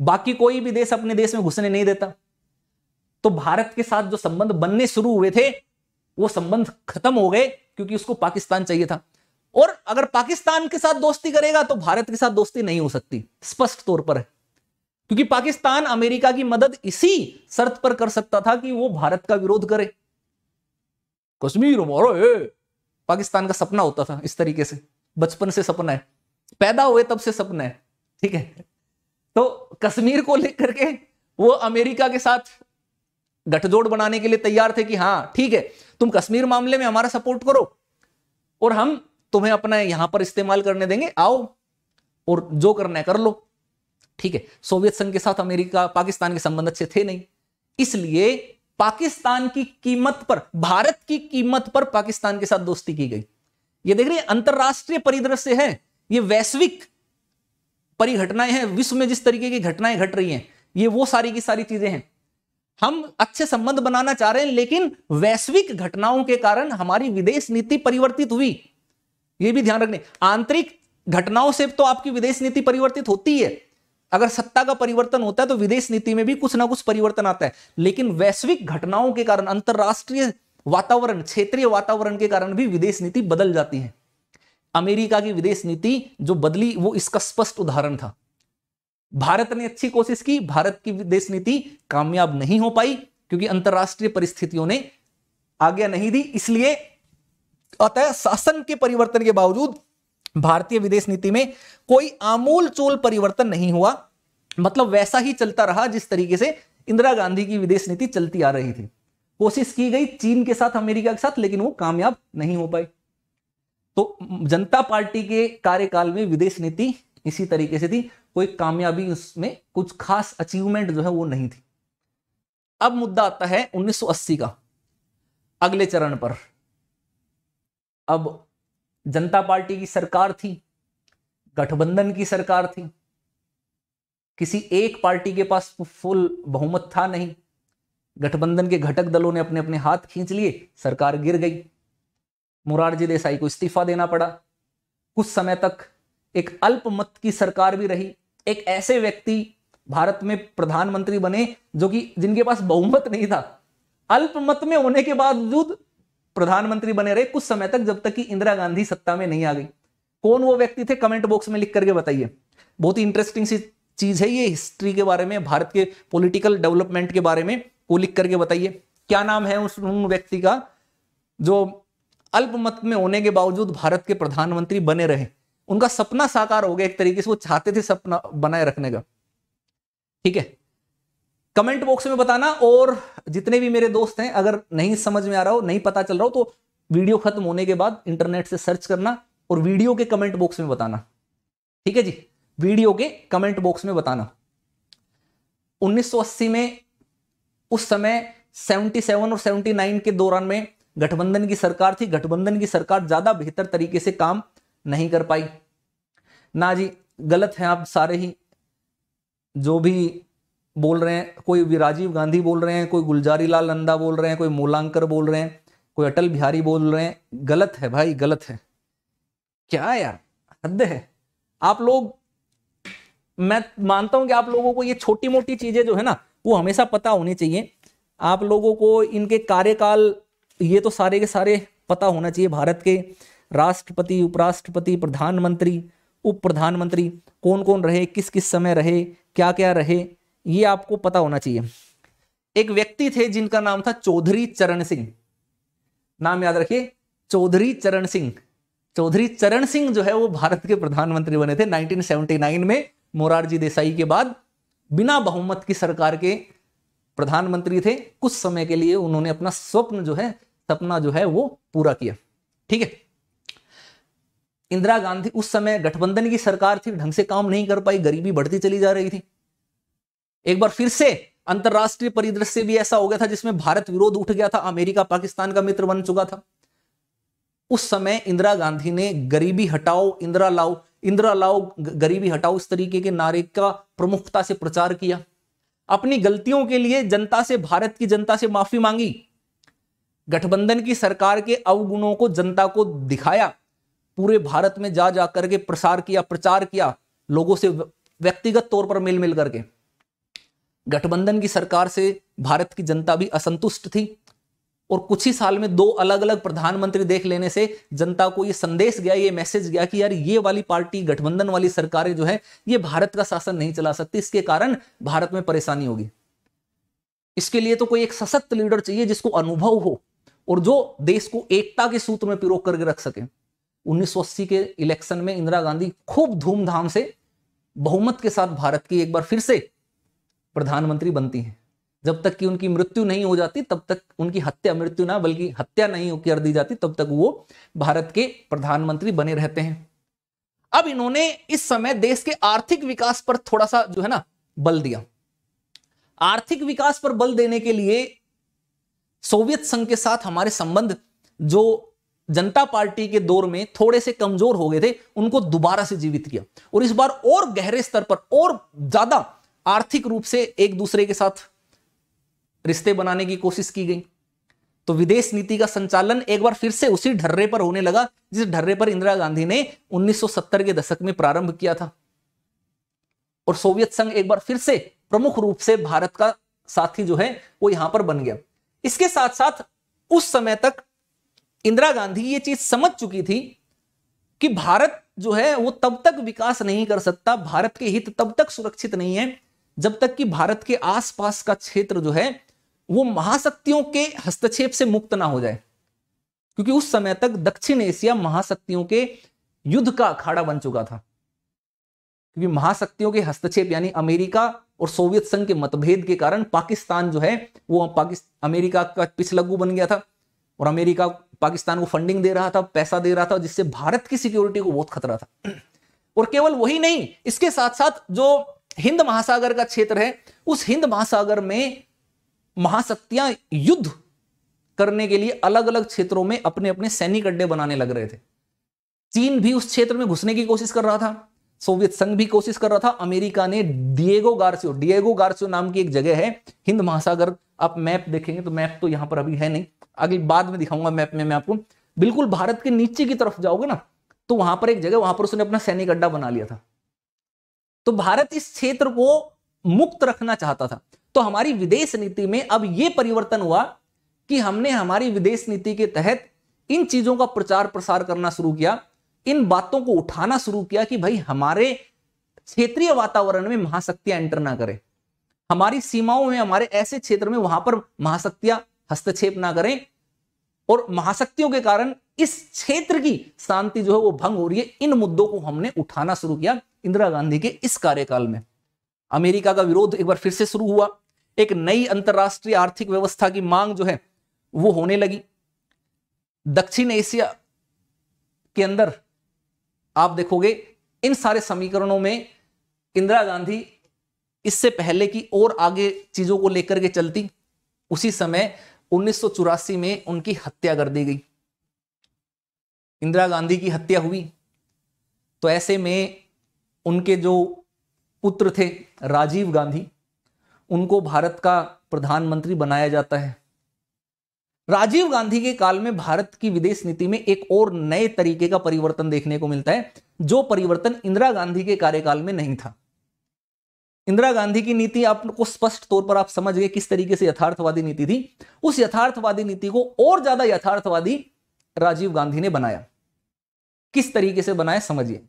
बाकी कोई भी देश अपने देश में घुसने नहीं देता तो भारत के साथ जो संबंध बनने शुरू हुए थे वो संबंध खत्म हो गए क्योंकि उसको पाकिस्तान चाहिए था और अगर पाकिस्तान के साथ दोस्ती करेगा तो भारत के साथ दोस्ती नहीं हो सकती स्पष्ट तौर पर क्योंकि पाकिस्तान अमेरिका की मदद इसी शर्त पर कर सकता था कि वो भारत का विरोध करे कश्मीर मारो है पाकिस्तान का सपना होता था इस तरीके से बचपन से सपना है पैदा हुए तब से सपना है ठीक है तो कश्मीर को लेकर के वो अमेरिका के साथ गठजोड़ बनाने के लिए तैयार थे कि हाँ ठीक है तुम कश्मीर मामले में हमारा सपोर्ट करो और हम तुम्हें अपना यहां पर इस्तेमाल करने देंगे आओ और जो करना है कर लो ठीक है सोवियत संघ के साथ अमेरिका पाकिस्तान के संबंध अच्छे थे नहीं इसलिए पाकिस्तान की कीमत पर भारत की कीमत पर पाकिस्तान के साथ दोस्ती की गई ये देख रहे अंतरराष्ट्रीय परिदृश्य है ये वैश्विक परिघटनाएं हैं विश्व में जिस तरीके की घटनाएं घट रही हैं ये वो सारी की सारी चीजें हैं हम अच्छे संबंध बनाना चाह रहे हैं लेकिन वैश्विक घटनाओं के कारण हमारी विदेश नीति परिवर्तित हुई ये भी ध्यान रखने आंतरिक घटनाओं से तो आपकी विदेश नीति परिवर्तित होती है अगर सत्ता का परिवर्तन होता है तो विदेश नीति में भी कुछ ना कुछ परिवर्तन आता है लेकिन वैश्विक घटनाओं के कारण अंतर्राष्ट्रीय वातावरण क्षेत्रीय वातावरण के कारण भी विदेश नीति बदल जाती है अमेरिका की विदेश नीति जो बदली वो इसका स्पष्ट उदाहरण था भारत ने अच्छी कोशिश की भारत की विदेश नीति कामयाब नहीं हो पाई क्योंकि अंतर्राष्ट्रीय परिस्थितियों ने आज्ञा नहीं दी इसलिए अतः शासन के परिवर्तन के बावजूद भारतीय विदेश नीति में कोई आमूल चूल परिवर्तन नहीं हुआ मतलब वैसा ही चलता रहा जिस तरीके से इंदिरा गांधी की विदेश नीति चलती आ रही थी कोशिश की गई चीन के साथ अमेरिका के साथ लेकिन वो कामयाब नहीं हो पाई तो जनता पार्टी के कार्यकाल में विदेश नीति इसी तरीके से थी कोई कामयाबी उसमें कुछ खास अचीवमेंट जो है वो नहीं थी अब मुद्दा आता है 1980 का अगले चरण पर अब जनता पार्टी की सरकार थी गठबंधन की सरकार थी किसी एक पार्टी के पास तो फुल बहुमत था नहीं गठबंधन के घटक दलों ने अपने अपने हाथ खींच लिए सरकार गिर गई मुरारजी देसाई को इस्तीफा देना पड़ा कुछ समय तक एक अल्पमत की सरकार भी रही एक ऐसे व्यक्ति भारत में प्रधानमंत्री बने जो कि जिनके पास बहुमत नहीं था अल्पमत में होने के बावजूद प्रधानमंत्री बने रहे कुछ समय तक जब तक कि इंदिरा गांधी सत्ता में नहीं आ गई कौन वो व्यक्ति थे कमेंट बॉक्स में लिख करके बताइए बहुत ही इंटरेस्टिंग सी चीज है ये हिस्ट्री के बारे में भारत के पॉलिटिकल डेवलपमेंट के बारे में वो लिख करके बताइए क्या नाम है उस व्यक्ति का जो अल्पमत में होने के बावजूद भारत के प्रधानमंत्री बने रहे उनका सपना साकार हो गया एक तरीके से वो चाहते थे सपना बनाए रखने का ठीक है कमेंट बॉक्स में बताना और जितने भी मेरे दोस्त हैं अगर नहीं समझ में आ रहा हो नहीं पता चल रहा हो तो वीडियो खत्म होने के बाद इंटरनेट से सर्च करना और वीडियो के कमेंट बॉक्स में बताना ठीक है जी वीडियो के कमेंट बॉक्स में बताना 1980 में उस समय 77 और 79 के दौरान में गठबंधन की सरकार थी गठबंधन की सरकार ज्यादा बेहतर तरीके से काम नहीं कर पाई ना जी गलत है आप सारे ही जो भी बोल रहे हैं कोई भी राजीव गांधी बोल रहे हैं कोई गुलजारी लाल नंदा बोल रहे हैं कोई मोलांकर बोल रहे हैं कोई अटल बिहारी बोल रहे हैं गलत है भाई गलत है क्या यार हद है आप लोग मैं मानता हूं कि आप लोगों को ये छोटी मोटी चीजें जो है ना वो हमेशा पता होनी चाहिए आप लोगों को इनके कार्यकाल ये तो सारे के सारे पता होना चाहिए भारत के राष्ट्रपति उपराष्ट्रपति प्रधानमंत्री उप प्रधानमंत्री कौन कौन रहे किस किस समय रहे क्या क्या रहे ये आपको पता होना चाहिए एक व्यक्ति थे जिनका नाम था चौधरी चरण सिंह नाम याद रखिए चौधरी चरण सिंह चौधरी चरण सिंह जो है वो भारत के प्रधानमंत्री बने थे 1979 में मोरारजी देसाई के बाद बिना बहुमत की सरकार के प्रधानमंत्री थे कुछ समय के लिए उन्होंने अपना स्वप्न जो है सपना जो है वो पूरा किया ठीक है इंदिरा गांधी उस समय गठबंधन की सरकार थी ढंग से काम नहीं कर पाई गरीबी बढ़ती चली जा रही थी एक बार फिर से अंतर्राष्ट्रीय परिदृश्य भी ऐसा हो गया था जिसमें भारत विरोध उठ गया था अमेरिका पाकिस्तान का मित्र बन चुका था उस समय इंदिरा गांधी ने गरीबी हटाओ इंदिरा लाओ इंदिरा लाओ गरीबी हटाओ इस तरीके के नारे का प्रमुखता से प्रचार किया अपनी गलतियों के लिए जनता से भारत की जनता से माफी मांगी गठबंधन की सरकार के अवगुणों को जनता को दिखाया पूरे भारत में जा जा करके प्रसार किया प्रचार किया लोगों से व्यक्तिगत तौर पर मिल मिल करके गठबंधन की सरकार से भारत की जनता भी असंतुष्ट थी और कुछ ही साल में दो अलग अलग प्रधानमंत्री देख लेने से जनता को ये संदेश गया ये मैसेज गया कि यार ये वाली पार्टी गठबंधन वाली सरकारें जो है ये भारत का शासन नहीं चला सकती इसके कारण भारत में परेशानी होगी इसके लिए तो कोई एक सशक्त लीडर चाहिए जिसको अनुभव हो और जो देश को एकता के सूत्र में पिरो करके रख सके उन्नीस के इलेक्शन में इंदिरा गांधी खूब धूमधाम से बहुमत के साथ भारत की एक बार फिर से प्रधानमंत्री बनती हैं जब तक कि उनकी मृत्यु नहीं हो जाती तब तक उनकी हत्या मृत्यु ना बल्कि हत्या नहीं कर दी जाती तब तक वो भारत के प्रधानमंत्री बने रहते हैं अब इन्होंने इस समय देश के आर्थिक विकास पर थोड़ा सा जो है ना बल दिया आर्थिक विकास पर बल देने के लिए सोवियत संघ के साथ हमारे संबंध जो जनता पार्टी के दौर में थोड़े से कमजोर हो गए थे उनको दोबारा से जीवित किया और इस बार और गहरे स्तर पर और ज्यादा आर्थिक रूप से एक दूसरे के साथ रिश्ते बनाने की कोशिश की गई तो विदेश नीति का संचालन एक बार फिर से उसी ढर्रे पर होने लगा जिस ढर्रे पर इंदिरा गांधी ने 1970 के दशक में प्रारंभ किया था और सोवियत संघ एक बार फिर से प्रमुख रूप से भारत का साथी जो है वो यहां पर बन गया इसके साथ साथ उस समय तक इंदिरा गांधी ये चीज समझ चुकी थी कि भारत जो है वो तब तक विकास नहीं कर सकता भारत के हित तब तक सुरक्षित नहीं है जब तक कि भारत के आसपास का क्षेत्र जो है वो महाशक्तियों के हस्तक्षेप से मुक्त ना हो जाए क्योंकि उस समय तक दक्षिण एशिया महाशक्तियों के युद्ध का अखाड़ा बन चुका था क्योंकि महाशक्तियों के हस्तक्षेप यानी अमेरिका और सोवियत संघ के मतभेद के कारण पाकिस्तान जो है वो पाकिस्तान अमेरिका का पिछलग्गू बन गया था और अमेरिका पाकिस्तान को फंडिंग दे रहा था पैसा दे रहा था जिससे भारत की सिक्योरिटी को बहुत खतरा था और केवल वही नहीं इसके साथ साथ जो हिंद महासागर का क्षेत्र है उस हिंद महासागर में महाशक्तियां युद्ध करने के लिए अलग अलग क्षेत्रों में अपने अपने सैनिक अड्डे बनाने लग रहे थे चीन भी उस क्षेत्र में घुसने की कोशिश कर रहा था सोवियत संघ भी कोशिश कर रहा था अमेरिका ने डिएगो गार्सियो डिएगो गार्सियो नाम की एक जगह है हिंद महासागर आप मैप देखेंगे तो मैप तो यहां पर अभी है नहीं अगली बाद में दिखाऊंगा मैप में मैं आपको बिल्कुल भारत के नीचे की तरफ जाओगे ना तो वहां पर एक जगह वहां पर उसने अपना सैनिक अड्डा बना लिया था तो भारत इस क्षेत्र को मुक्त रखना चाहता था तो हमारी विदेश नीति में अब यह परिवर्तन हुआ कि हमने हमारी विदेश नीति के तहत इन चीजों का प्रचार प्रसार करना शुरू किया इन बातों को उठाना शुरू किया कि भाई हमारे क्षेत्रीय वातावरण में महाशक्तियां एंटर ना करें हमारी सीमाओं में हमारे ऐसे क्षेत्र में वहां पर महाशक्तियां हस्तक्षेप ना करें और महाशक्तियों के कारण इस क्षेत्र की शांति जो है वो भंग हो रही है इन मुद्दों को हमने उठाना शुरू किया इंदिरा गांधी के इस कार्यकाल में अमेरिका का विरोध एक बार फिर से शुरू हुआ एक नई अंतर्राष्ट्रीय आर्थिक व्यवस्था की मांग जो है वो होने लगी दक्षिण एशिया के अंदर आप देखोगे इन सारे समीकरणों में इंदिरा गांधी इससे पहले की और आगे चीजों को लेकर के चलती उसी समय उन्नीस में उनकी हत्या कर दी गई इंदिरा गांधी की हत्या हुई तो ऐसे में उनके जो पुत्र थे राजीव गांधी उनको भारत का प्रधानमंत्री बनाया जाता है राजीव गांधी के काल में भारत की विदेश नीति में एक और नए तरीके का परिवर्तन देखने को मिलता है जो परिवर्तन इंदिरा गांधी के कार्यकाल में नहीं था इंदिरा गांधी की नीति आपको स्पष्ट तौर पर आप समझ गए किस तरीके से यथार्थवादी नीति थी उस यथार्थवादी नीति को और ज्यादा यथार्थवादी राजीव गांधी ने बनाया किस तरीके से बनाया समझिए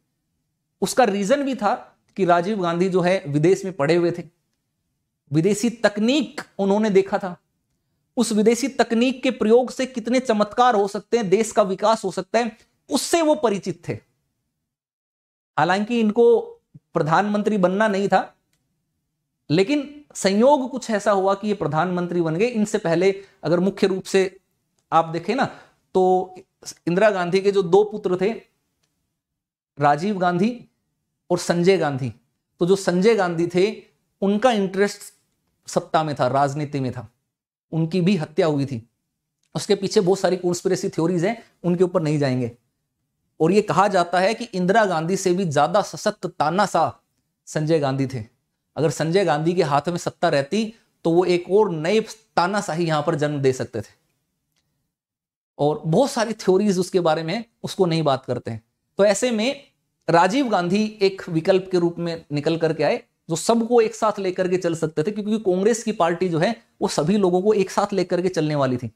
उसका रीजन भी था कि राजीव गांधी जो है विदेश में पड़े हुए थे विदेशी तकनीक उन्होंने देखा था उस विदेशी तकनीक के प्रयोग से कितने चमत्कार हो सकते हैं देश का विकास हो सकता है उससे वो परिचित थे हालांकि इनको प्रधानमंत्री बनना नहीं था लेकिन संयोग कुछ ऐसा हुआ कि ये प्रधानमंत्री बन गए इनसे पहले अगर मुख्य रूप से आप देखें ना तो इंदिरा गांधी के जो दो पुत्र थे राजीव गांधी और संजय गांधी तो जो संजय गांधी थे उनका इंटरेस्ट सत्ता में था राजनीति में था उनकी भी हत्या हुई थी उसके पीछे बहुत सारी कॉन्स्पिरेसी थ्योरीज हैं उनके ऊपर नहीं जाएंगे और ये कहा जाता है कि इंदिरा गांधी से भी ज्यादा सशक्त तानाशाह संजय गांधी थे अगर संजय गांधी के हाथ में सत्ता रहती तो वो एक और नए तानाशाही यहां पर जन्म दे सकते थे और बहुत सारी थ्योरीज उसके बारे में उसको नहीं बात करते हैं तो ऐसे में राजीव गांधी एक विकल्प के रूप में निकल करके आए जो सबको एक साथ लेकर के चल सकते थे क्योंकि कांग्रेस की पार्टी जो है वो सभी लोगों को एक साथ लेकर के चलने वाली थी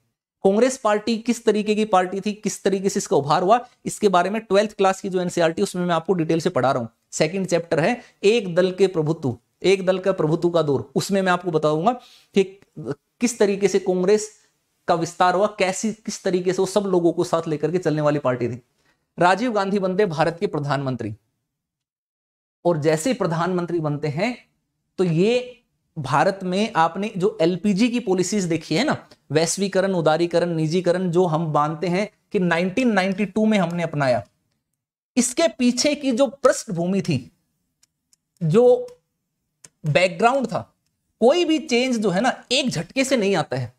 कांग्रेस पार्टी किस तरीके की पार्टी थी किस तरीके से इसका उभार हुआ इसके बारे में ट्वेल्थ क्लास की जो एनसीआरटी उसमें मैं आपको डिटेल से पढ़ा रहा हूँ सेकंड चैप्टर है एक दल के प्रभुत्व एक दल का प्रभुत्व का दौर उसमें मैं आपको बताऊंगा कि किस तरीके से कांग्रेस का विस्तार हुआ कैसी किस तरीके से वो सब लोगों को साथ लेकर के चलने वाली पार्टी थी राजीव गांधी बनते भारत के प्रधानमंत्री और जैसे प्रधानमंत्री बनते हैं तो ये भारत में आपने जो एलपीजी की पॉलिसीज देखी है ना वैश्वीकरण उदारीकरण निजीकरण जो हम मानते हैं कि 1992 में हमने अपनाया इसके पीछे की जो पृष्ठभूमि थी जो बैकग्राउंड था कोई भी चेंज जो है ना एक झटके से नहीं आता है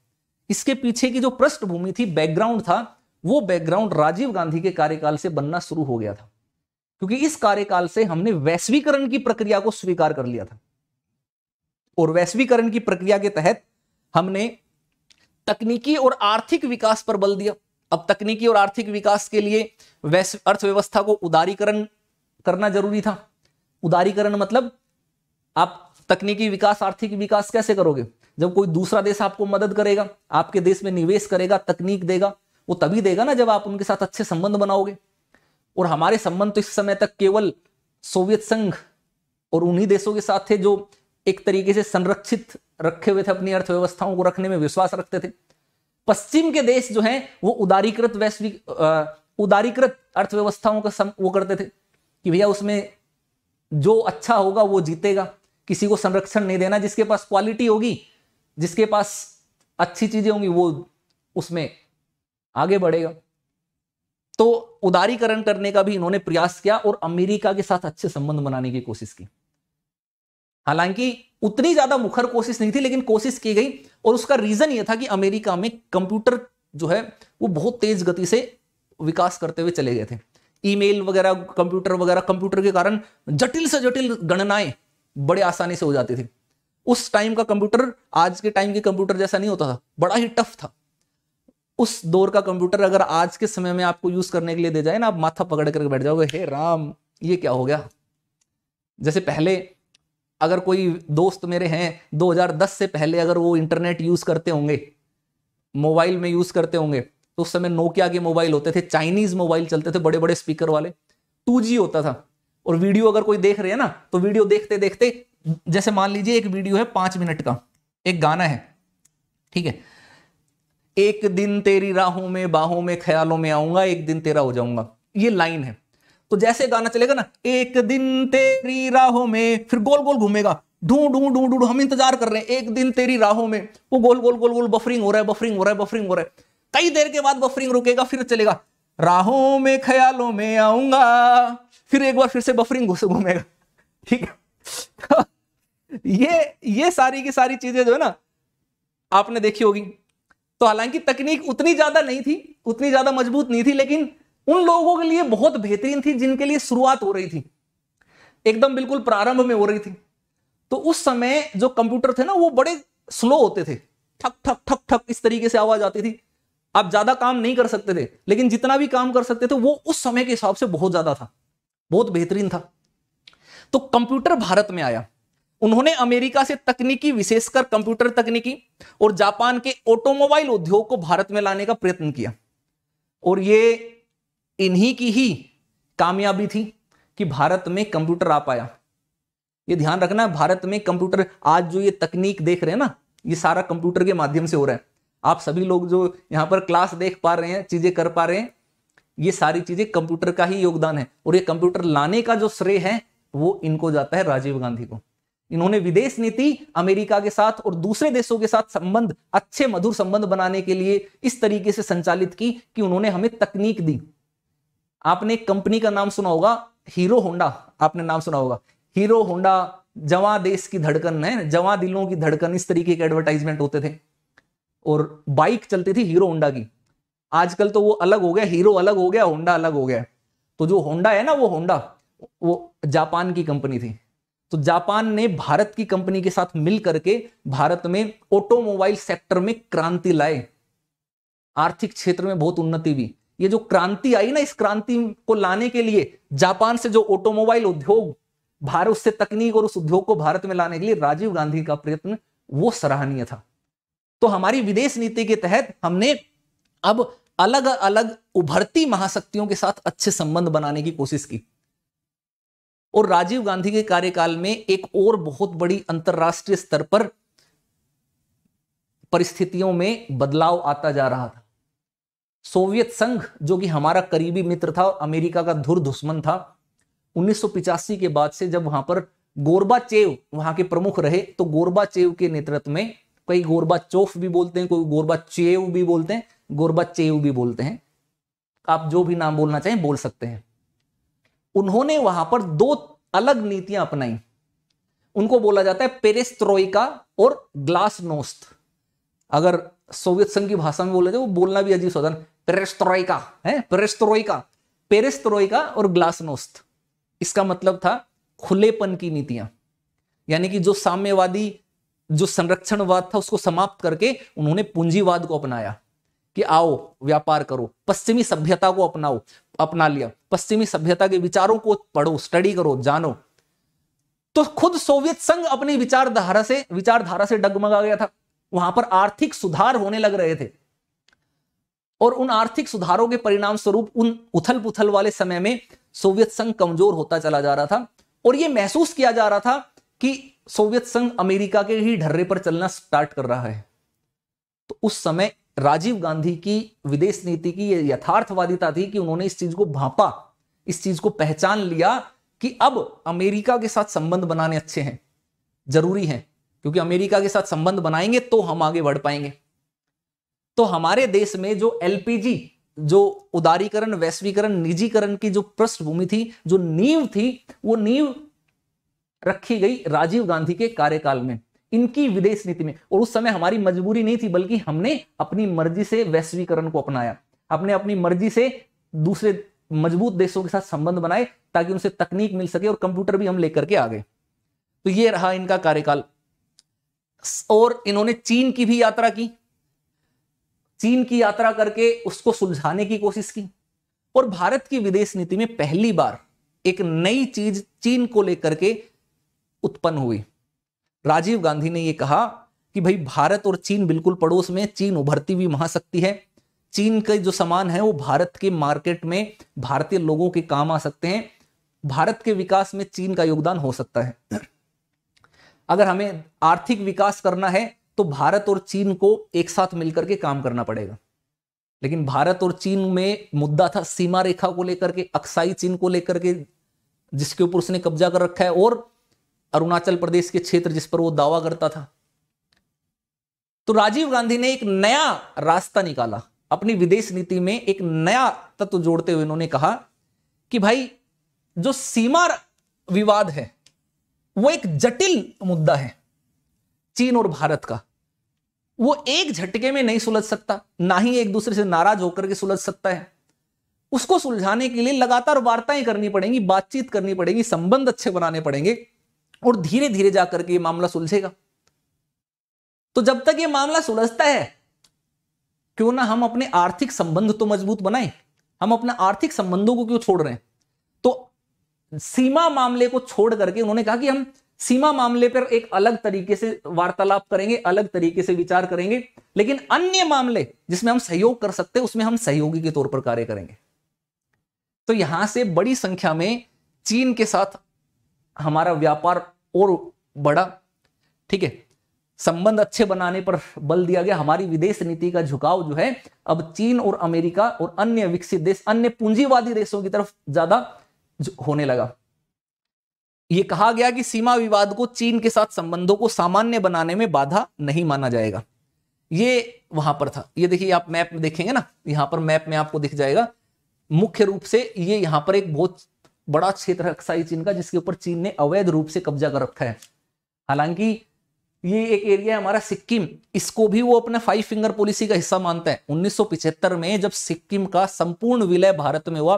इसके पीछे की जो पृष्ठभूमि थी बैकग्राउंड था वो बैकग्राउंड राजीव गांधी के कार्यकाल से बनना शुरू हो गया था क्योंकि इस कार्यकाल से हमने वैश्वीकरण की प्रक्रिया को स्वीकार कर लिया था और वैश्वीकरण की प्रक्रिया के तहत हमने तकनीकी और आर्थिक विकास पर बल दिया अब तकनीकी और आर्थिक विकास के लिए अर्थव्यवस्था को उदारीकरण करना जरूरी था उदारीकरण मतलब आप तकनीकी विकास आर्थिक विकास कैसे करोगे जब कोई दूसरा देश आपको मदद करेगा आपके देश में निवेश करेगा तकनीक देगा वो तभी देगा ना जब आप उनके साथ अच्छे संबंध बनाओगे और हमारे संबंध तो इस समय तक केवल सोवियत संघ और उन्हीं देशों के साथ थे जो एक तरीके से संरक्षित रखे हुए थे अपनी अर्थव्यवस्थाओं को रखने में विश्वास रखते थे पश्चिम के देश जो हैं वो उदारीकृत वैश्विक उदारीकृत अर्थव्यवस्थाओं का सम वो करते थे कि भैया उसमें जो अच्छा होगा वो जीतेगा किसी को संरक्षण नहीं देना जिसके पास क्वालिटी होगी जिसके पास अच्छी चीजें होंगी वो उसमें आगे बढ़ेगा तो उदारीकरण करने का भी इन्होंने प्रयास किया और अमेरिका के साथ अच्छे संबंध बनाने की कोशिश की हालांकि उतनी ज्यादा मुखर कोशिश नहीं थी लेकिन कोशिश की गई और उसका रीजन यह था कि अमेरिका में कंप्यूटर जो है वो बहुत तेज गति से विकास करते हुए चले गए थे ईमेल वगैरह कंप्यूटर वगैरह कंप्यूटर के कारण जटिल से जटिल गणनाएं बड़े आसानी से हो जाती थी उस टाइम का कंप्यूटर आज के टाइम के कंप्यूटर जैसा नहीं होता था बड़ा ही टफ था उस दौर का कंप्यूटर अगर आज के समय में आपको यूज करने के लिए दे जाए ना आप माथा पकड़ करके बैठ जाओगे हे राम ये क्या हो गया जैसे पहले अगर कोई दोस्त मेरे हैं 2010 से पहले अगर वो इंटरनेट यूज करते होंगे मोबाइल में यूज करते होंगे तो उस समय नोकिया के मोबाइल होते थे चाइनीज मोबाइल चलते थे बड़े बड़े स्पीकर वाले टू होता था और वीडियो अगर कोई देख रहे हैं ना तो वीडियो देखते देखते जैसे मान लीजिए एक वीडियो है पांच मिनट का एक गाना है ठीक है एक दिन तेरी राहों में बाहों में ख्यालों में आऊंगा एक दिन तेरा हो जाऊंगा ये लाइन है तो जैसे गाना चलेगा ना एक दिन तेरी राहों में फिर गोल गोल घूमेगा ढूं ढूं ढूं ढूं हम इंतजार कर रहे हैं एक दिन तेरी राहों में वो गोल गोल गोल गोल बफरिंग हो रहा है बफरिंग हो रहा है बफरिंग हो रहा है कई देर के बाद बफरिंग रुकेगा फिर चलेगा राहों में ख्यालों में आऊंगा फिर एक बार फिर से बफरिंग घुस घूमेगा ठीक है *laughs* ये ये सारी की सारी चीजें जो है ना आपने देखी होगी तो हालांकि तकनीक उतनी ज्यादा नहीं थी उतनी ज्यादा मजबूत नहीं थी लेकिन उन लोगों के लिए बहुत बेहतरीन थी जिनके लिए शुरुआत हो रही थी एकदम बिल्कुल प्रारंभ में हो रही थी तो उस समय जो कंप्यूटर थे ना वो बड़े स्लो होते थे ठक ठक ठक ठक इस तरीके से आवाज आती थी आप ज्यादा काम नहीं कर सकते थे लेकिन जितना भी काम कर सकते थे वो उस समय के हिसाब से बहुत ज्यादा था बहुत बेहतरीन था तो कंप्यूटर भारत में आया उन्होंने अमेरिका से तकनीकी विशेषकर कंप्यूटर तकनीकी और जापान के ऑटोमोबाइल उद्योग को भारत में लाने का प्रयत्न किया और ये इन्हीं की ही कामयाबी थी कि भारत में कंप्यूटर आ पाया ये ध्यान रखना भारत में कंप्यूटर आज जो ये तकनीक देख रहे हैं ना ये सारा कंप्यूटर के माध्यम से हो रहा है आप सभी लोग जो यहां पर क्लास देख पा रहे हैं चीजें कर पा रहे हैं ये सारी चीजें कंप्यूटर का ही योगदान है और ये कंप्यूटर लाने का जो श्रेय है वो इनको जाता है राजीव गांधी को इन्होंने विदेश नीति अमेरिका के साथ और दूसरे देशों के साथ संबंध अच्छे मधुर संबंध बनाने के लिए इस तरीके से संचालित की कि उन्होंने हमें तकनीक दी आपने कंपनी का नाम सुना होगा हीरो होंडा आपने नाम सुना होगा हीरो होंडा जवा देश की धड़कन है जवा दिलों की धड़कन इस तरीके के एडवर्टाइजमेंट होते थे और बाइक चलती थी हीरो होंडा की आजकल तो वो अलग हो गया हीरो अलग हो गया होंडा अलग हो गया तो जो होंडा है ना वो होंडा वो जापान की कंपनी थी तो जापान ने भारत की कंपनी के साथ मिल करके भारत में ऑटोमोबाइल सेक्टर में क्रांति लाए आर्थिक क्षेत्र में बहुत उन्नति भी ये जो क्रांति आई ना इस क्रांति को लाने के लिए जापान से जो ऑटोमोबाइल उद्योग भारत से तकनीक और उस उद्योग को भारत में लाने के लिए राजीव गांधी का प्रयत्न वो सराहनीय था तो हमारी विदेश नीति के तहत हमने अब अलग अलग उभरती महाशक्तियों के साथ अच्छे संबंध बनाने की कोशिश की और राजीव गांधी के कार्यकाल में एक और बहुत बड़ी अंतर्राष्ट्रीय स्तर पर परिस्थितियों में बदलाव आता जा रहा था सोवियत संघ जो कि हमारा करीबी मित्र था और अमेरिका का धुर दुश्मन था उन्नीस के बाद से जब वहां पर गोरबा चेव वहां के प्रमुख रहे तो गोरबा चेव के नेतृत्व में कई गोरबा चौफ भी बोलते हैं कोई गोरबा चेव भी बोलते हैं गोरबा चेव भी बोलते हैं आप जो भी नाम बोलना चाहें बोल सकते हैं उन्होंने वहां पर दो अलग नीतियां अपनाई उनको बोला जाता है पेरेस्त्रोइका और ग्लास नोस्त अगर सोवियत संघ की भाषा में बोला जाए तो वो बोलना भी अजीब सौदन पेरेस्त्रोइका है पेरेस्त्रोइका पेरेस्त्रोइका और ग्लासनोस्त इसका मतलब था खुलेपन की नीतियां यानी कि जो साम्यवादी जो संरक्षणवाद था उसको समाप्त करके उन्होंने पूंजीवाद को अपनाया कि आओ व्यापार करो पश्चिमी सभ्यता को अपनाओ अपना लिया पश्चिमी सभ्यता के विचारों को पढ़ो स्टडी करो जानो तो खुद सोवियत संघ अपनी विचारधारा से विचारधारा से डगमगा गया था वहां पर आर्थिक सुधार होने लग रहे थे और उन आर्थिक सुधारों के परिणाम स्वरूप उन उथल पुथल वाले समय में सोवियत संघ कमजोर होता चला जा रहा था और यह महसूस किया जा रहा था कि सोवियत संघ अमेरिका के ही ढर्रे पर चलना स्टार्ट कर रहा है तो उस समय राजीव गांधी की विदेश नीति की यथार्थवादिता थी कि उन्होंने इस चीज को भापा इस चीज को पहचान लिया कि अब अमेरिका के साथ संबंध बनाने अच्छे हैं जरूरी हैं क्योंकि अमेरिका के साथ संबंध बनाएंगे तो हम आगे बढ़ पाएंगे तो हमारे देश में जो एलपीजी जो उदारीकरण वैश्वीकरण निजीकरण की जो पृष्ठभूमि थी जो नींव थी वो नींव रखी गई राजीव गांधी के कार्यकाल में इनकी विदेश नीति में और उस समय हमारी मजबूरी नहीं थी बल्कि हमने अपनी मर्जी से वैश्वीकरण को अपनाया हमने अपनी मर्जी से दूसरे मजबूत देशों के साथ संबंध बनाए ताकि उनसे तकनीक मिल सके और कंप्यूटर भी हम लेकर के आ गए तो ये रहा इनका कार्यकाल और इन्होंने चीन की भी यात्रा की चीन की यात्रा करके उसको सुलझाने की कोशिश की और भारत की विदेश नीति में पहली बार एक नई चीज चीन को लेकर के उत्पन्न हुई राजीव गांधी ने यह कहा कि भाई भारत और चीन बिल्कुल पड़ोस में चीन उभरती हुई महाशक्ति है चीन के जो सामान है वो भारत के मार्केट में भारतीय लोगों के काम आ सकते हैं भारत के विकास में चीन का योगदान हो सकता है अगर हमें आर्थिक विकास करना है तो भारत और चीन को एक साथ मिलकर के काम करना पड़ेगा लेकिन भारत और चीन में मुद्दा था सीमा रेखा को लेकर के अक्साई चीन को लेकर के जिसके ऊपर उसने कब्जा कर रखा है और अरुणाचल प्रदेश के क्षेत्र जिस पर वो दावा करता था तो राजीव गांधी ने एक नया रास्ता निकाला अपनी विदेश नीति में एक नया तत्व जोड़ते हुए उन्होंने कहा कि भाई जो सीमा विवाद है वो एक जटिल मुद्दा है चीन और भारत का वो एक झटके में नहीं सुलझ सकता ना ही एक दूसरे से नाराज होकर के सुलझ सकता है उसको सुलझाने के लिए लगातार वार्ताएं करनी पड़ेंगी बातचीत करनी पड़ेगी संबंध अच्छे बनाने पड़ेंगे और धीरे धीरे जाकर के ये मामला सुलझेगा तो जब तक ये मामला सुलझता है क्यों ना हम अपने आर्थिक संबंध तो मजबूत बनाए हम अपने आर्थिक संबंधों को क्यों छोड़ रहे हैं तो सीमा मामले को छोड़ करके उन्होंने कहा कि हम सीमा मामले पर एक अलग तरीके से वार्तालाप करेंगे अलग तरीके से विचार करेंगे लेकिन अन्य मामले जिसमें हम सहयोग कर सकते हैं उसमें हम सहयोगी के तौर पर कार्य करेंगे तो यहां से बड़ी संख्या में चीन के साथ हमारा व्यापार और बढ़ा ठीक है संबंध अच्छे बनाने पर बल दिया गया हमारी विदेश नीति का झुकाव जो है अब चीन और अमेरिका और अन्य विकसित देश अन्य पूंजीवादी देशों की तरफ ज्यादा होने लगा ये कहा गया कि सीमा विवाद को चीन के साथ संबंधों को सामान्य बनाने में बाधा नहीं माना जाएगा ये वहां पर था ये देखिए आप मैप में देखेंगे ना यहां पर मैप में आपको दिख जाएगा मुख्य रूप से ये यहां पर एक बहुत बड़ा क्षेत्र रखा है चीन का जिसके ऊपर चीन ने अवैध रूप से कब्जा कर रखा है हालांकि ये एक एरिया है हमारा सिक्किम इसको भी वो अपने फाइव फिंगर पॉलिसी का हिस्सा मानता है 1975 में जब सिक्किम का संपूर्ण विलय भारत में हुआ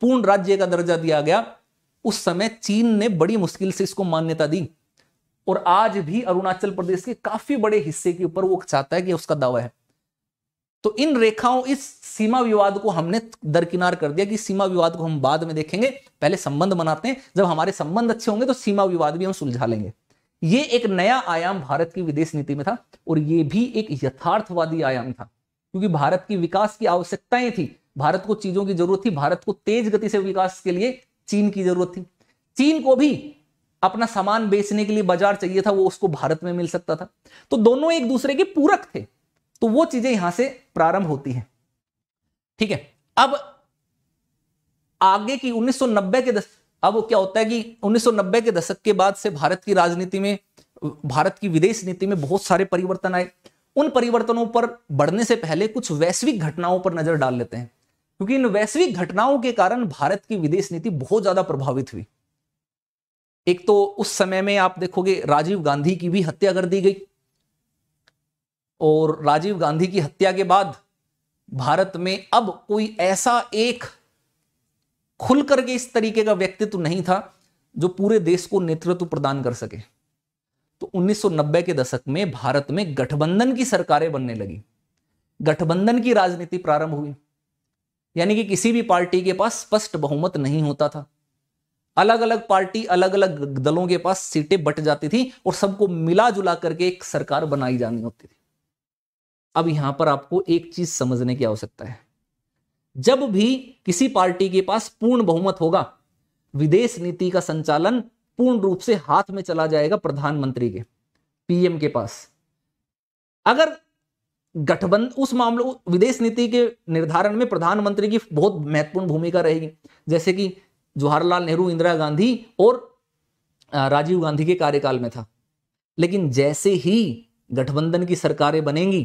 पूर्ण राज्य का दर्जा दिया गया उस समय चीन ने बड़ी मुश्किल से इसको मान्यता दी और आज भी अरुणाचल प्रदेश के काफी बड़े हिस्से के ऊपर वो चाहता है कि उसका दावा है तो इन रेखाओं इस सीमा विवाद को हमने दरकिनार कर दिया कि सीमा विवाद को हम बाद में देखेंगे पहले संबंध बनाते हैं जब हमारे संबंध अच्छे होंगे तो सीमा विवाद भी हम सुलझा लेंगे ये एक नया आयाम भारत की विदेश नीति में था और ये भी एक यथार्थवादी आयाम था क्योंकि भारत की विकास की आवश्यकताएं थी भारत को चीजों की जरूरत थी भारत को तेज गति से विकास के लिए चीन की जरूरत थी चीन को भी अपना सामान बेचने के लिए बाजार चाहिए था वो उसको भारत में मिल सकता था तो दोनों एक दूसरे के पूरक थे तो वो चीजें यहां से प्रारंभ होती हैं ठीक है अब आगे की 1990 के दशक अब क्या होता है कि 1990 के दशक के बाद से भारत की राजनीति में भारत की विदेश नीति में बहुत सारे परिवर्तन आए उन परिवर्तनों पर बढ़ने से पहले कुछ वैश्विक घटनाओं पर नजर डाल लेते हैं क्योंकि इन वैश्विक घटनाओं के कारण भारत की विदेश नीति बहुत ज्यादा प्रभावित हुई एक तो उस समय में आप देखोगे राजीव गांधी की भी हत्या कर दी गई और राजीव गांधी की हत्या के बाद भारत में अब कोई ऐसा एक खुल करके इस तरीके का व्यक्तित्व नहीं था जो पूरे देश को नेतृत्व प्रदान कर सके तो 1990 के दशक में भारत में गठबंधन की सरकारें बनने लगी गठबंधन की राजनीति प्रारंभ हुई यानी कि किसी भी पार्टी के पास स्पष्ट बहुमत नहीं होता था अलग अलग पार्टी अलग अलग दलों के पास सीटें बट जाती थी और सबको मिला जुला करके एक सरकार बनाई जानी होती थी अब यहां पर आपको एक चीज समझने की आवश्यकता है जब भी किसी पार्टी के पास पूर्ण बहुमत होगा विदेश नीति का संचालन पूर्ण रूप से हाथ में चला जाएगा प्रधानमंत्री के पीएम के पास अगर गठबंधन उस मामले विदेश नीति के निर्धारण में प्रधानमंत्री की बहुत महत्वपूर्ण भूमिका रहेगी जैसे कि जवाहरलाल नेहरू इंदिरा गांधी और राजीव गांधी के कार्यकाल में था लेकिन जैसे ही गठबंधन की सरकारें बनेंगी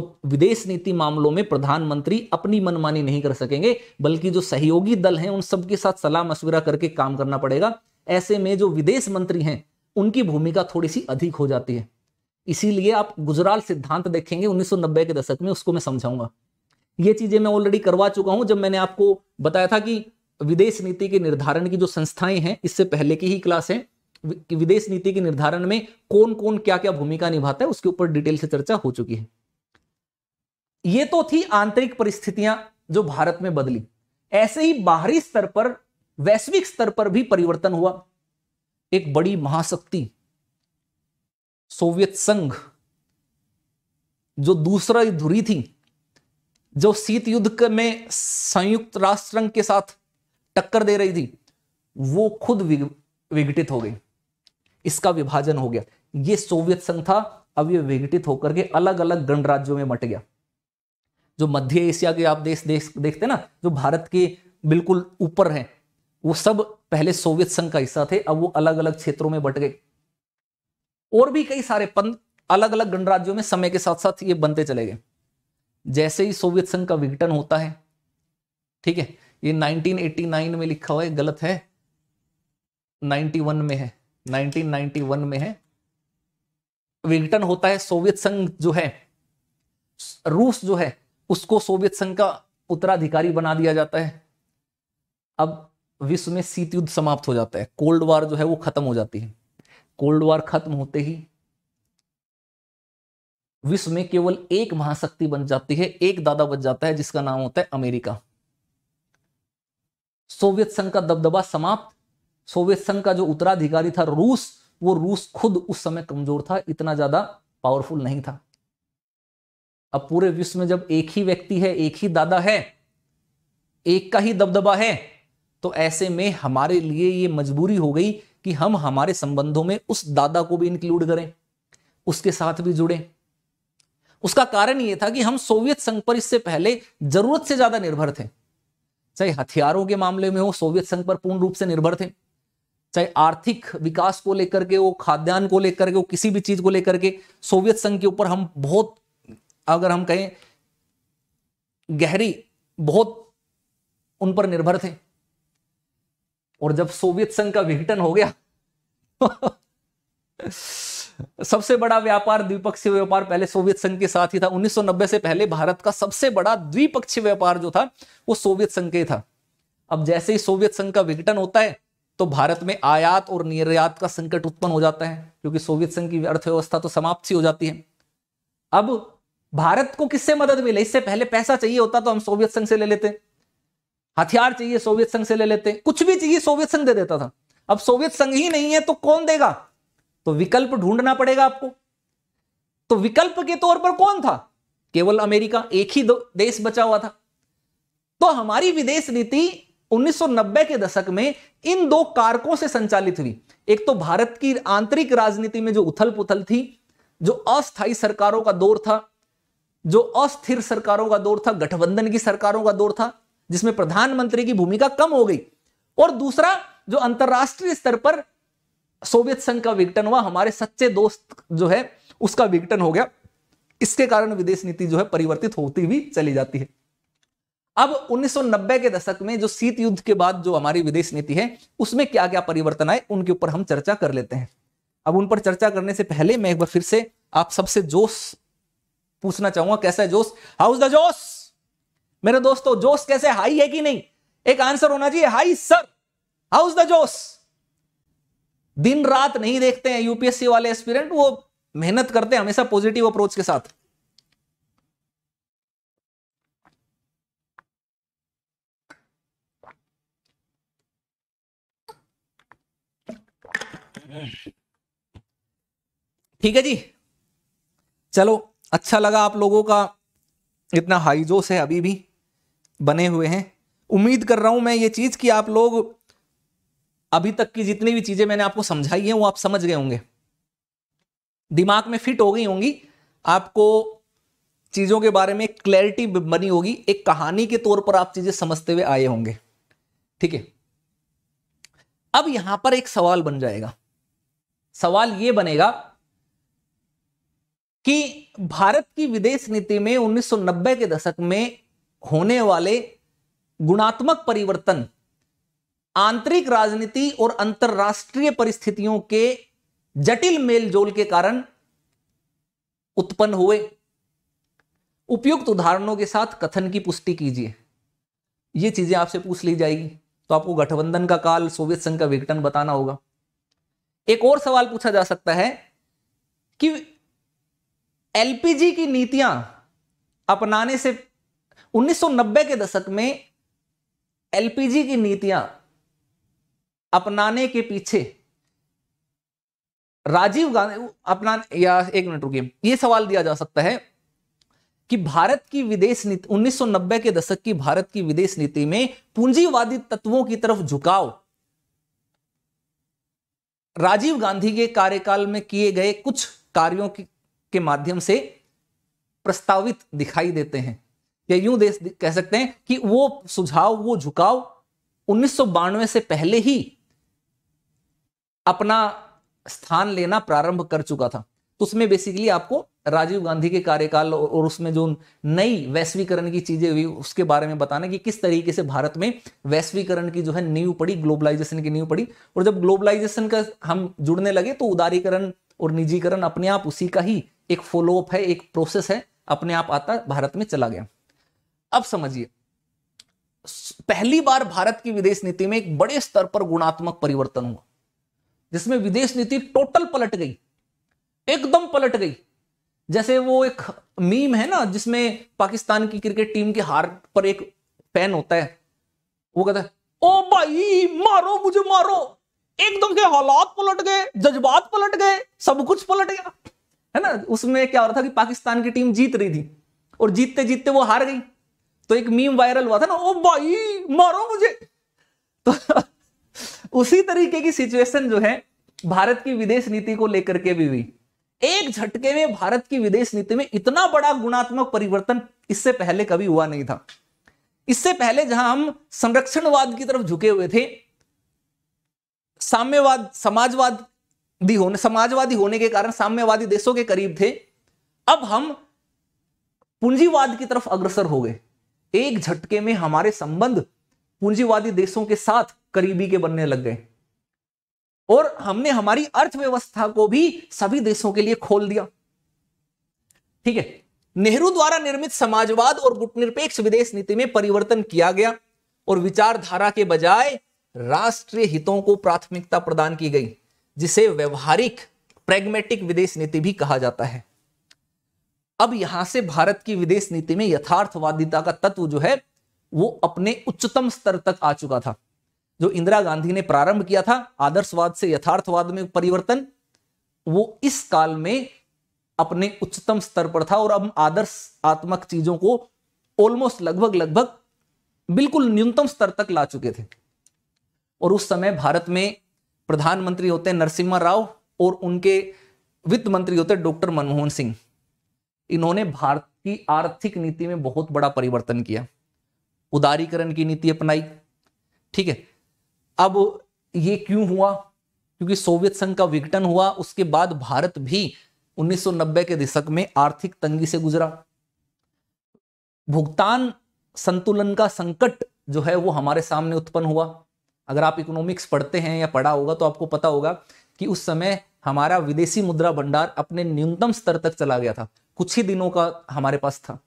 तो विदेश नीति मामलों में प्रधानमंत्री अपनी मनमानी नहीं कर सकेंगे बल्कि जो सहयोगी दल हैं उन सबके साथ सलाह मशविरा करके काम करना पड़ेगा ऐसे में जो विदेश मंत्री हैं उनकी भूमिका थोड़ी सी अधिक हो जाती है इसीलिए आप गुजराल सिद्धांत देखेंगे 1990 के दशक में उसको मैं समझाऊंगा ये चीजें मैं ऑलरेडी करवा चुका हूं जब मैंने आपको बताया था कि विदेश नीति के निर्धारण की जो संस्थाएं हैं इससे पहले की ही क्लास है विदेश नीति के निर्धारण में कौन कौन क्या क्या भूमिका निभाता है उसके ऊपर डिटेल से चर्चा हो चुकी है ये तो थी आंतरिक परिस्थितियां जो भारत में बदली ऐसे ही बाहरी स्तर पर वैश्विक स्तर पर भी परिवर्तन हुआ एक बड़ी महाशक्ति सोवियत संघ जो दूसरा धुरी थी जो शीत युद्ध में संयुक्त राष्ट्र संघ के साथ टक्कर दे रही थी वो खुद विघटित हो गई इसका विभाजन हो गया ये सोवियत संघ था अब ये विघटित होकर के अलग अलग गणराज्यों में मट गया जो मध्य एशिया के आप देश देश देखते ना जो भारत के बिल्कुल ऊपर हैं वो सब पहले सोवियत संघ का हिस्सा थे अब वो अलग अलग क्षेत्रों में बट गए और भी कई सारे पंथ अलग अलग गणराज्यों में समय के साथ साथ ये बनते चले गए जैसे ही सोवियत संघ का विघटन होता है ठीक है ये 1989 में लिखा हुआ है गलत है 91 में है 1991 में है विघटन होता है सोवियत संघ जो है रूस जो है उसको सोवियत संघ का उत्तराधिकारी बना दिया जाता है अब विश्व में शीत युद्ध समाप्त हो जाता है कोल्ड वार जो है वो खत्म हो जाती है कोल्ड वार खत्म होते ही विश्व में केवल एक महाशक्ति बन जाती है एक दादा बन जाता है जिसका नाम होता है अमेरिका सोवियत संघ का दबदबा समाप्त सोवियत संघ का जो उत्तराधिकारी था रूस वो रूस खुद उस समय कमजोर था इतना ज्यादा पावरफुल नहीं था अब पूरे विश्व में जब एक ही व्यक्ति है एक ही दादा है एक का ही दबदबा है तो ऐसे में हमारे लिए ये मजबूरी हो गई कि हम हमारे संबंधों में उस दादा को भी इंक्लूड करें उसके साथ भी जुड़े उसका कारण यह था कि हम सोवियत संघ पर इससे पहले जरूरत से ज्यादा निर्भर थे चाहे हथियारों के मामले में हो सोवियत संघ पर पूर्ण रूप से निर्भर थे चाहे आर्थिक विकास को लेकर के वो खाद्यान्न को लेकर के वो किसी भी चीज को लेकर के सोवियत संघ के ऊपर हम बहुत अगर हम कहें गहरी बहुत उन पर निर्भर थे और जब सोवियत संघ का विघटन हो गया *laughs* सबसे बड़ा व्यापार द्विपक्षीय व्यापार पहले सोवियत संघ के साथ ही था 1990 से पहले भारत का सबसे बड़ा द्विपक्षीय व्यापार जो था वो सोवियत संघ के था अब जैसे ही सोवियत संघ का विघटन होता है तो भारत में आयात और निर्यात का संकट उत्पन्न हो जाता है क्योंकि सोवियत संघ की अर्थव्यवस्था तो समाप्त सी हो जाती है अब भारत को किससे मदद मिले इससे पहले पैसा चाहिए होता तो हम सोवियत संघ से ले लेते हथियार चाहिए सोवियत संघ से ले लेते कुछ भी चाहिए सोवियत संघ दे देता था अब सोवियत संघ ही नहीं है तो कौन देगा तो विकल्प ढूंढना पड़ेगा आपको तो विकल्प के तौर पर कौन था केवल अमेरिका एक ही देश बचा हुआ था तो हमारी विदेश नीति 1990 के दशक में इन दो कारकों से संचालित हुई एक तो भारत की आंतरिक राजनीति में जो उथल पुथल थी जो अस्थायी सरकारों का दौर था जो अस्थिर सरकारों का दौर था गठबंधन की सरकारों का दौर था जिसमें प्रधानमंत्री की भूमिका कम हो गई और दूसरा जो अंतर्राष्ट्रीय स्तर पर सोवियत संघ का विघटन हुआ हमारे सच्चे दोस्त जो है उसका विघटन हो गया इसके कारण विदेश नीति जो है परिवर्तित होती हुई चली जाती है अब 1990 के दशक में जो शीत युद्ध के बाद जो हमारी विदेश नीति है उसमें क्या क्या परिवर्तन आए उनके ऊपर हम चर्चा कर लेते हैं अब उन पर चर्चा करने से पहले मैं एक बार फिर से आप सबसे जोश पूछना चाहूंगा कैसा है जोश हाउ इज द जोश मेरे दोस्तों जोश कैसे हाई है कि नहीं एक आंसर होना चाहिए high sir how is the जोश दिन रात नहीं देखते हैं यूपीएससी वाले एस्पिरेंट वो मेहनत करते हैं हमेशा पॉजिटिव अप्रोच के साथ ठीक है जी चलो अच्छा लगा आप लोगों का इतना हाई जोश है अभी भी बने हुए हैं उम्मीद कर रहा हूं मैं ये चीज़ कि आप लोग अभी तक की जितनी भी चीज़ें मैंने आपको समझाई हैं वो आप समझ गए होंगे दिमाग में फिट हो गई होंगी आपको चीज़ों के बारे में क्लैरिटी बनी होगी एक कहानी के तौर पर आप चीज़ें समझते हुए आए होंगे ठीक है अब यहां पर एक सवाल बन जाएगा सवाल ये बनेगा कि भारत की विदेश नीति में 1990 के दशक में होने वाले गुणात्मक परिवर्तन आंतरिक राजनीति और अंतरराष्ट्रीय परिस्थितियों के जटिल मेलजोल के कारण उत्पन्न हुए उपयुक्त उदाहरणों के साथ कथन की पुष्टि कीजिए ये चीजें आपसे पूछ ली जाएगी तो आपको गठबंधन का काल सोवियत संघ का विघटन बताना होगा एक और सवाल पूछा जा सकता है कि एलपीजी की नीतियां अपनाने से 1990 के दशक में एलपीजी की नीतियां अपनाने के पीछे राजीव गांधी अपना या एक मिनट रुकिए यह सवाल दिया जा सकता है कि भारत की विदेश नीति 1990 के दशक की भारत की विदेश नीति में पूंजीवादी तत्वों की तरफ झुकाव राजीव गांधी के कार्यकाल में किए गए कुछ कार्यों की के माध्यम से प्रस्तावित दिखाई देते हैं या यूं देश कह सकते हैं कि वो सुझाव वो झुकाव उन्नीस से पहले ही अपना स्थान लेना प्रारंभ कर चुका था तो उसमें बेसिकली आपको राजीव गांधी के कार्यकाल और उसमें जो नई वैश्वीकरण की चीजें हुई उसके बारे में बताना कि किस तरीके से भारत में वैश्वीकरण की जो है नींव पड़ी ग्लोबलाइजेशन की नींव पड़ी और जब ग्लोबलाइजेशन का हम जुड़ने लगे तो उदारीकरण और निजीकरण अपने आप उसी का ही एक फॉलोअप है एक प्रोसेस है अपने आप आता भारत में चला गया अब समझिए पहली बार भारत की विदेश नीति में एक बड़े स्तर पर गुणात्मक परिवर्तन हुआ जिसमें विदेश नीति टोटल पलट गई एकदम पलट गई जैसे वो एक मीम है ना जिसमें पाकिस्तान की क्रिकेट टीम के हार पर एक पेन होता है वो कहता है ओ भाई मारो मुझे मारो एकदम के हालात पलट गए जज्बात पलट गए सब कुछ पलट गया है ना उसमें क्या हो रहा था कि पाकिस्तान की टीम जीत रही थी और जीतते जीतते वो हार गई तो एक मीम वायरल हुआ था ना ओ भाई मारो मुझे तो *laughs* उसी तरीके की सिचुएशन जो है भारत की विदेश नीति को लेकर के भी हुई एक झटके में भारत की विदेश नीति में इतना बड़ा गुणात्मक परिवर्तन इससे पहले कभी हुआ नहीं था इससे पहले जहां हम संरक्षणवाद की तरफ झुके हुए थे साम्यवाद समाजवादी होने समाजवादी होने के कारण साम्यवादी देशों के करीब थे अब हम पूंजीवाद की तरफ अग्रसर हो गए एक झटके में हमारे संबंध पूंजीवादी देशों के साथ करीबी के बनने लग गए और हमने हमारी अर्थव्यवस्था को भी सभी देशों के लिए खोल दिया ठीक है नेहरू द्वारा निर्मित समाजवाद और गुटनिरपेक्ष विदेश नीति में परिवर्तन किया गया और विचारधारा के बजाय राष्ट्रीय हितों को प्राथमिकता प्रदान की गई जिसे व्यवहारिक प्रेगमेटिक विदेश नीति भी कहा जाता है अब यहां से भारत की विदेश नीति में यथार्थवादिता का तत्व जो है वो अपने उच्चतम स्तर तक आ चुका था जो इंदिरा गांधी ने प्रारंभ किया था आदर्शवाद से यथार्थवाद में परिवर्तन वो इस काल में अपने उच्चतम स्तर पर था और अब आदर्श आत्मक चीजों को ऑलमोस्ट लगभग लगभग बिल्कुल न्यूनतम स्तर तक ला चुके थे और उस समय भारत में प्रधानमंत्री होते नरसिम्हा राव और उनके वित्त मंत्री होते डॉक्टर मनमोहन सिंह इन्होंने भारत की आर्थिक नीति में बहुत बड़ा परिवर्तन किया उदारीकरण की नीति अपनाई ठीक है अब ये क्यों हुआ क्योंकि सोवियत संघ का विघटन हुआ उसके बाद भारत भी 1990 के दशक में आर्थिक तंगी से गुजरा भुगतान संतुलन का संकट जो है वो हमारे सामने उत्पन्न हुआ अगर आप इकोनॉमिक्स पढ़ते हैं या पढ़ा होगा तो आपको पता होगा कि उस समय हमारा विदेशी मुद्रा भंडार अपने न्यूनतम स्तर तक चला गया था कुछ ही दिनों का हमारे पास था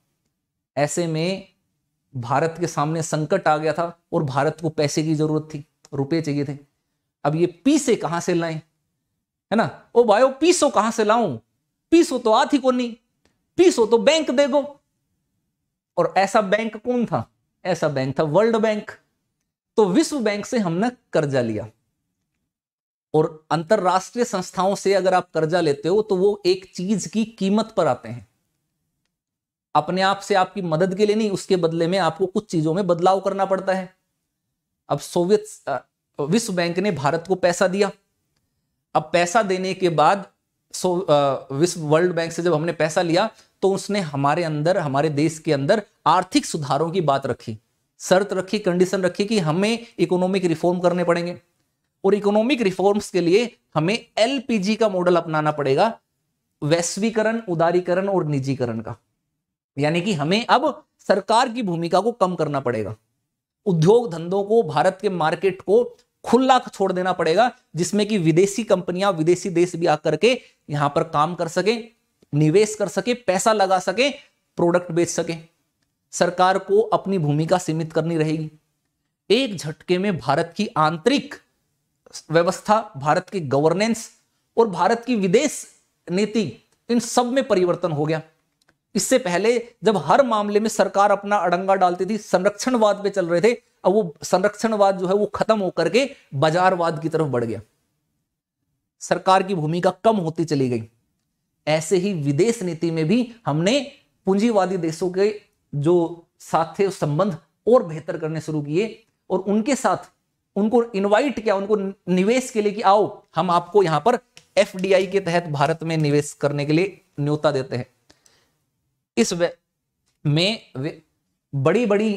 ऐसे में भारत के सामने संकट आ गया था और भारत को पैसे की जरूरत थी रुपए चाहिए थे अब ये पीसे कहां से लाएं है ना ओ भाई पीसो कहां से लाऊं पीसो तो आती को नहीं पीसो तो बैंक दे दो और ऐसा बैंक कौन था ऐसा बैंक था वर्ल्ड बैंक तो विश्व बैंक से हमने कर्जा लिया और अंतरराष्ट्रीय संस्थाओं से अगर आप कर्जा लेते हो तो वो एक चीज की कीमत पर आते हैं अपने आप से आपकी मदद के लिए नहीं उसके बदले में आपको कुछ चीजों में बदलाव करना पड़ता है अब सोवियत विश्व बैंक ने भारत को पैसा दिया अब पैसा देने के बाद सो विश्व वर्ल्ड बैंक से जब हमने पैसा लिया तो उसने हमारे अंदर हमारे देश के अंदर आर्थिक सुधारों की बात रखी शर्त रखी कंडीशन रखी कि हमें इकोनॉमिक रिफॉर्म करने पड़ेंगे और इकोनॉमिक रिफॉर्म्स के लिए हमें एलपीजी का मॉडल अपनाना पड़ेगा वैश्वीकरण उदारीकरण और निजीकरण का यानी कि हमें अब सरकार की भूमिका को कम करना पड़ेगा उद्योग धंधों को भारत के मार्केट को खुला छोड़ देना पड़ेगा जिसमें कि विदेशी कंपनियां विदेशी देश भी आकर के यहां पर काम कर सके निवेश कर सके पैसा लगा सके प्रोडक्ट बेच सके सरकार को अपनी भूमिका सीमित करनी रहेगी एक झटके में भारत की आंतरिक व्यवस्था भारत की गवर्नेंस और भारत की विदेश नीति इन सब में परिवर्तन हो गया इससे पहले जब हर मामले में सरकार अपना अड़ंगा डालती थी संरक्षणवाद पे चल रहे थे अब वो संरक्षणवाद जो है वो खत्म होकर के बाजारवाद की तरफ बढ़ गया सरकार की भूमिका कम होती चली गई ऐसे ही विदेश नीति में भी हमने पूंजीवादी देशों के जो साथ थे उस संबंध और बेहतर करने शुरू किए और उनके साथ उनको इनवाइट किया उनको निवेश के लिए कि आओ हम आपको यहां पर एफ के तहत भारत में निवेश करने के लिए न्योता देते हैं इस में बड़ी बड़ी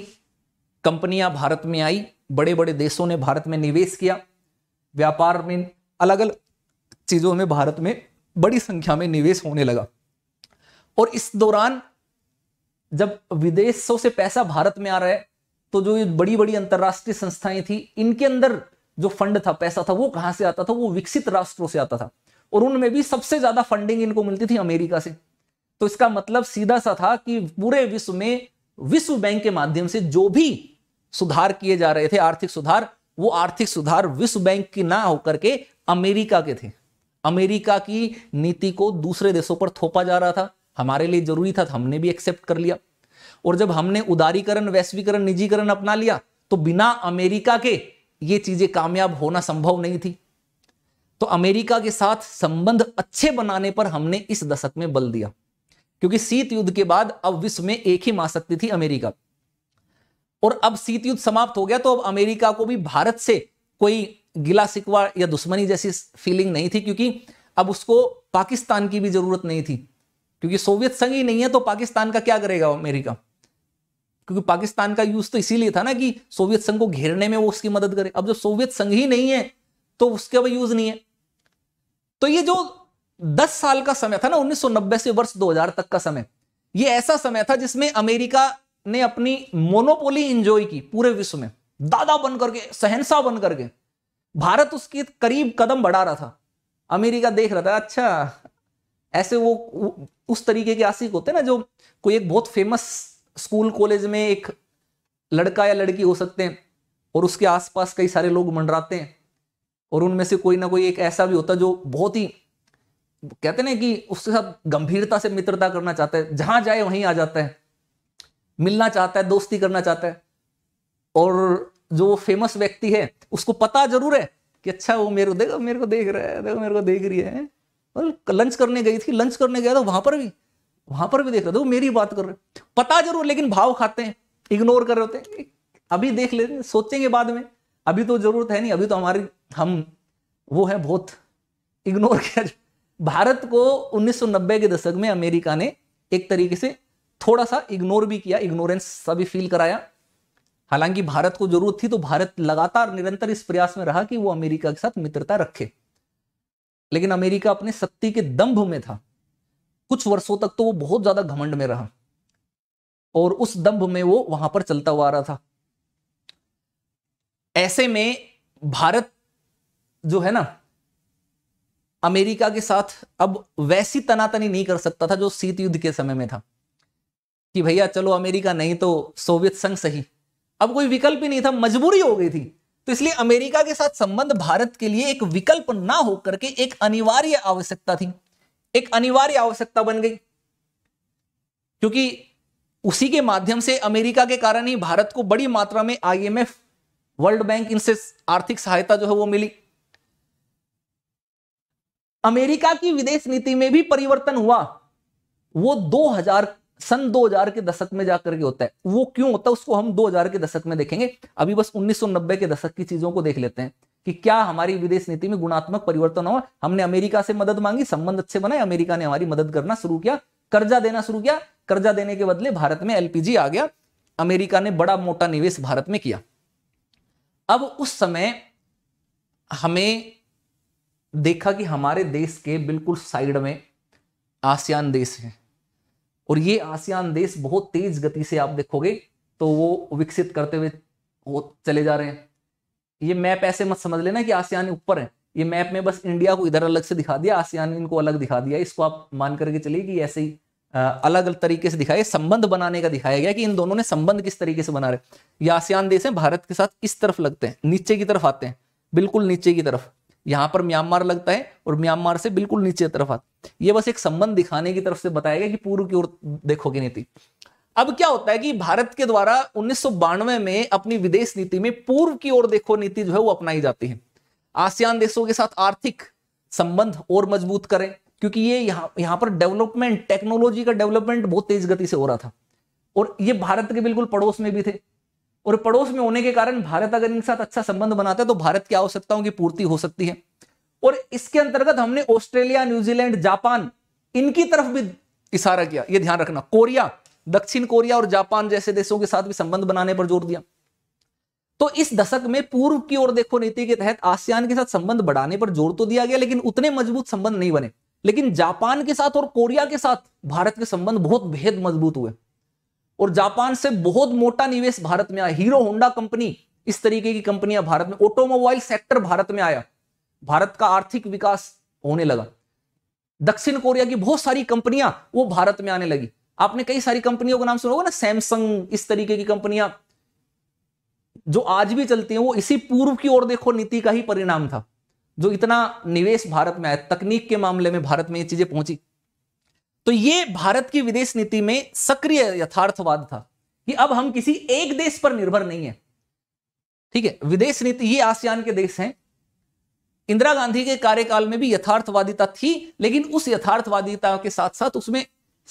कंपनियां भारत में आई बड़े बड़े देशों ने भारत में निवेश किया व्यापार में अलग अलग चीज़ों में भारत में बड़ी संख्या में निवेश होने लगा और इस दौरान जब विदेशों से पैसा भारत में आ रहा है तो जो ये बड़ी बड़ी अंतर्राष्ट्रीय संस्थाएं थी इनके अंदर जो फंड था पैसा था वो कहां से आता था वो विकसित राष्ट्रों से आता था और उनमें भी सबसे ज्यादा फंडिंग इनको मिलती थी अमेरिका से तो इसका मतलब सीधा सा था कि पूरे विश्व में विश्व बैंक के माध्यम से जो भी सुधार किए जा रहे थे आर्थिक सुधार वो आर्थिक सुधार विश्व बैंक की ना होकर के अमेरिका के थे अमेरिका की नीति को दूसरे देशों पर थोपा जा रहा था हमारे लिए जरूरी था तो हमने भी एक्सेप्ट कर लिया और जब हमने उदारीकरण वैश्वीकरण निजीकरण अपना लिया तो बिना अमेरिका के ये चीजें कामयाब होना संभव नहीं थी तो अमेरिका के साथ संबंध अच्छे बनाने पर हमने इस दशक में बल दिया क्योंकि शीत युद्ध के बाद अब विश्व में एक ही महाशक्ति थी अमेरिका और अब शीत युद्ध समाप्त हो गया तो अब अमेरिका को भी भारत से कोई गिला सिकवा या दुश्मनी जैसी फीलिंग नहीं थी क्योंकि अब उसको पाकिस्तान की भी जरूरत नहीं थी क्योंकि सोवियत संघ ही नहीं है तो पाकिस्तान का क्या करेगा अमेरिका क्योंकि पाकिस्तान का यूज तो इसीलिए था ना कि सोवियत संघ को घेरने में वो उसकी मदद करे अब जो सोवियत संघ ही नहीं है तो उसका भी यूज नहीं है तो ये जो 10 साल का समय था ना 1990 से वर्ष 2000 तक का समय ये ऐसा समय था जिसमें अमेरिका ने अपनी मोनोपोली इंजॉय की पूरे विश्व में दादा बन करके सहनसा बन करके भारत उसके करीब कदम बढ़ा रहा था अमेरिका देख रहा था अच्छा ऐसे वो उस तरीके के आशिक होते हैं ना जो कोई एक बहुत फेमस स्कूल कॉलेज में एक लड़का या लड़की हो सकते हैं और उसके आसपास कई सारे लोग मंडराते हैं और उनमें से कोई ना कोई एक ऐसा भी होता है जो बहुत ही कहते ना कि उसके साथ गंभीरता से मित्रता करना चाहता है जहां जाए वहीं आ जाता है मिलना चाहता है दोस्ती करना चाहता है और जो फेमस व्यक्ति है उसको पता जरूर है कि अच्छा वो मेरे को देखो मेरे को देख रहा है देखो मेरे को देख रही है और लंच करने गई थी लंच करने गया था वहां पर भी वहां पर भी देख रहे थे वो मेरी बात कर रहे पता जरूर लेकिन भाव खाते हैं इग्नोर कर रहे होते हैं अभी देख लेते सोचेंगे बाद में अभी तो जरूरत है नहीं अभी तो हमारी हम वो है बहुत इग्नोर किया भारत को 1990 के दशक में अमेरिका ने एक तरीके से थोड़ा सा इग्नोर भी किया इग्नोरेंस सभी फील कराया हालांकि भारत को जरूरत थी तो भारत लगातार निरंतर इस प्रयास में रहा कि वो अमेरिका के साथ मित्रता रखे लेकिन अमेरिका अपने शक्ति के दंभ में था कुछ वर्षों तक तो वो बहुत ज्यादा घमंड में रहा और उस दंभ में वो वहां पर चलता हुआ आ रहा था ऐसे में भारत जो है ना अमेरिका के साथ अब वैसी तनातनी नहीं कर सकता था जो शीत युद्ध के समय में था कि भैया चलो अमेरिका नहीं तो सोवियत संघ सही अब कोई विकल्प ही नहीं था मजबूरी हो गई थी तो इसलिए अमेरिका के साथ संबंध भारत के लिए एक विकल्प ना होकर के एक अनिवार्य आवश्यकता थी एक अनिवार्य आवश्यकता बन गई क्योंकि उसी के माध्यम से अमेरिका के कारण ही भारत को बड़ी मात्रा में आईएमएफ वर्ल्ड बैंक इनसे आर्थिक सहायता जो है वो मिली अमेरिका की विदेश नीति में भी परिवर्तन हुआ वो 2000 सन 2000 के दशक में जाकर के होता है वो क्यों होता है उसको हम 2000 के दशक में देखेंगे अभी बस 1990 के दशक की चीजों को देख लेते हैं कि क्या हमारी विदेश नीति में गुणात्मक परिवर्तन हुआ हमने अमेरिका से मदद मांगी संबंध अच्छे बनाए अमेरिका ने हमारी मदद करना शुरू किया कर्जा देना शुरू किया कर्जा देने के बदले भारत में एलपीजी आ गया अमेरिका ने बड़ा मोटा निवेश भारत में किया अब उस समय हमें देखा कि हमारे देश के बिल्कुल साइड में आसियान देश हैं और ये आसियान देश बहुत तेज गति से आप देखोगे तो वो विकसित करते हुए वो चले जा रहे हैं ये मैप ऐसे मत समझ लेना कि आसियान ऊपर है ये मैप में बस इंडिया को इधर अलग से दिखा दिया आसियान इनको अलग दिखा दिया इसको आप मान करके चलिए कि ऐसे ही अलग अलग तरीके से दिखाया संबंध बनाने का दिखाया गया कि इन दोनों ने संबंध किस तरीके से बना रहे ये आसियान देश है भारत के साथ इस तरफ लगते हैं नीचे की तरफ आते हैं बिल्कुल नीचे की तरफ यहाँ पर म्यांमार लगता है और म्यांमार से बिल्कुल नीचे तरफ आते ये बस एक संबंध दिखाने की तरफ से बताया गया कि पूर्व की ओर देखो की नीति अब क्या होता है कि भारत के द्वारा उन्नीस में अपनी विदेश नीति में पूर्व की ओर देखो नीति जो है वो अपनाई जाती है आसियान देशों के साथ आर्थिक संबंध और मजबूत करें क्योंकि ये यहाँ यहाँ पर डेवलपमेंट टेक्नोलॉजी का डेवलपमेंट बहुत तेज गति से हो रहा था और ये भारत के बिल्कुल पड़ोस में भी थे और पड़ोस में होने के कारण भारत अगर इनके साथ अच्छा संबंध बनाता है तो भारत की आवश्यकताओं की पूर्ति हो सकती है और इसके अंतर्गत हमने ऑस्ट्रेलिया न्यूजीलैंड जापान इनकी तरफ भी इशारा किया यह ध्यान रखना कोरिया दक्षिण कोरिया और जापान जैसे देशों के साथ भी संबंध बनाने पर जोर दिया तो इस दशक में पूर्व की ओर देखो नीति के तहत आसियान के साथ संबंध बढ़ाने पर जोर तो दिया गया लेकिन उतने मजबूत संबंध नहीं बने लेकिन जापान के साथ और कोरिया के साथ भारत के संबंध बहुत बेहद मजबूत हुए और जापान से बहुत मोटा निवेश भारत में आया हीरो होंडा कंपनी इस तरीके की कंपनियां भारत में ऑटोमोबाइल सेक्टर भारत में आया भारत का आर्थिक विकास होने लगा दक्षिण कोरिया की बहुत सारी कंपनियां वो भारत में आने लगी आपने कई सारी कंपनियों का नाम सुना होगा ना सैमसंग इस तरीके की कंपनियां जो आज भी चलती हैं वो इसी पूर्व की ओर देखो नीति का ही परिणाम था जो इतना निवेश भारत में आया तकनीक के मामले में भारत में ये चीजें पहुंची तो ये भारत की विदेश नीति में सक्रिय यथार्थवाद था कि अब हम किसी एक देश पर निर्भर नहीं है ठीक है विदेश नीति ये आसियान के देश हैं इंदिरा गांधी के कार्यकाल में भी यथार्थवादिता थी लेकिन उस यथार्थवादिता के साथ साथ उसमें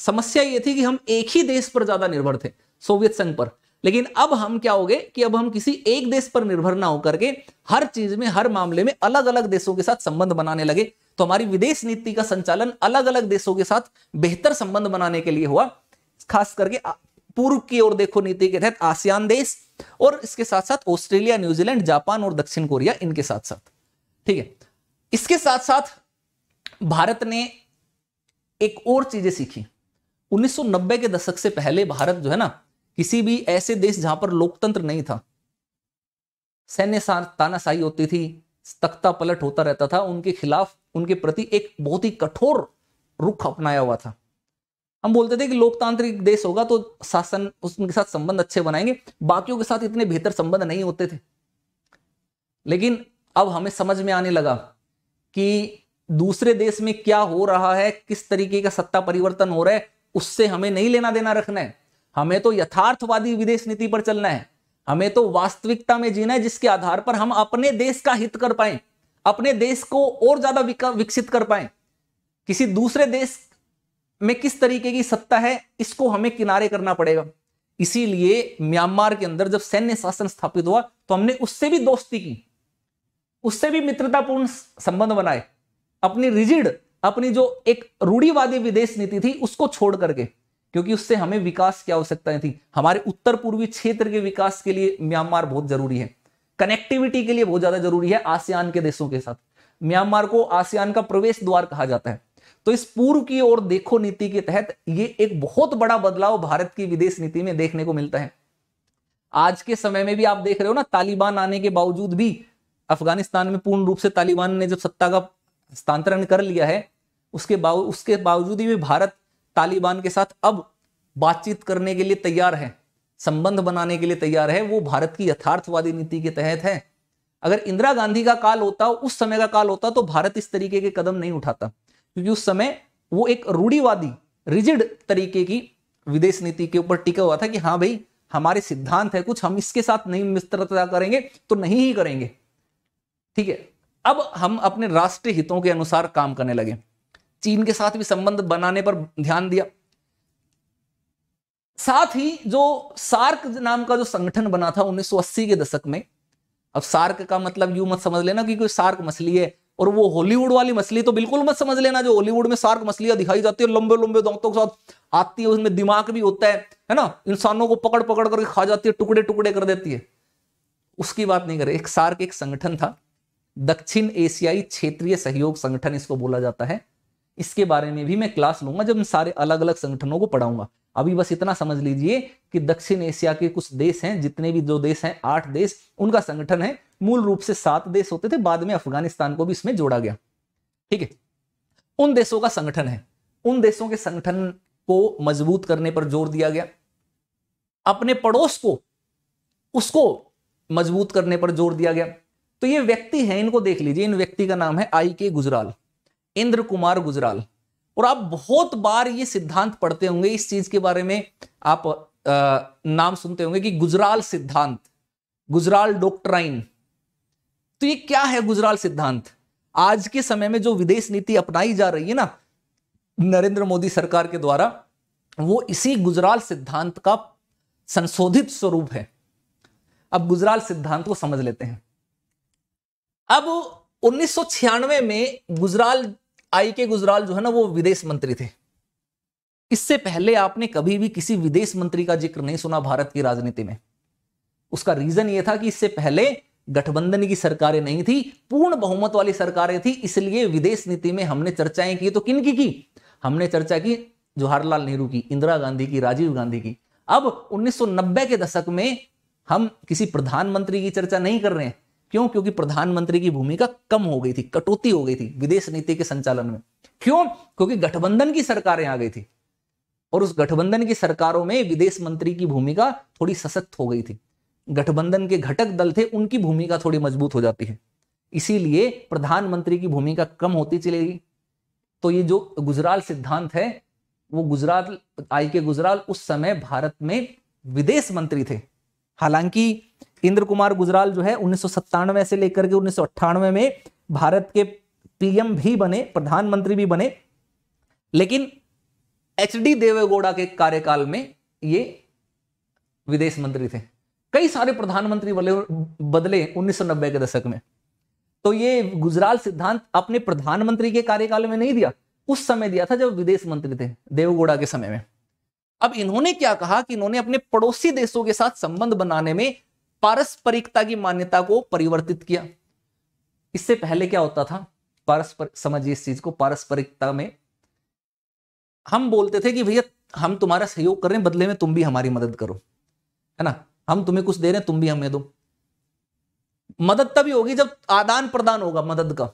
समस्या ये थी कि हम एक ही देश पर ज्यादा निर्भर थे सोवियत संघ पर लेकिन अब हम क्या हो गए कि अब हम किसी एक देश पर निर्भर ना होकर के हर चीज में हर मामले में अलग अलग देशों के साथ संबंध बनाने लगे तो हमारी विदेश नीति का संचालन अलग अलग देशों के साथ बेहतर संबंध बनाने के लिए हुआ खास करके पूर्व की ओर देखो नीति के तहत आसियान देश और इसके साथ साथ ऑस्ट्रेलिया न्यूजीलैंड जापान और दक्षिण कोरिया इनके साथ साथ ठीक है इसके साथ साथ भारत ने एक और चीजें सीखी 1990 के दशक से पहले भारत जो है ना किसी भी ऐसे देश जहां पर लोकतंत्र नहीं था सैन्य तानाशाही होती थी तख्ता पलट होता रहता था उनके खिलाफ उनके प्रति एक बहुत ही कठोर रुख अपनाया हुआ था हम बोलते थे कि लोकतांत्रिक देश होगा तो शासन उनके साथ संबंध अच्छे बनाएंगे बाकियों के साथ इतने बेहतर संबंध नहीं होते थे लेकिन अब हमें समझ में आने लगा कि दूसरे देश में क्या हो रहा है किस तरीके का सत्ता परिवर्तन हो रहा है उससे हमें नहीं लेना देना रखना है हमें तो यथार्थवादी विदेश नीति पर चलना है हमें तो वास्तविकता में जीना है जिसके आधार पर हम अपने देश का हित कर पाए अपने देश को और ज्यादा विकसित कर पाए किसी दूसरे देश में किस तरीके की सत्ता है इसको हमें किनारे करना पड़ेगा इसीलिए म्यांमार के अंदर जब सैन्य शासन स्थापित हुआ तो हमने उससे भी दोस्ती की उससे भी मित्रतापूर्ण संबंध बनाए अपनी रिजिड अपनी जो एक रूढ़ीवादी विदेश नीति थी उसको छोड़ करके क्योंकि उससे हमें विकास की आवश्यकताएं थी हमारे उत्तर पूर्वी क्षेत्र के विकास के लिए म्यांमार बहुत जरूरी है कनेक्टिविटी के लिए बहुत ज्यादा जरूरी है आसियान के देशों के साथ म्यांमार को आसियान का प्रवेश द्वार कहा जाता है तो इस पूर्व की ओर देखो नीति के तहत ये एक बहुत बड़ा बदलाव भारत की विदेश नीति में देखने को मिलता है आज के समय में भी आप देख रहे हो ना तालिबान आने के बावजूद भी अफगानिस्तान में पूर्ण रूप से तालिबान ने जब सत्ता का हस्तांतरण कर लिया है उसके बाव उसके बावजूद भी भारत तालिबान के साथ अब बातचीत करने के लिए तैयार है संबंध बनाने के लिए तैयार है वो भारत की यथार्थवादी नीति के तहत है अगर इंदिरा गांधी का काल होता उस समय का काल होता तो भारत इस तरीके के कदम नहीं उठाता क्योंकि उस समय वो एक रूढ़ीवादी रिजिड तरीके की विदेश नीति के ऊपर टिका हुआ था कि हाँ भाई हमारे सिद्धांत है कुछ हम इसके साथ नहीं मित्रता करेंगे तो नहीं ही करेंगे ठीक है अब हम अपने राष्ट्रीय हितों के अनुसार काम करने लगे चीन के साथ भी संबंध बनाने पर ध्यान दिया साथ ही जो सार्क नाम का जो संगठन बना था 1980 के दशक में अब सार्क का मतलब यू मत समझ लेना कि कोई सार्क मछली है और वो हॉलीवुड वाली मछली तो बिल्कुल मत समझ लेना जो हॉलीवुड में सार्क मछलियां दिखाई जाती है लंबे लंबे दांतों के साथ आती है उसमें दिमाग भी होता है है ना इंसानों को पकड़ पकड़ करके खा जाती है टुकड़े टुकड़े कर देती है उसकी बात नहीं करे एक सार्क एक संगठन था दक्षिण एशियाई क्षेत्रीय सहयोग संगठन इसको बोला जाता है इसके बारे में भी मैं क्लास लूंगा जब मैं सारे अलग अलग संगठनों को पढ़ाऊंगा अभी बस इतना समझ लीजिए कि दक्षिण एशिया के कुछ देश हैं जितने भी जो देश हैं आठ देश उनका संगठन है मूल रूप से सात देश होते थे बाद में अफगानिस्तान को भी इसमें जोड़ा गया ठीक है उन देशों का संगठन है उन देशों के संगठन को मजबूत करने पर जोर दिया गया अपने पड़ोस को उसको मजबूत करने पर जोर दिया गया तो ये व्यक्ति है इनको देख लीजिए इन व्यक्ति का नाम है आई के गुजराल इंद्र कुमार गुजराल और आप बहुत बार ये सिद्धांत पढ़ते होंगे इस चीज के बारे में आप नाम सुनते होंगे कि गुजराल सिद्धांत गुजराल डॉक्ट्राइन तो ये क्या है गुजराल सिद्धांत आज के समय में जो विदेश नीति अपनाई जा रही है ना नरेंद्र मोदी सरकार के द्वारा वो इसी गुजराल सिद्धांत का संशोधित स्वरूप है अब गुजराल सिद्धांत को समझ लेते हैं अब 1996 में गुजराल आई के गुजराल जो है ना वो विदेश मंत्री थे इससे पहले आपने कभी भी किसी विदेश मंत्री का जिक्र नहीं सुना भारत की राजनीति में उसका रीजन ये था कि इससे पहले गठबंधन की सरकारें नहीं थी पूर्ण बहुमत वाली सरकारें थी इसलिए विदेश नीति में हमने चर्चाएं की तो किन की की हमने चर्चा की जवाहरलाल नेहरू की इंदिरा गांधी की राजीव गांधी की अब 1990 के दशक में हम किसी प्रधानमंत्री की चर्चा नहीं कर रहे हैं क्यों क्योंकि प्रधानमंत्री की भूमिका कम हो गई थी कटौती हो गई थी विदेश नीति के संचालन में क्यों क्योंकि गठबंधन की सरकारें आ गई थी और उस गठबंधन की सरकारों में विदेश मंत्री की भूमिका थोड़ी सशक्त हो गई थी गठबंधन के घटक दल थे उनकी भूमिका थोड़ी मजबूत हो जाती है इसीलिए प्रधानमंत्री की भूमिका कम होती चलेगी तो ये जो गुजराल सिद्धांत है वो गुजरात आई के गुजराल उस समय भारत में विदेश मंत्री थे हालांकि इंद्र कुमार गुजराल जो है उन्नीस से लेकर के उन्नीस में भारत के पीएम भी बने प्रधानमंत्री भी बने लेकिन एच डी देवेगौड़ा के कार्यकाल में ये विदेश मंत्री थे कई सारे प्रधानमंत्री बदले उन्नीस के दशक में तो ये गुजराल सिद्धांत अपने प्रधानमंत्री के कार्यकाल में नहीं दिया उस समय दिया था जब विदेश मंत्री थे देवगौड़ा के समय में अब इन्होंने क्या कहा कि इन्होंने अपने पड़ोसी देशों के साथ संबंध बनाने में पारस्परिकता की मान्यता को परिवर्तित किया इससे पहले क्या होता था पारस्पर समझिए इस चीज को पारस्परिकता में हम बोलते थे कि भैया हम तुम्हारा सहयोग कर रहे हैं बदले में तुम भी हमारी मदद करो है ना हम तुम्हें कुछ दे रहे हैं तुम भी हमें दो मदद तभी होगी जब आदान प्रदान होगा मदद का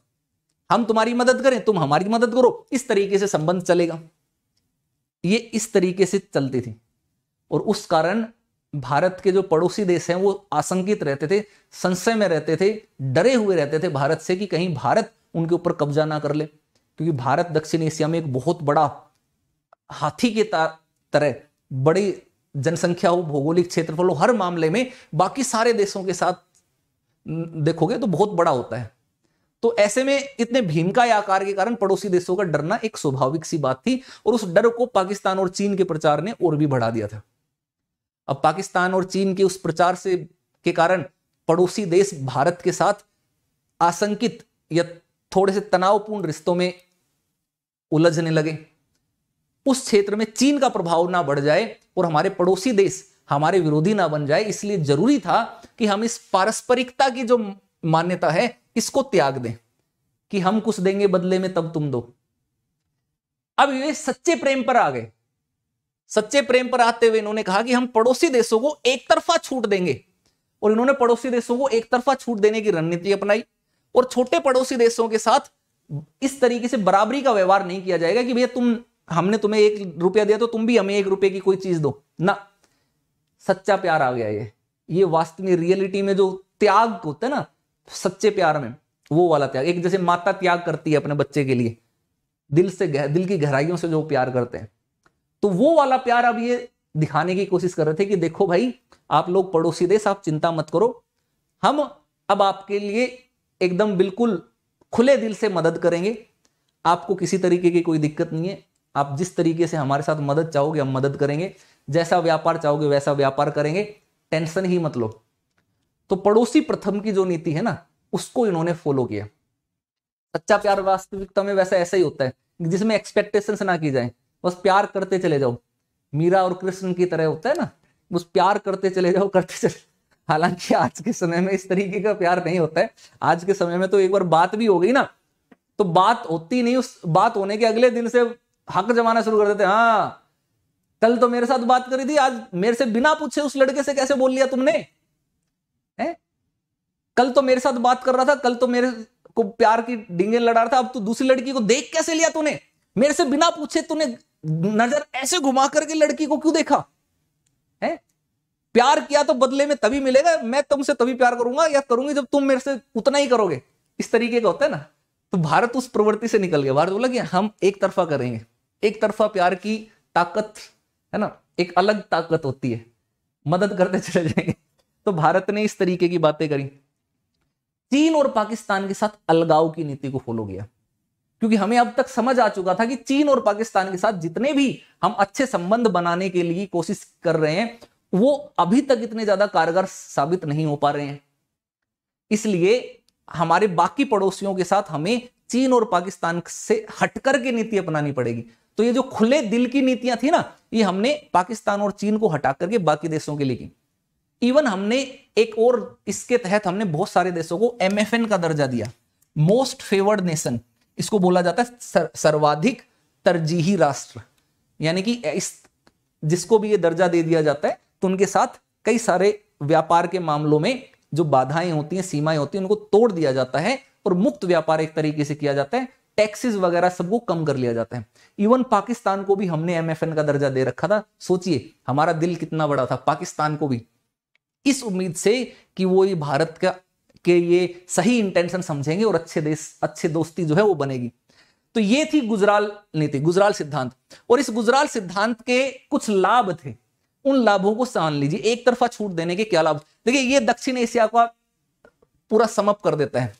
हम तुम्हारी मदद करें तुम हमारी मदद करो इस तरीके से संबंध चलेगा ये इस तरीके से चलती थी और उस कारण भारत के जो पड़ोसी देश हैं वो आशंकित रहते थे संशय में रहते थे डरे हुए रहते थे भारत से कि कहीं भारत उनके ऊपर कब्जा ना कर ले क्योंकि भारत दक्षिण एशिया में एक बहुत बड़ा हाथी के तरह बड़ी जनसंख्या हो भौगोलिक क्षेत्रफल हो हर मामले में बाकी सारे देशों के साथ देखोगे तो बहुत बड़ा होता है तो ऐसे में इतने भीमकाय आकार के कारण पड़ोसी देशों का डरना एक स्वाभाविक सी बात थी और उस डर को पाकिस्तान और चीन के प्रचार ने और भी बढ़ा दिया था अब पाकिस्तान और चीन के उस प्रचार से के कारण पड़ोसी देश भारत के साथ आशंकित या थोड़े से तनावपूर्ण रिश्तों में उलझने लगे उस क्षेत्र में चीन का प्रभाव ना बढ़ जाए और हमारे पड़ोसी देश हमारे विरोधी ना बन जाए इसलिए जरूरी था कि हम इस पारस्परिकता की जो मान्यता है इसको त्याग दें कि हम कुछ देंगे बदले में तब तुम दो अब ये सच्चे प्रेम पर आ गए सच्चे प्रेम पर आते हुए इन्होंने कहा कि हम पड़ोसी देशों को एक तरफा छूट देंगे और इन्होंने पड़ोसी देशों को एक तरफा छूट देने की रणनीति अपनाई और छोटे पड़ोसी देशों के साथ इस तरीके से बराबरी का व्यवहार नहीं किया जाएगा कि भैया तुम हमने तुम्हें एक रुपया दिया तो तुम भी हमें एक रुपये की कोई चीज दो ना सच्चा प्यार आ गया ये ये वास्तव में रियलिटी में जो त्याग होता है ना सच्चे प्यार में वो वाला त्याग एक जैसे माता त्याग करती है अपने बच्चे के लिए दिल से दिल की गहराइयों से जो प्यार करते हैं तो वो वाला प्यार अब ये दिखाने की कोशिश कर रहे थे कि देखो भाई आप लोग पड़ोसी देश आप चिंता मत करो हम अब आपके लिए एकदम बिल्कुल खुले दिल से मदद करेंगे आपको किसी तरीके की कोई दिक्कत नहीं है आप जिस तरीके से हमारे साथ मदद चाहोगे हम मदद करेंगे जैसा व्यापार चाहोगे वैसा व्यापार करेंगे टेंशन ही मत लो तो पड़ोसी प्रथम की जो नीति है ना उसको इन्होंने फॉलो किया सच्चा प्यार वास्तविकता में वैसा ऐसा ही होता है जिसमें एक्सपेक्टेशन ना की जाए बस प्यार करते चले जाओ मीरा और कृष्ण की तरह होता है ना बस प्यार करते चले जाओ करते चले हालांकि आज के समय में इस तरीके का प्यार नहीं होता है आज के समय में तो एक बार बात भी हो गई ना तो बात होती नहीं उस बात होने के अगले दिन से हक जमाना शुरू कर देते हाँ कल तो मेरे साथ बात करी थी आज मेरे से बिना पूछे उस लड़के से कैसे बोल लिया तुमने है कल तो मेरे साथ बात कर रहा था कल तो मेरे को प्यार की डिंगे लड़ा रहा था अब तू दूसरी लड़की को देख कैसे लिया तूने मेरे से बिना पूछे तूने नजर ऐसे घुमा करके लड़की को क्यों देखा है प्यार किया तो बदले में तभी मिलेगा मैं तुमसे तभी प्यार करूंगा या करूंगी जब तुम मेरे से उतना ही करोगे इस तरीके का होता है ना तो भारत उस प्रवृत्ति से निकल गया भारत बोला कि हम एक तरफा करेंगे एक तरफा प्यार की ताकत है ना एक अलग ताकत होती है मदद करते *laughs* चले जाएंगे तो भारत ने इस तरीके की बातें करी चीन और पाकिस्तान के साथ अलगाव की नीति को फॉलो किया क्योंकि हमें अब तक समझ आ चुका था कि चीन और पाकिस्तान के साथ जितने भी हम अच्छे संबंध बनाने के लिए कोशिश कर रहे हैं वो अभी तक इतने ज्यादा कारगर साबित नहीं हो पा रहे हैं इसलिए हमारे बाकी पड़ोसियों के साथ हमें चीन और पाकिस्तान से हटकर के नीति अपनानी पड़ेगी तो ये जो खुले दिल की नीतियां थी ना ये हमने पाकिस्तान और चीन को हटा करके बाकी देशों के लिए की इवन हमने एक और इसके तहत हमने बहुत सारे देशों को एमएफएन का दर्जा दिया मोस्ट फेवर्ड नेशन इसको बोला जाता है सर, सर्वाधिक तरजीही राष्ट्र यानी कि इस जिसको भी ये दर्जा दे दिया जाता है तो उनके साथ कई सारे व्यापार के मामलों में जो बाधाएं होती हैं सीमाएं होती हैं उनको तोड़ दिया जाता है और मुक्त व्यापार एक तरीके से किया जाता है टैक्सेस वगैरह सबको कम कर लिया जाता है इवन पाकिस्तान को भी हमने एमएफएन का दर्जा दे रखा था सोचिए हमारा दिल कितना बड़ा था पाकिस्तान को भी इस उम्मीद से कि वो ये भारत का के ये सही इंटेंशन समझेंगे और अच्छे देश अच्छे दोस्ती जो है वो बनेगी तो ये थी गुजराल नीति गुजराल सिद्धांत और इस गुजराल सिद्धांत के कुछ लाभ थे उन लाभों को सान लीजिए एक तरफा छूट देने के क्या लाभ देखिए ये दक्षिण एशिया का पूरा समप कर देता है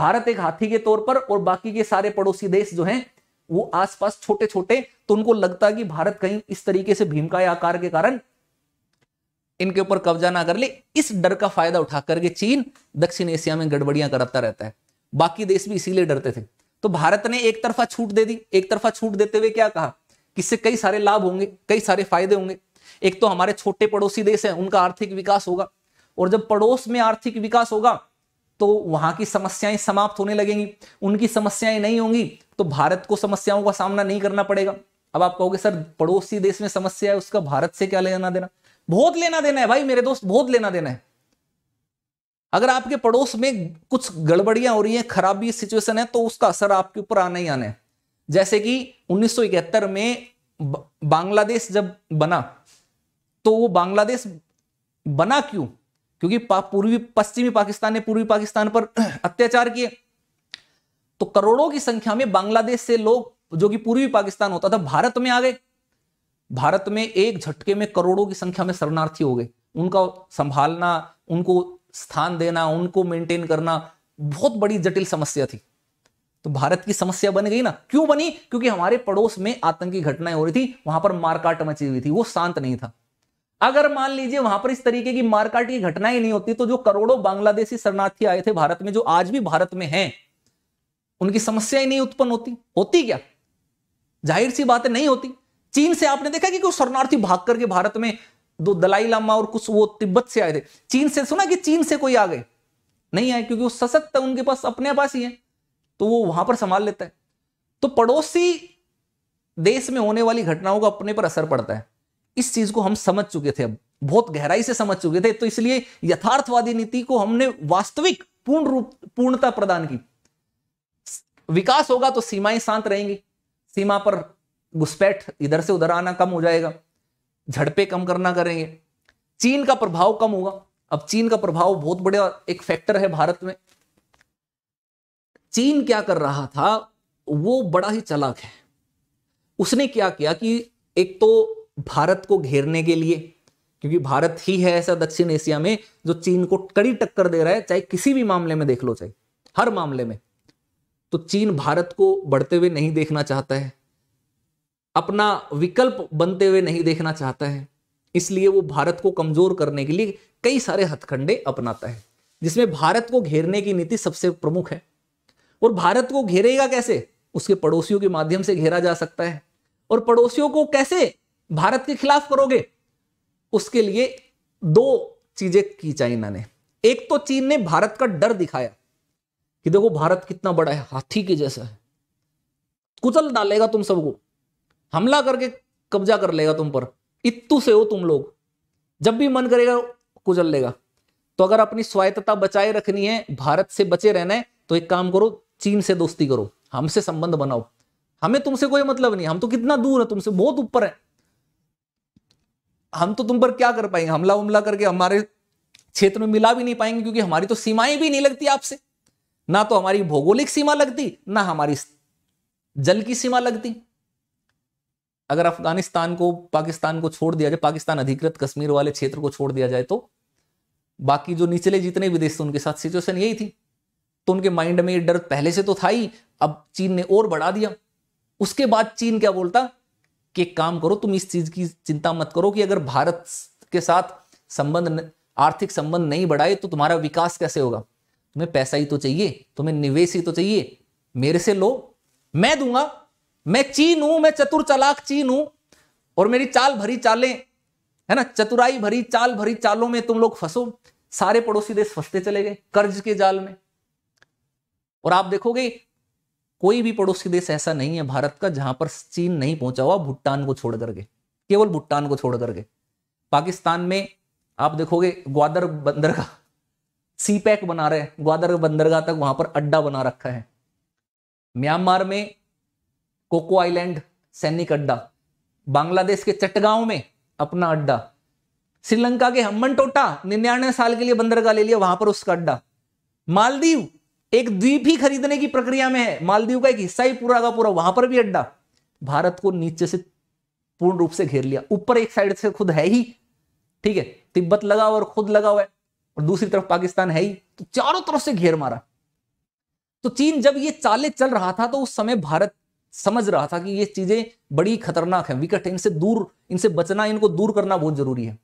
भारत एक हाथी के तौर पर और बाकी के सारे पड़ोसी देश जो हैं वो आसपास छोटे छोटे तो उनको लगता है कि भारत कहीं इस तरीके से भीमकाय आकार के कारण इनके ऊपर कब्जा ना कर ले इस डर का फायदा उठा करके चीन दक्षिण एशिया में गड़बड़ियां करता रहता है बाकी देश भी इसीलिए डरते थे तो भारत ने एक तरफा छूट दे दी एक तरफा छूट देते हुए क्या कहा कि इससे कई सारे लाभ होंगे कई सारे फायदे होंगे एक तो हमारे छोटे पड़ोसी देश हैं उनका आर्थिक विकास होगा और जब पड़ोस में आर्थिक विकास होगा तो वहां की समस्याएं समाप्त होने लगेंगी उनकी समस्याएं नहीं होंगी तो भारत को समस्याओं का सामना नहीं करना पड़ेगा अब आप कहोगे सर पड़ोसी देश में समस्या है उसका भारत से क्या लेना देना बहुत लेना देना है भाई मेरे दोस्त बहुत लेना देना है अगर आपके पड़ोस में कुछ गड़बड़ियां हो रही हैं खराबी सिचुएशन है तो उसका असर आपके ऊपर आना ही आना है जैसे कि उन्नीस में बांग्लादेश जब बना तो वो बांग्लादेश बना क्यों क्योंकि पूर्वी पश्चिमी पाकिस्तान ने पूर्वी पाकिस्तान पर *clears throat* अत्याचार किए तो करोड़ों की संख्या में बांग्लादेश से लोग जो कि पूर्वी पाकिस्तान होता था भारत में आ गए भारत में एक झटके में करोड़ों की संख्या में शरणार्थी हो गए उनका संभालना उनको स्थान देना उनको मेंटेन करना बहुत बड़ी जटिल समस्या थी तो भारत की समस्या बन गई ना क्यों बनी क्योंकि हमारे पड़ोस में आतंकी घटनाएं हो रही थी वहां पर मारकाट मची हुई थी वो शांत नहीं था अगर मान लीजिए वहां पर इस तरीके की मारकाट की घटनाएं नहीं होती तो जो करोड़ों बांग्लादेशी शरणार्थी आए थे भारत में जो आज भी भारत में हैं उनकी समस्याएं नहीं उत्पन्न होती होती क्या जाहिर सी बात नहीं होती चीन से आपने देखा कि कुछ शरणार्थी भाग करके भारत में दो दलाई लामा और कुछ वो तिब्बत से आए थे चीन से सुना कि चीन से कोई आ गए नहीं आए क्योंकि वो सशक्त उनके पास अपने पास ही है तो वो वहां पर संभाल लेता है तो पड़ोसी देश में होने वाली घटनाओं का अपने पर असर पड़ता है इस चीज को हम समझ चुके थे अब बहुत गहराई से समझ चुके थे तो इसलिए यथार्थवादी नीति को हमने वास्तविक पूर्ण रूप पूर्णता प्रदान की विकास होगा तो सीमाएं शांत रहेंगी सीमा पर घुसपैठ इधर से उधर आना कम हो जाएगा झड़पे कम करना करेंगे चीन का प्रभाव कम होगा अब चीन का प्रभाव बहुत बड़े एक फैक्टर है भारत में चीन क्या कर रहा था वो बड़ा ही चलाक है उसने क्या किया कि एक तो भारत को घेरने के लिए क्योंकि भारत ही है ऐसा दक्षिण एशिया में जो चीन को कड़ी टक्कर दे रहा है चाहे किसी भी मामले में देख लो चाहे हर मामले में तो चीन भारत को बढ़ते हुए नहीं देखना चाहता है अपना विकल्प बनते हुए नहीं देखना चाहता है इसलिए वो भारत को कमजोर करने के लिए कई सारे हथकंडे अपनाता है जिसमें भारत को घेरने की नीति सबसे प्रमुख है और भारत को घेरेगा कैसे उसके पड़ोसियों के माध्यम से घेरा जा सकता है और पड़ोसियों को कैसे भारत के खिलाफ करोगे उसके लिए दो चीजें की चाइना ने एक तो चीन ने भारत का डर दिखाया कि देखो भारत कितना बड़ा है हाथी के जैसा है कुचल डालेगा तुम सबको हमला करके कब्जा कर लेगा तुम पर इत्तु से हो तुम लोग जब भी मन करेगा कुचल लेगा तो अगर अपनी स्वायत्तता बचाए रखनी है भारत से बचे रहना है तो एक काम करो चीन से दोस्ती करो हमसे संबंध बनाओ हमें तुमसे कोई मतलब नहीं हम तो कितना दूर है तुमसे बहुत ऊपर है हम तो तुम पर क्या कर पाएंगे हमला उमला करके हमारे क्षेत्र में मिला भी नहीं पाएंगे क्योंकि हमारी तो सीमाएं भी नहीं लगती आपसे ना तो हमारी भौगोलिक सीमा लगती ना हमारी जल की सीमा लगती अगर अफगानिस्तान को पाकिस्तान को छोड़ दिया जाए पाकिस्तान अधिकृत कश्मीर वाले क्षेत्र को छोड़ दिया जाए तो बाकी जो निचले जितने भी देश थे उनके साथ सिचुएशन यही थी तो उनके माइंड में ये डर पहले से तो था ही अब चीन ने और बढ़ा दिया उसके बाद चीन क्या बोलता कि काम करो तुम इस चीज की चिंता मत करो कि अगर भारत के साथ संबंध आर्थिक संबंध नहीं बढ़ाए तो तुम्हारा विकास कैसे होगा तुम्हें पैसा ही तो चाहिए तुम्हें निवेश ही तो चाहिए मेरे से लो मैं दूंगा मैं चीन हूं मैं चतुर चलाक चीन हूं और मेरी चाल भरी चालें है ना चतुराई भरी चाल भरी चालों में तुम लोग फंसो सारे पड़ोसी देश फंसते चले गए कर्ज के जाल में और आप देखोगे कोई भी पड़ोसी देश ऐसा नहीं है भारत का जहां पर चीन नहीं पहुंचा हुआ भूटान को छोड़ करके केवल भूटान को छोड़ करके पाकिस्तान में आप देखोगे ग्वादर बंदरगाह सी पैक बना रहे हैं ग्वादर बंदरगाह तक वहां पर अड्डा बना रखा है म्यांमार में कोको आइलैंड सैनिक अड्डा बांग्लादेश के चटगांव में अपना अड्डा श्रीलंका के हम्बन टोटा निन्यानवे साल के लिए बंदरगाह ले लिया वहां पर उसका अड्डा मालदीव एक द्वीप ही खरीदने की प्रक्रिया में है मालदीव का एक हिस्सा ही पूरा का पूरा वहां पर भी अड्डा भारत को नीचे से पूर्ण रूप से घेर लिया ऊपर एक साइड से खुद है ही ठीक है तिब्बत लगा हुआ और खुद लगा हुआ है और दूसरी तरफ पाकिस्तान है ही तो चारों तरफ से घेर मारा तो चीन जब ये चाले चल रहा था तो उस समय भारत समझ रहा था कि ये चीजें बड़ी खतरनाक है विकट है इनसे दूर इनसे बचना इनको दूर करना बहुत जरूरी है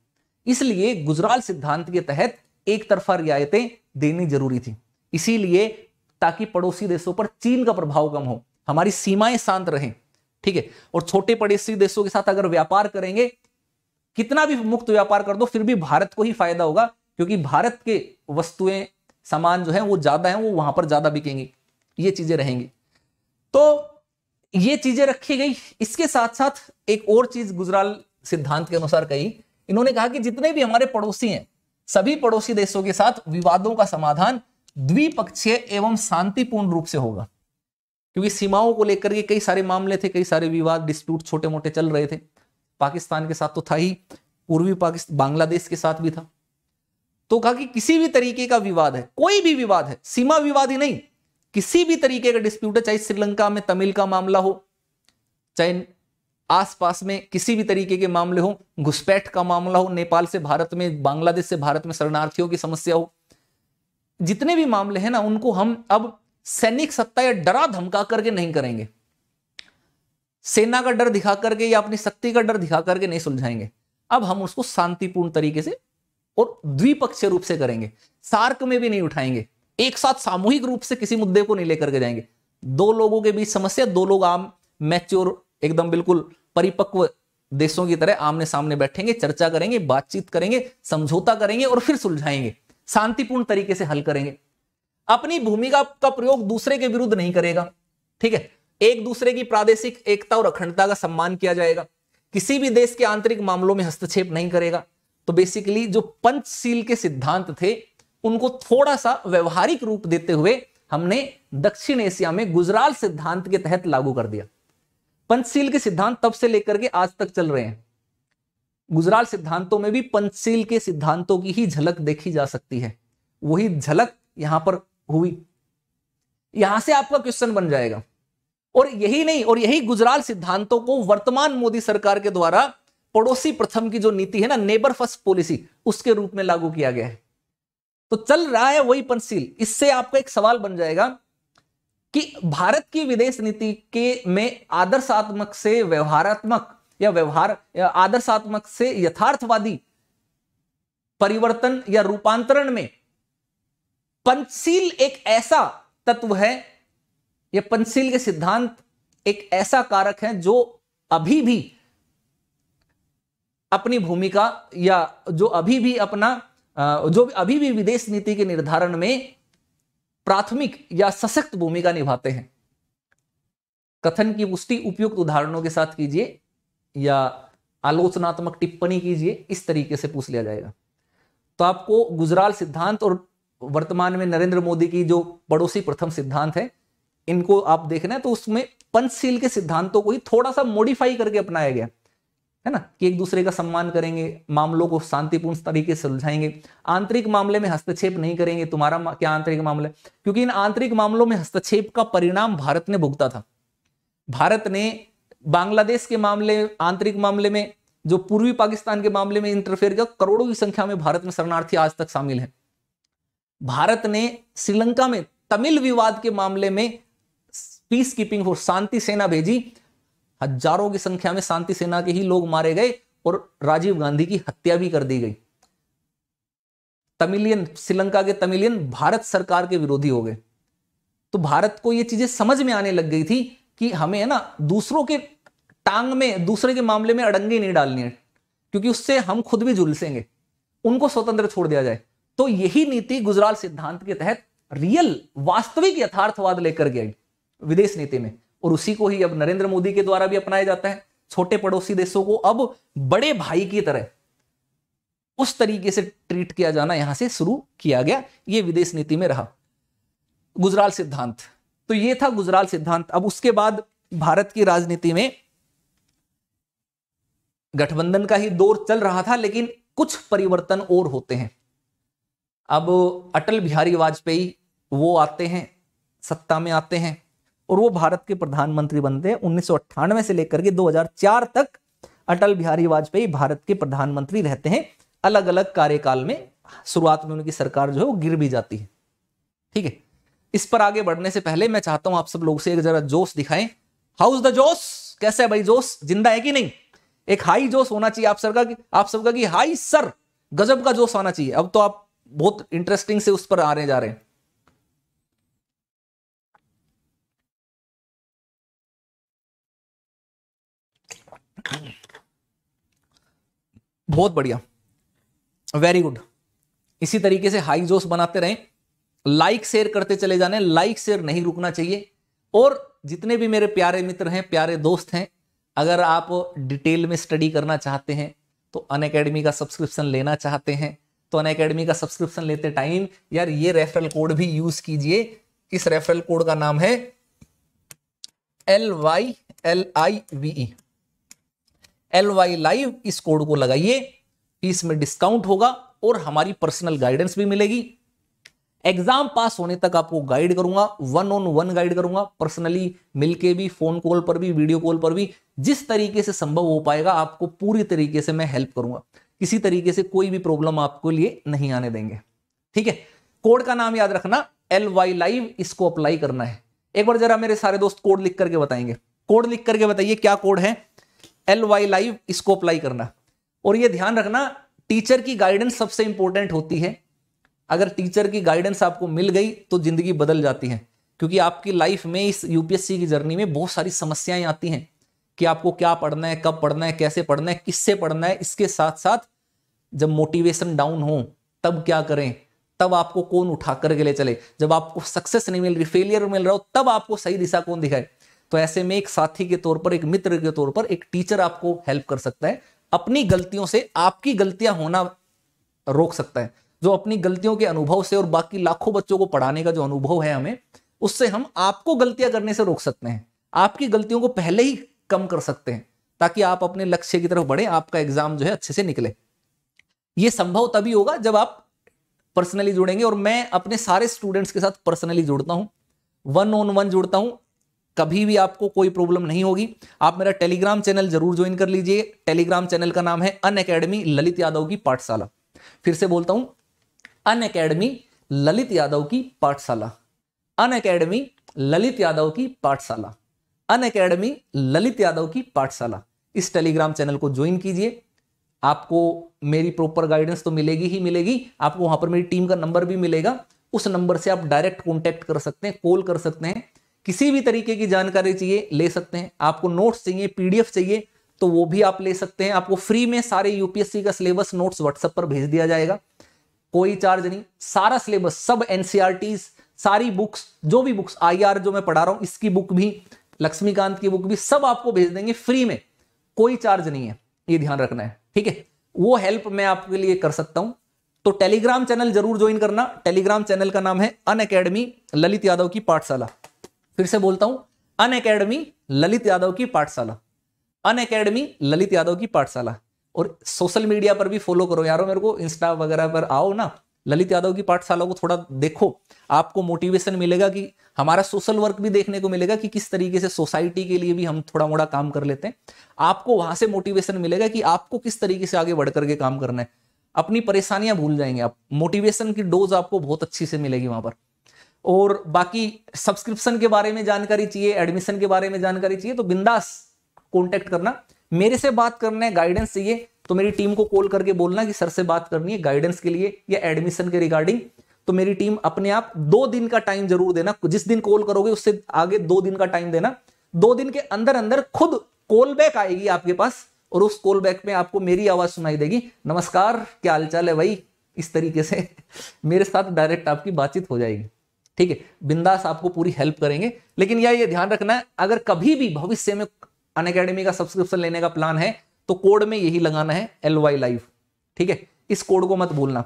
इसलिए गुजराल सिद्धांत के तहत एक तरफा रियायतें देनी जरूरी थी इसीलिए ताकि पड़ोसी देशों पर चीन का प्रभाव कम हो हमारी सीमाएं शांत रहें ठीक है और छोटे पड़ोसी देशों के साथ अगर व्यापार करेंगे कितना भी मुक्त व्यापार कर दो फिर भी भारत को ही फायदा होगा क्योंकि भारत के वस्तुएं सामान जो है वो ज्यादा है वो वहां पर ज्यादा बिकेंगी ये चीजें रहेंगी तो ये चीजें रखी गई इसके साथ साथ एक और चीज गुजराल सिद्धांत के अनुसार कही इन्होंने कहा कि जितने भी हमारे पड़ोसी हैं सभी पड़ोसी देशों के साथ विवादों का समाधान द्विपक्षीय एवं शांतिपूर्ण रूप से होगा क्योंकि सीमाओं को लेकर के कई सारे मामले थे कई सारे विवाद डिस्प्यूट छोटे मोटे चल रहे थे पाकिस्तान के साथ तो था ही पूर्वी पाकिस्तान बांग्लादेश के साथ भी था तो कहा कि किसी भी तरीके का विवाद है कोई भी विवाद है सीमा विवाद ही नहीं किसी भी तरीके का डिस्प्यूट है चाहे श्रीलंका में तमिल का मामला हो चाहे आसपास में किसी भी तरीके के मामले हो घुसपैठ का मामला हो नेपाल से भारत में बांग्लादेश से भारत में शरणार्थियों की समस्या हो जितने भी मामले हैं ना उनको हम अब सैनिक सत्ता या डरा धमका करके नहीं करेंगे सेना का डर दिखा करके या अपनी शक्ति का डर दिखा करके नहीं सुलझाएंगे अब हम उसको शांतिपूर्ण तरीके से और द्विपक्षीय रूप से करेंगे सार्क में भी नहीं उठाएंगे एक साथ सामूहिक रूप से किसी मुद्दे को नहीं लेकर के जाएंगे दो लोगों के बीच समस्या दो लोग आम मैच्योर एकदम बिल्कुल परिपक्व देशों की तरह आमने सामने बैठेंगे चर्चा करेंगे बातचीत करेंगे समझौता करेंगे और फिर सुलझाएंगे शांतिपूर्ण तरीके से हल करेंगे अपनी भूमिका का प्रयोग दूसरे के विरुद्ध नहीं करेगा ठीक है एक दूसरे की प्रादेशिक एकता और अखंडता का सम्मान किया जाएगा किसी भी देश के आंतरिक मामलों में हस्तक्षेप नहीं करेगा तो बेसिकली जो पंचशील के सिद्धांत थे उनको थोड़ा सा व्यवहारिक रूप देते हुए हमने दक्षिण एशिया में गुजराल सिद्धांत के तहत लागू कर दिया पंचशील के सिद्धांत तब से लेकर के आज तक चल रहे हैं गुजराल सिद्धांतों में भी पंचशील के सिद्धांतों की ही झलक देखी जा सकती है वही झलक यहां पर हुई यहां से आपका क्वेश्चन बन जाएगा और यही नहीं और यही गुजराल सिद्धांतों को वर्तमान मोदी सरकार के द्वारा पड़ोसी प्रथम की जो नीति है ना नेबर फर्स्ट पॉलिसी उसके रूप में लागू किया गया है तो चल रहा है वही पंसिल इससे आपका एक सवाल बन जाएगा कि भारत की विदेश नीति के में आदर्शात्मक से व्यवहारात्मक या व्यवहार आदर्शात्मक से यथार्थवादी परिवर्तन या रूपांतरण में पंचशील एक ऐसा तत्व है यह पंचशील के सिद्धांत एक ऐसा कारक है जो अभी भी अपनी भूमिका या जो अभी भी अपना जो अभी भी विदेश नीति के निर्धारण में प्राथमिक या सशक्त भूमिका निभाते हैं कथन की पुष्टि उपयुक्त उदाहरणों के साथ कीजिए या आलोचनात्मक टिप्पणी कीजिए इस तरीके से पूछ लिया जाएगा तो आपको गुजराल सिद्धांत और वर्तमान में नरेंद्र मोदी की जो पड़ोसी प्रथम सिद्धांत है इनको आप देखना है तो उसमें पंचशील के सिद्धांतों को ही थोड़ा सा मॉडिफाई करके अपनाया गया है ना कि एक दूसरे का सम्मान करेंगे मामलों को शांतिपूर्ण तरीके से सुलझाएंगे आंतरिक मामले में हस्तक्षेप नहीं करेंगे तुम्हारा क्या आंतरिक मामला क्योंकि इन आंतरिक मामलों में हस्तक्षेप का परिणाम भारत ने भुगता था भारत ने बांग्लादेश के मामले आंतरिक मामले में जो पूर्वी पाकिस्तान के मामले में इंटरफेयर किया करोड़ों की संख्या में भारत में शरणार्थी आज तक शामिल है भारत ने श्रीलंका में तमिल विवाद के मामले में पीस कीपिंग फोर्स शांति सेना भेजी हजारों की संख्या में शांति सेना के ही लोग मारे गए और राजीव गांधी की हत्या भी कर दी गई तमिलियन श्रीलंका के तमिलियन भारत सरकार के विरोधी हो गए तो भारत को ये चीजें समझ में आने लग गई थी कि हमें है ना दूसरों के टांग में दूसरे के मामले में अड़ंगे नहीं डालनी है क्योंकि उससे हम खुद भी झुलसेंगे उनको स्वतंत्र छोड़ दिया जाए तो यही नीति गुजराल सिद्धांत के तहत रियल वास्तविक यथार्थवाद लेकर गई विदेश नीति में और उसी को ही अब नरेंद्र मोदी के द्वारा भी अपनाया जाता है छोटे पड़ोसी देशों को अब बड़े भाई की तरह उस तरीके से ट्रीट किया जाना यहां से शुरू किया गया यह विदेश नीति में रहा गुजराल सिद्धांत तो यह था गुजराल सिद्धांत अब उसके बाद भारत की राजनीति में गठबंधन का ही दौर चल रहा था लेकिन कुछ परिवर्तन और होते हैं अब अटल बिहारी वाजपेयी वो आते हैं सत्ता में आते हैं और वो भारत के प्रधानमंत्री बनते हैं उन्नीस से लेकर के 2004 तक अटल बिहारी वाजपेयी भारत के प्रधानमंत्री रहते हैं अलग अलग कार्यकाल में शुरुआत में उनकी सरकार जो है वो गिर भी जाती है ठीक है इस पर आगे बढ़ने से पहले मैं चाहता हूं आप सब लोग से एक जरा जोश दिखाएं हाउस द जोश कैसा है भाई जोश जिंदा है कि नहीं एक हाई जोश होना चाहिए आप सबका आप सबका कि हाई सर गजब का जोश आना चाहिए अब तो आप बहुत इंटरेस्टिंग से उस पर आने जा रहे हैं बहुत बढ़िया वेरी गुड इसी तरीके से हाई जोश बनाते रहें लाइक शेयर करते चले जाने लाइक शेयर नहीं रुकना चाहिए और जितने भी मेरे प्यारे मित्र हैं प्यारे दोस्त हैं अगर आप डिटेल में स्टडी करना चाहते हैं तो अन अकेडमी का सब्सक्रिप्शन लेना चाहते हैं तो अन अकेडमी का सब्सक्रिप्शन लेते टाइम यार ये रेफरल कोड भी यूज कीजिए इस रेफरल कोड का नाम है L Y L I V E L Y live इस कोड को लगाइए फीस में डिस्काउंट होगा और हमारी पर्सनल गाइडेंस भी मिलेगी एग्जाम पास होने तक आपको गाइड करूंगा वन ऑन वन गाइड करूंगा पर्सनली मिलके भी फोन कॉल पर भी वीडियो कॉल पर भी जिस तरीके से संभव हो पाएगा आपको पूरी तरीके से मैं हेल्प करूंगा किसी तरीके से कोई भी प्रॉब्लम आपको लिए नहीं आने देंगे ठीक है कोड का नाम याद रखना एल वाई लाइव इसको अप्लाई करना है एक बार जरा मेरे सारे दोस्त कोड लिख करके बताएंगे कोड लिख करके बताइए क्या कोड है एल वाई लाइव इसको अप्लाई करना और ये ध्यान रखना टीचर की गाइडेंस सबसे इंपॉर्टेंट होती है अगर टीचर की गाइडेंस आपको मिल गई तो जिंदगी बदल जाती है क्योंकि आपकी लाइफ में इस यूपीएससी की जर्नी में बहुत सारी समस्याएं आती हैं कि आपको क्या पढ़ना है कब पढ़ना है कैसे पढ़ना है किससे पढ़ना है इसके साथ साथ जब मोटिवेशन डाउन हो तब क्या करें तब आपको कौन उठा करके ले चले जब आपको सक्सेस नहीं मिल रही फेलियर मिल रहा हो तब आपको सही दिशा कौन दिखाए तो ऐसे में एक साथी के तौर पर एक मित्र के तौर पर एक टीचर आपको हेल्प कर सकता है अपनी गलतियों से आपकी गलतियां होना रोक सकता है जो अपनी गलतियों के अनुभव से और बाकी लाखों बच्चों को पढ़ाने का जो अनुभव है हमें उससे हम आपको गलतियां करने से रोक सकते हैं आपकी गलतियों को पहले ही कम कर सकते हैं ताकि आप अपने लक्ष्य की तरफ बढ़े आपका एग्जाम जो है अच्छे से निकले ये संभव तभी होगा जब आप पर्सनली जुड़ेंगे और मैं अपने सारे स्टूडेंट्स के साथ पर्सनली जुड़ता हूँ वन ऑन वन जुड़ता हूं कभी भी आपको कोई प्रॉब्लम नहीं होगी आप मेरा टेलीग्राम चैनल जरूर ज्वाइन कर लीजिए टेलीग्राम चैनल का नाम है अन अकेडमी ललित यादव की पाठशाला फिर से बोलता हूं अन अकेडमी ललित यादव की पाठशाला अन अकेडमी ललित यादव की पाठशाला अन अकेडमी ललित यादव की पाठशाला इस टेलीग्राम चैनल को ज्वाइन कीजिए आपको मेरी प्रॉपर गाइडेंस तो मिलेगी ही मिलेगी आपको वहां पर मेरी टीम का नंबर भी मिलेगा उस नंबर से आप डायरेक्ट कॉन्टेक्ट कर सकते हैं कॉल कर सकते हैं किसी भी तरीके की जानकारी चाहिए ले सकते हैं आपको नोट्स चाहिए पीडीएफ चाहिए तो वो भी आप ले सकते हैं आपको फ्री में सारे यूपीएससी का सिलेबस नोट्स व्हाट्सएप पर भेज दिया जाएगा कोई चार्ज नहीं सारा सिलेबस सब एनसीआर e सारी बुक्स जो भी बुक्स आई जो मैं पढ़ा रहा हूं इसकी बुक भी लक्ष्मीकांत की बुक भी सब आपको भेज देंगे फ्री में कोई चार्ज नहीं है ये ध्यान रखना है ठीक है वो हेल्प मैं आपके लिए कर सकता हूं तो टेलीग्राम चैनल जरूर ज्वाइन करना टेलीग्राम चैनल का नाम है अन ललित यादव की पाठशाला फिर से बोलता हूं अन अकेडमी ललित यादव की पाठशाला अन अकेडमी ललित यादव की पाठशाला और सोशल मीडिया पर भी फॉलो करो यारो मेरे को इंस्टा वगैरह पर आओ ना ललित यादव की पाठशाला को थोड़ा देखो आपको मोटिवेशन मिलेगा कि हमारा सोशल वर्क भी देखने को मिलेगा कि किस तरीके से सोसाइटी के लिए भी हम थोड़ा मोड़ा काम कर लेते हैं आपको वहां से मोटिवेशन मिलेगा कि आपको किस तरीके से आगे बढ़ करके काम करना है अपनी परेशानियां भूल जाएंगे आप मोटिवेशन की डोज आपको बहुत अच्छी से मिलेगी वहां पर और बाकी सब्सक्रिप्शन के बारे में जानकारी चाहिए एडमिशन के बारे में जानकारी चाहिए तो बिंदास कॉन्टेक्ट करना मेरे से बात करना है गाइडेंस चाहिए तो मेरी टीम को कॉल करके बोलना कि सर से बात करनी है गाइडेंस के लिए या एडमिशन के रिगार्डिंग तो मेरी टीम अपने आप दो दिन का टाइम जरूर देना जिस दिन कॉल करोगे उससे आगे दो दिन का टाइम देना दो दिन के अंदर अंदर खुद कॉल बैक आएगी आपके पास और उस कॉल बैक में आपको मेरी आवाज सुनाई देगी नमस्कार क्या हालचाल है भाई इस तरीके से मेरे साथ डायरेक्ट आपकी बातचीत हो जाएगी ठीक है बिंदास आपको पूरी हेल्प करेंगे लेकिन यह ध्यान रखना है अगर कभी भी भविष्य में अन अकेडमी का सब्सक्रिप्शन लेने का प्लान है तो कोड में यही लगाना है एल वाई लाइव ठीक है इस कोड को मत भूलना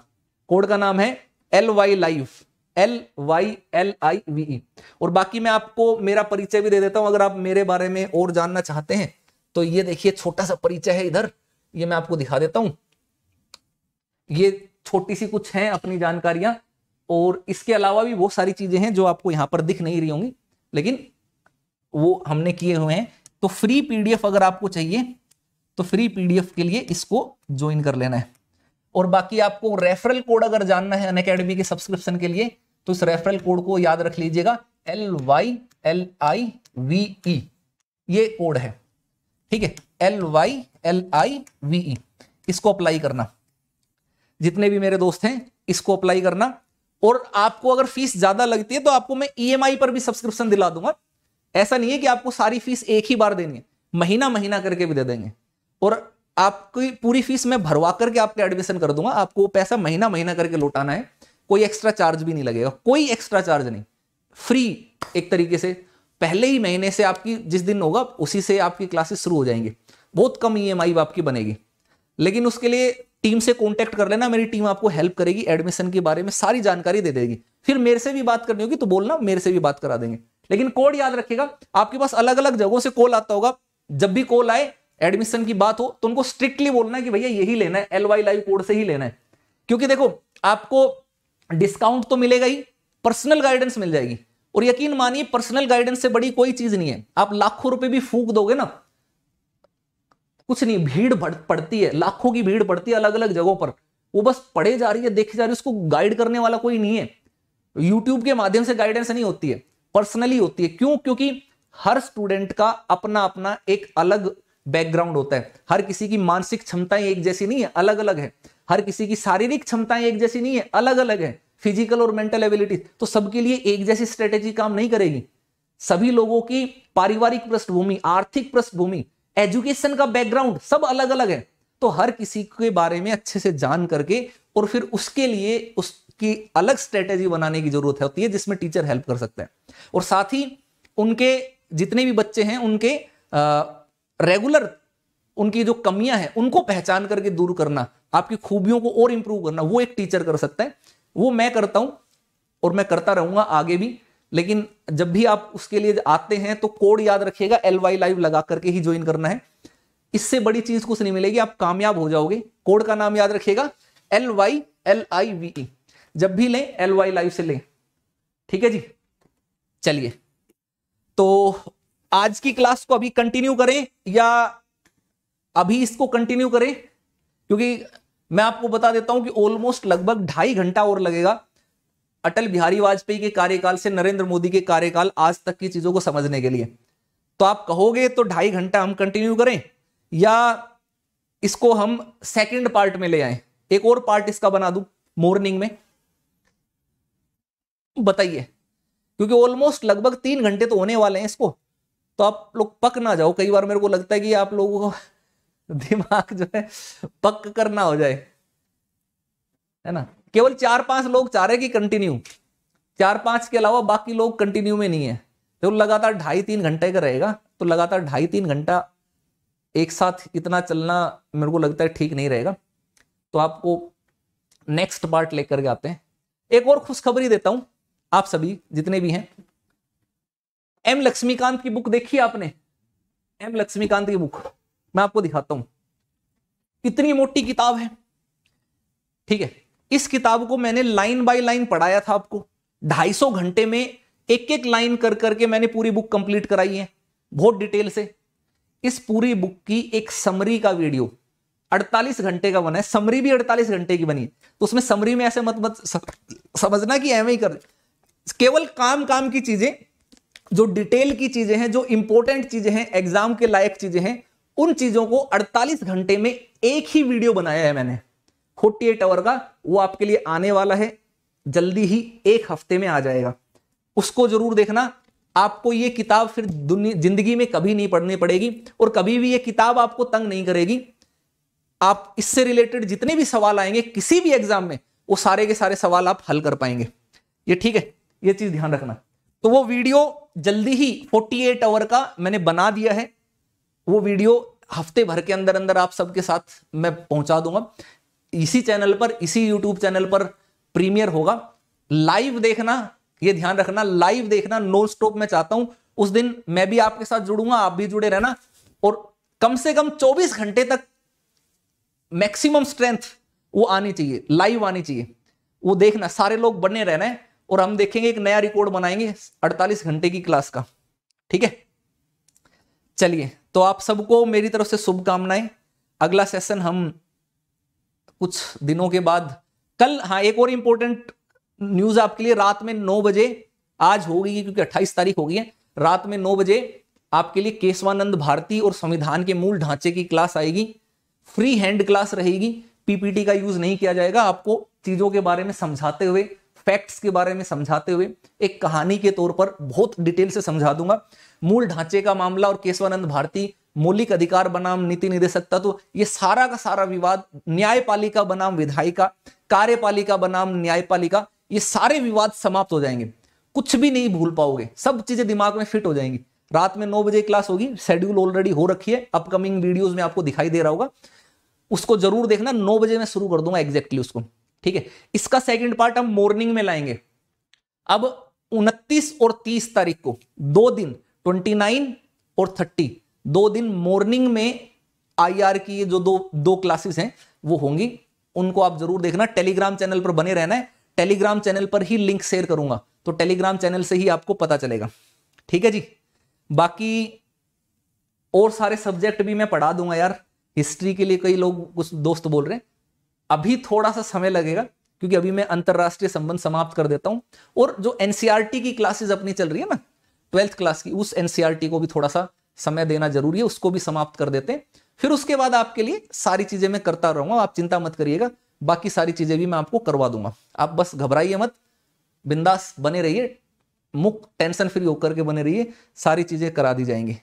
कोड का नाम है L Y live L Y L I V E और बाकी मैं आपको मेरा परिचय भी दे देता हूं अगर आप मेरे बारे में और जानना चाहते हैं तो ये देखिए छोटा सा परिचय है इधर ये मैं आपको दिखा देता हूं ये छोटी सी कुछ है अपनी जानकारियां और इसके अलावा भी बहुत सारी चीजें हैं जो आपको यहां पर दिख नहीं रही होंगी लेकिन वो हमने किए हुए हैं तो फ्री पीडीएफ अगर आपको चाहिए तो फ्री पीडीएफ के लिए इसको ज्वाइन कर लेना है और बाकी आपको रेफरल कोड अगर जानना है अन के सब्सक्रिप्शन के लिए तो इस रेफरल कोड को याद रख लीजिएगा L Y L I V E ये कोड है ठीक है L Y L I V E इसको अप्लाई करना जितने भी मेरे दोस्त हैं इसको अप्लाई करना और आपको अगर फीस ज्यादा लगती है तो आपको मैं ईएमआई e पर भी सब्सक्रिप्शन दिला दूंगा ऐसा नहीं है कि आपको सारी फीस एक ही बार देनी है महीना महीना करके भी दे देंगे और आपकी पूरी फीस मैं भरवा करके आपके एडमिशन कर दूंगा आपको पैसा महीना महीना करके लौटाना है कोई एक्स्ट्रा चार्ज भी नहीं लगेगा कोई एक्स्ट्रा चार्ज नहीं फ्री एक तरीके से पहले ही महीने से आपकी जिस दिन होगा उसी से आपकी क्लासेस शुरू हो जाएंगे बहुत कम ई e एम आपकी बनेगी लेकिन उसके लिए टीम से कॉन्टेक्ट कर लेना मेरी टीम आपको हेल्प करेगी एडमिशन के बारे में सारी जानकारी दे देगी फिर मेरे से भी बात करनी होगी तो बोलना मेरे से भी बात करा देंगे लेकिन कोड याद रखेगा आपके पास अलग अलग जगहों से कॉल आता होगा जब भी कॉल आए एडमिशन की बात हो तो उनको स्ट्रिक्टली बोलना है कि भैया यही लेना है एल वाई लाइव कोड से ही लेना है क्योंकि देखो आपको डिस्काउंट तो मिलेगा ही पर्सनल गाइडेंस मिल जाएगी और यकीन मानिए पर्सनल गाइडेंस से बड़ी कोई चीज नहीं है आप लाखों रुपए भी फूक दोगे ना कुछ नहीं भीड़ पड़ती है लाखों की भीड़ पड़ती है अलग अलग जगहों पर वो बस पढ़े जा रही है देखी जा रही है उसको गाइड करने वाला कोई नहीं है यूट्यूब के माध्यम से गाइडेंस नहीं होती है पर्सनली होती है क्यों क्योंकि हर स्टूडेंट का अपना अपना एक अलग बैकग्राउंड होता है हर किसी की मानसिक क्षमताएं एक जैसी नहीं है अलग अलग है हर किसी की शारीरिक क्षमताएं एक जैसी नहीं है अलग अलग है फिजिकल और मेंटल एबिलिटी तो सबके लिए एक जैसी स्ट्रेटेजी काम नहीं करेगी सभी लोगों की पारिवारिक पृष्ठभूमि आर्थिक पृष्ठभूमि एजुकेशन का बैकग्राउंड सब अलग अलग है तो हर किसी के बारे में अच्छे से जान करके और फिर उसके लिए उसकी अलग स्ट्रेटेजी बनाने की जरूरत होती है जिसमें टीचर हेल्प कर सकते हैं और साथ ही उनके जितने भी बच्चे हैं उनके रेगुलर उनकी जो कमियां हैं उनको पहचान करके दूर करना आपकी खूबियों को और इंप्रूव करना वो एक टीचर कर सकता है वो मैं करता हूं और मैं करता रहूंगा आगे भी लेकिन जब भी आप उसके लिए आते हैं तो कोड याद रखिएगा एल वाई लाइव लगा करके ही ज्वाइन करना है इससे बड़ी चीज कुछ नहीं मिलेगी आप कामयाब हो जाओगे कोड का नाम याद रखिएगा L Y L I V E जब भी लें एल वाई लाइव से लें ठीक है जी चलिए तो आज की क्लास को अभी कंटिन्यू करें या अभी इसको कंटिन्यू करें क्योंकि मैं आपको बता देता हूं कि ऑलमोस्ट लगभग ढाई घंटा और लगेगा अटल बिहारी वाजपेयी के कार्यकाल से नरेंद्र मोदी के कार्यकाल आज तक की चीजों को समझने के लिए तो आप कहोगे तो ढाई घंटा हम कंटिन्यू करें या इसको हम सेकंड पार्ट में ले आए एक और पार्ट इसका बना दू मॉर्निंग में बताइए क्योंकि ऑलमोस्ट लगभग तीन घंटे तो होने वाले हैं इसको तो आप लोग पक ना जाओ कई बार मेरे को लगता है कि आप लोगों को *laughs* दिमाग जो है पक कर ना हो जाए है ना केवल चार पांच लोग चाह रहे कि कंटिन्यू चार पांच के अलावा बाकी लोग कंटिन्यू में नहीं है तो लगातार ढाई तीन घंटे का रहेगा तो लगातार ढाई तीन घंटा एक साथ इतना चलना मेरे को लगता है ठीक नहीं रहेगा तो आपको नेक्स्ट पार्ट लेकर के आते हैं एक और खुशखबरी देता हूं आप सभी जितने भी हैं एम लक्ष्मीकांत की बुक देखी आपने एम लक्ष्मीकांत की बुक मैं आपको दिखाता हूं कितनी मोटी किताब है ठीक है इस किताब को मैंने लाइन बाय लाइन पढ़ाया था आपको 250 घंटे में एक एक लाइन कर करके मैंने पूरी बुक कंप्लीट कराई है बहुत डिटेल से इस पूरी बुक की एक समरी का वीडियो 48 घंटे का बना है समरी भी 48 घंटे की बनी है तो उसमें समरी में ऐसे मत मत समझना कि एम ही कर केवल काम काम की चीजें जो डिटेल की चीजें हैं जो इंपॉर्टेंट चीजें हैं एग्जाम के लायक चीजें हैं उन चीजों को 48 घंटे में एक ही वीडियो बनाया है मैंने फोर्टी एट आवर का वो आपके लिए आने वाला है जल्दी ही एक हफ्ते में आ जाएगा उसको जरूर देखना आपको ये किताब फिर जिंदगी में कभी नहीं पढ़नी पड़ेगी और कभी भी ये किताब आपको तंग नहीं करेगी आप इससे रिलेटेड जितने भी सवाल आएंगे किसी भी एग्जाम में वो सारे के सारे सवाल आप हल कर पाएंगे ये ठीक है ये चीज ध्यान रखना तो वो वीडियो जल्दी ही 48 आवर का मैंने बना दिया है वो वीडियो हफ्ते भर के अंदर अंदर आप सबके साथ मैं पहुंचा दूंगा इसी चैनल पर इसी यूट्यूब चैनल पर प्रीमियर होगा लाइव देखना ये ध्यान रखना लाइव देखना नो स्टॉप मैं चाहता हूं उस दिन मैं भी आपके साथ जुड़ूंगा आप भी जुड़े रहना और कम से कम 24 घंटे तक मैक्सिमम स्ट्रेंथ वो आनी चाहिए लाइव आनी चाहिए वो देखना सारे लोग बने रहना है और हम देखेंगे एक नया रिकॉर्ड बनाएंगे 48 घंटे की क्लास का ठीक है चलिए तो आप सबको मेरी तरफ से शुभकामनाएं अगला सेशन हम कुछ दिनों के बाद कल हाँ एक और इंपॉर्टेंट न्यूज आपके लिए रात में नौ बजे आज होगी क्योंकि अट्ठाईस तारीख होगी है रात में नौ बजे आपके लिए केशवानंद भारती और संविधान के मूल ढांचे की क्लास आएगी फ्री हैंड क्लास रहेगी पीपीटी का यूज नहीं किया जाएगा आपको चीजों के बारे में समझाते हुए फैक्ट्स के बारे में समझाते हुए एक कहानी के तौर पर बहुत डिटेल से समझा दूंगा मूल ढांचे का मामला और केशवानंद भारती मौलिक अधिकार बनाम नीति तत्व तो ये सारा का सारा विवाद न्यायपालिका बनाम विधायिका कार्यपालिका बनाम न्यायपालिका ये सारे विवाद समाप्त हो जाएंगे कुछ भी नहीं भूल पाओगे सब चीजें दिमाग में फिट हो जाएंगी रात में नौ बजे क्लास होगी शेड्यूल ऑलरेडी हो रखी है अपकमिंग वीडियोज में आपको दिखाई दे रहा होगा उसको जरूर देखना नौ बजे में शुरू कर दूंगा एग्जैक्टली उसको ठीक है इसका सेकेंड पार्ट हम मॉर्निंग में लाएंगे अब उनतीस और तीस तारीख को दो दिन ट्वेंटी और थर्टी दो दिन मॉर्निंग में आईआर की ये जो दो दो क्लासेस हैं वो होंगी उनको आप जरूर देखना टेलीग्राम चैनल पर बने रहना है टेलीग्राम चैनल पर ही लिंक शेयर करूंगा तो टेलीग्राम चैनल से ही आपको पता चलेगा ठीक है जी बाकी और सारे सब्जेक्ट भी मैं पढ़ा दूंगा यार हिस्ट्री के लिए कई लोग कुछ दोस्त बोल रहे हैं अभी थोड़ा सा समय लगेगा क्योंकि अभी मैं अंतर्राष्ट्रीय संबंध समाप्त कर देता हूं और जो एनसीआरटी e की क्लासेस अपनी चल रही है ना ट्वेल्थ क्लास की उस एनसीआरटी e को भी थोड़ा सा समय देना जरूरी है उसको भी समाप्त कर देते हैं फिर उसके बाद आपके लिए सारी चीजें मैं करता रहूंगा आप चिंता मत करिएगा बाकी सारी चीजें भी मैं आपको करवा दूंगा आप बस घबराइए मत बिंदास बने रहिए मुख टेंशन फ्री होकर के बने रहिए सारी चीजें करा दी जाएंगी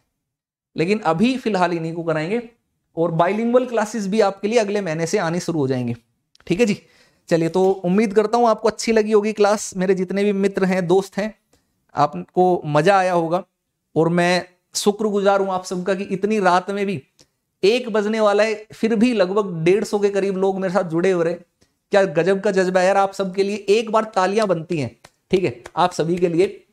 लेकिन अभी फिलहाल इन्हीं को कराएंगे और बाइलिंगल क्लासेस भी आपके लिए अगले महीने से आने शुरू हो जाएंगे ठीक है जी चलिए तो उम्मीद करता हूँ आपको अच्छी लगी होगी क्लास मेरे जितने भी मित्र हैं दोस्त हैं आपको मज़ा आया होगा और मैं शुक्रगुजार हूं आप सबका कि इतनी रात में भी एक बजने वाला है फिर भी लगभग डेढ़ सौ के करीब लोग मेरे साथ जुड़े हो रहे क्या गजब का जज्बा है यार आप सबके लिए एक बार तालियां बनती हैं ठीक है आप सभी के लिए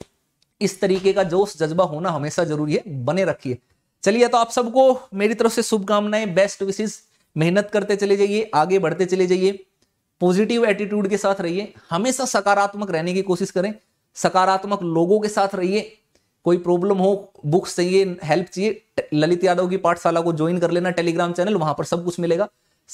इस तरीके का जोश जज्बा होना हमेशा जरूरी है बने रखिए चलिए तो आप सबको मेरी तरफ से शुभकामनाएं बेस्ट विशेष मेहनत करते चले जाइए आगे बढ़ते चले जाइए पॉजिटिव एटीट्यूड के साथ रहिए हमेशा सकारात्मक रहने की कोशिश करें सकारात्मक लोगों के साथ रहिए कोई प्रॉब्लम हो बुक्स चाहिए हेल्प चाहिए ललित यादव की पाठशाला को ज्वाइन कर लेना टेलीग्राम चैनल वहां पर सब कुछ मिलेगा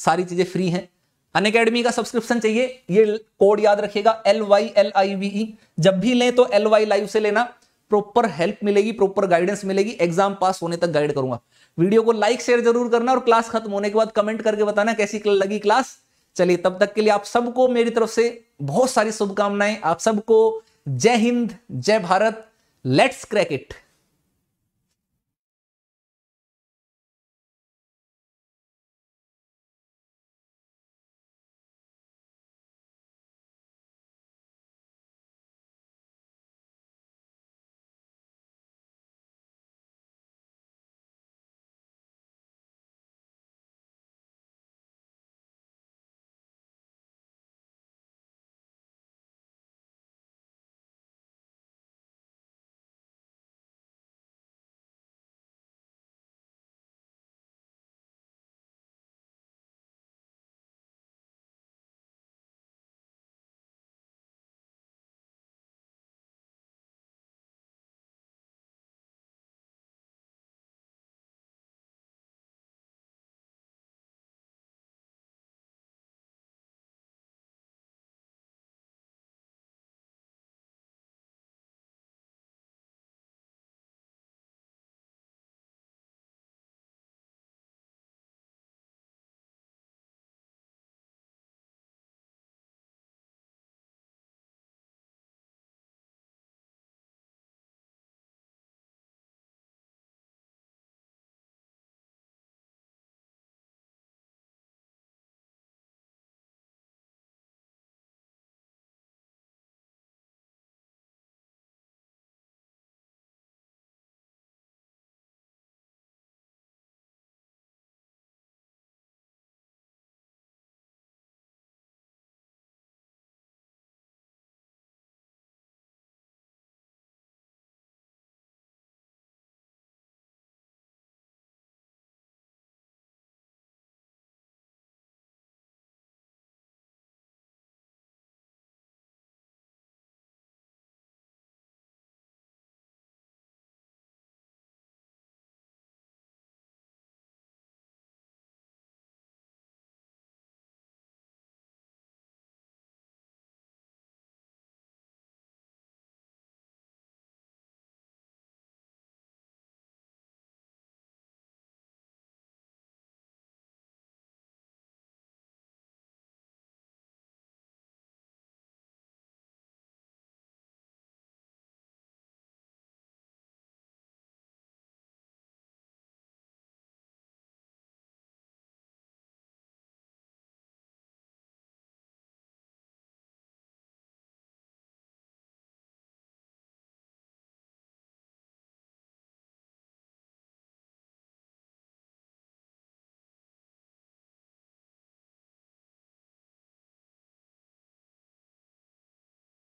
सारी चीजें फ्री हैं अन अकेडमी का सब्सक्रिप्शन चाहिए ये कोड याद रखिएगा L Y L I V E जब भी लें तो एल वाई लाइव से लेना प्रॉपर हेल्प मिलेगी प्रॉपर गाइडेंस मिलेगी एग्जाम पास होने तक गाइड करूंगा वीडियो को लाइक शेयर जरूर करना और क्लास खत्म होने के बाद कमेंट करके बताना कैसी लगी क्लास चलिए तब तक के लिए आप सबको मेरी तरफ से बहुत सारी शुभकामनाएं आप सबको जय हिंद जय भारत Let's crack it.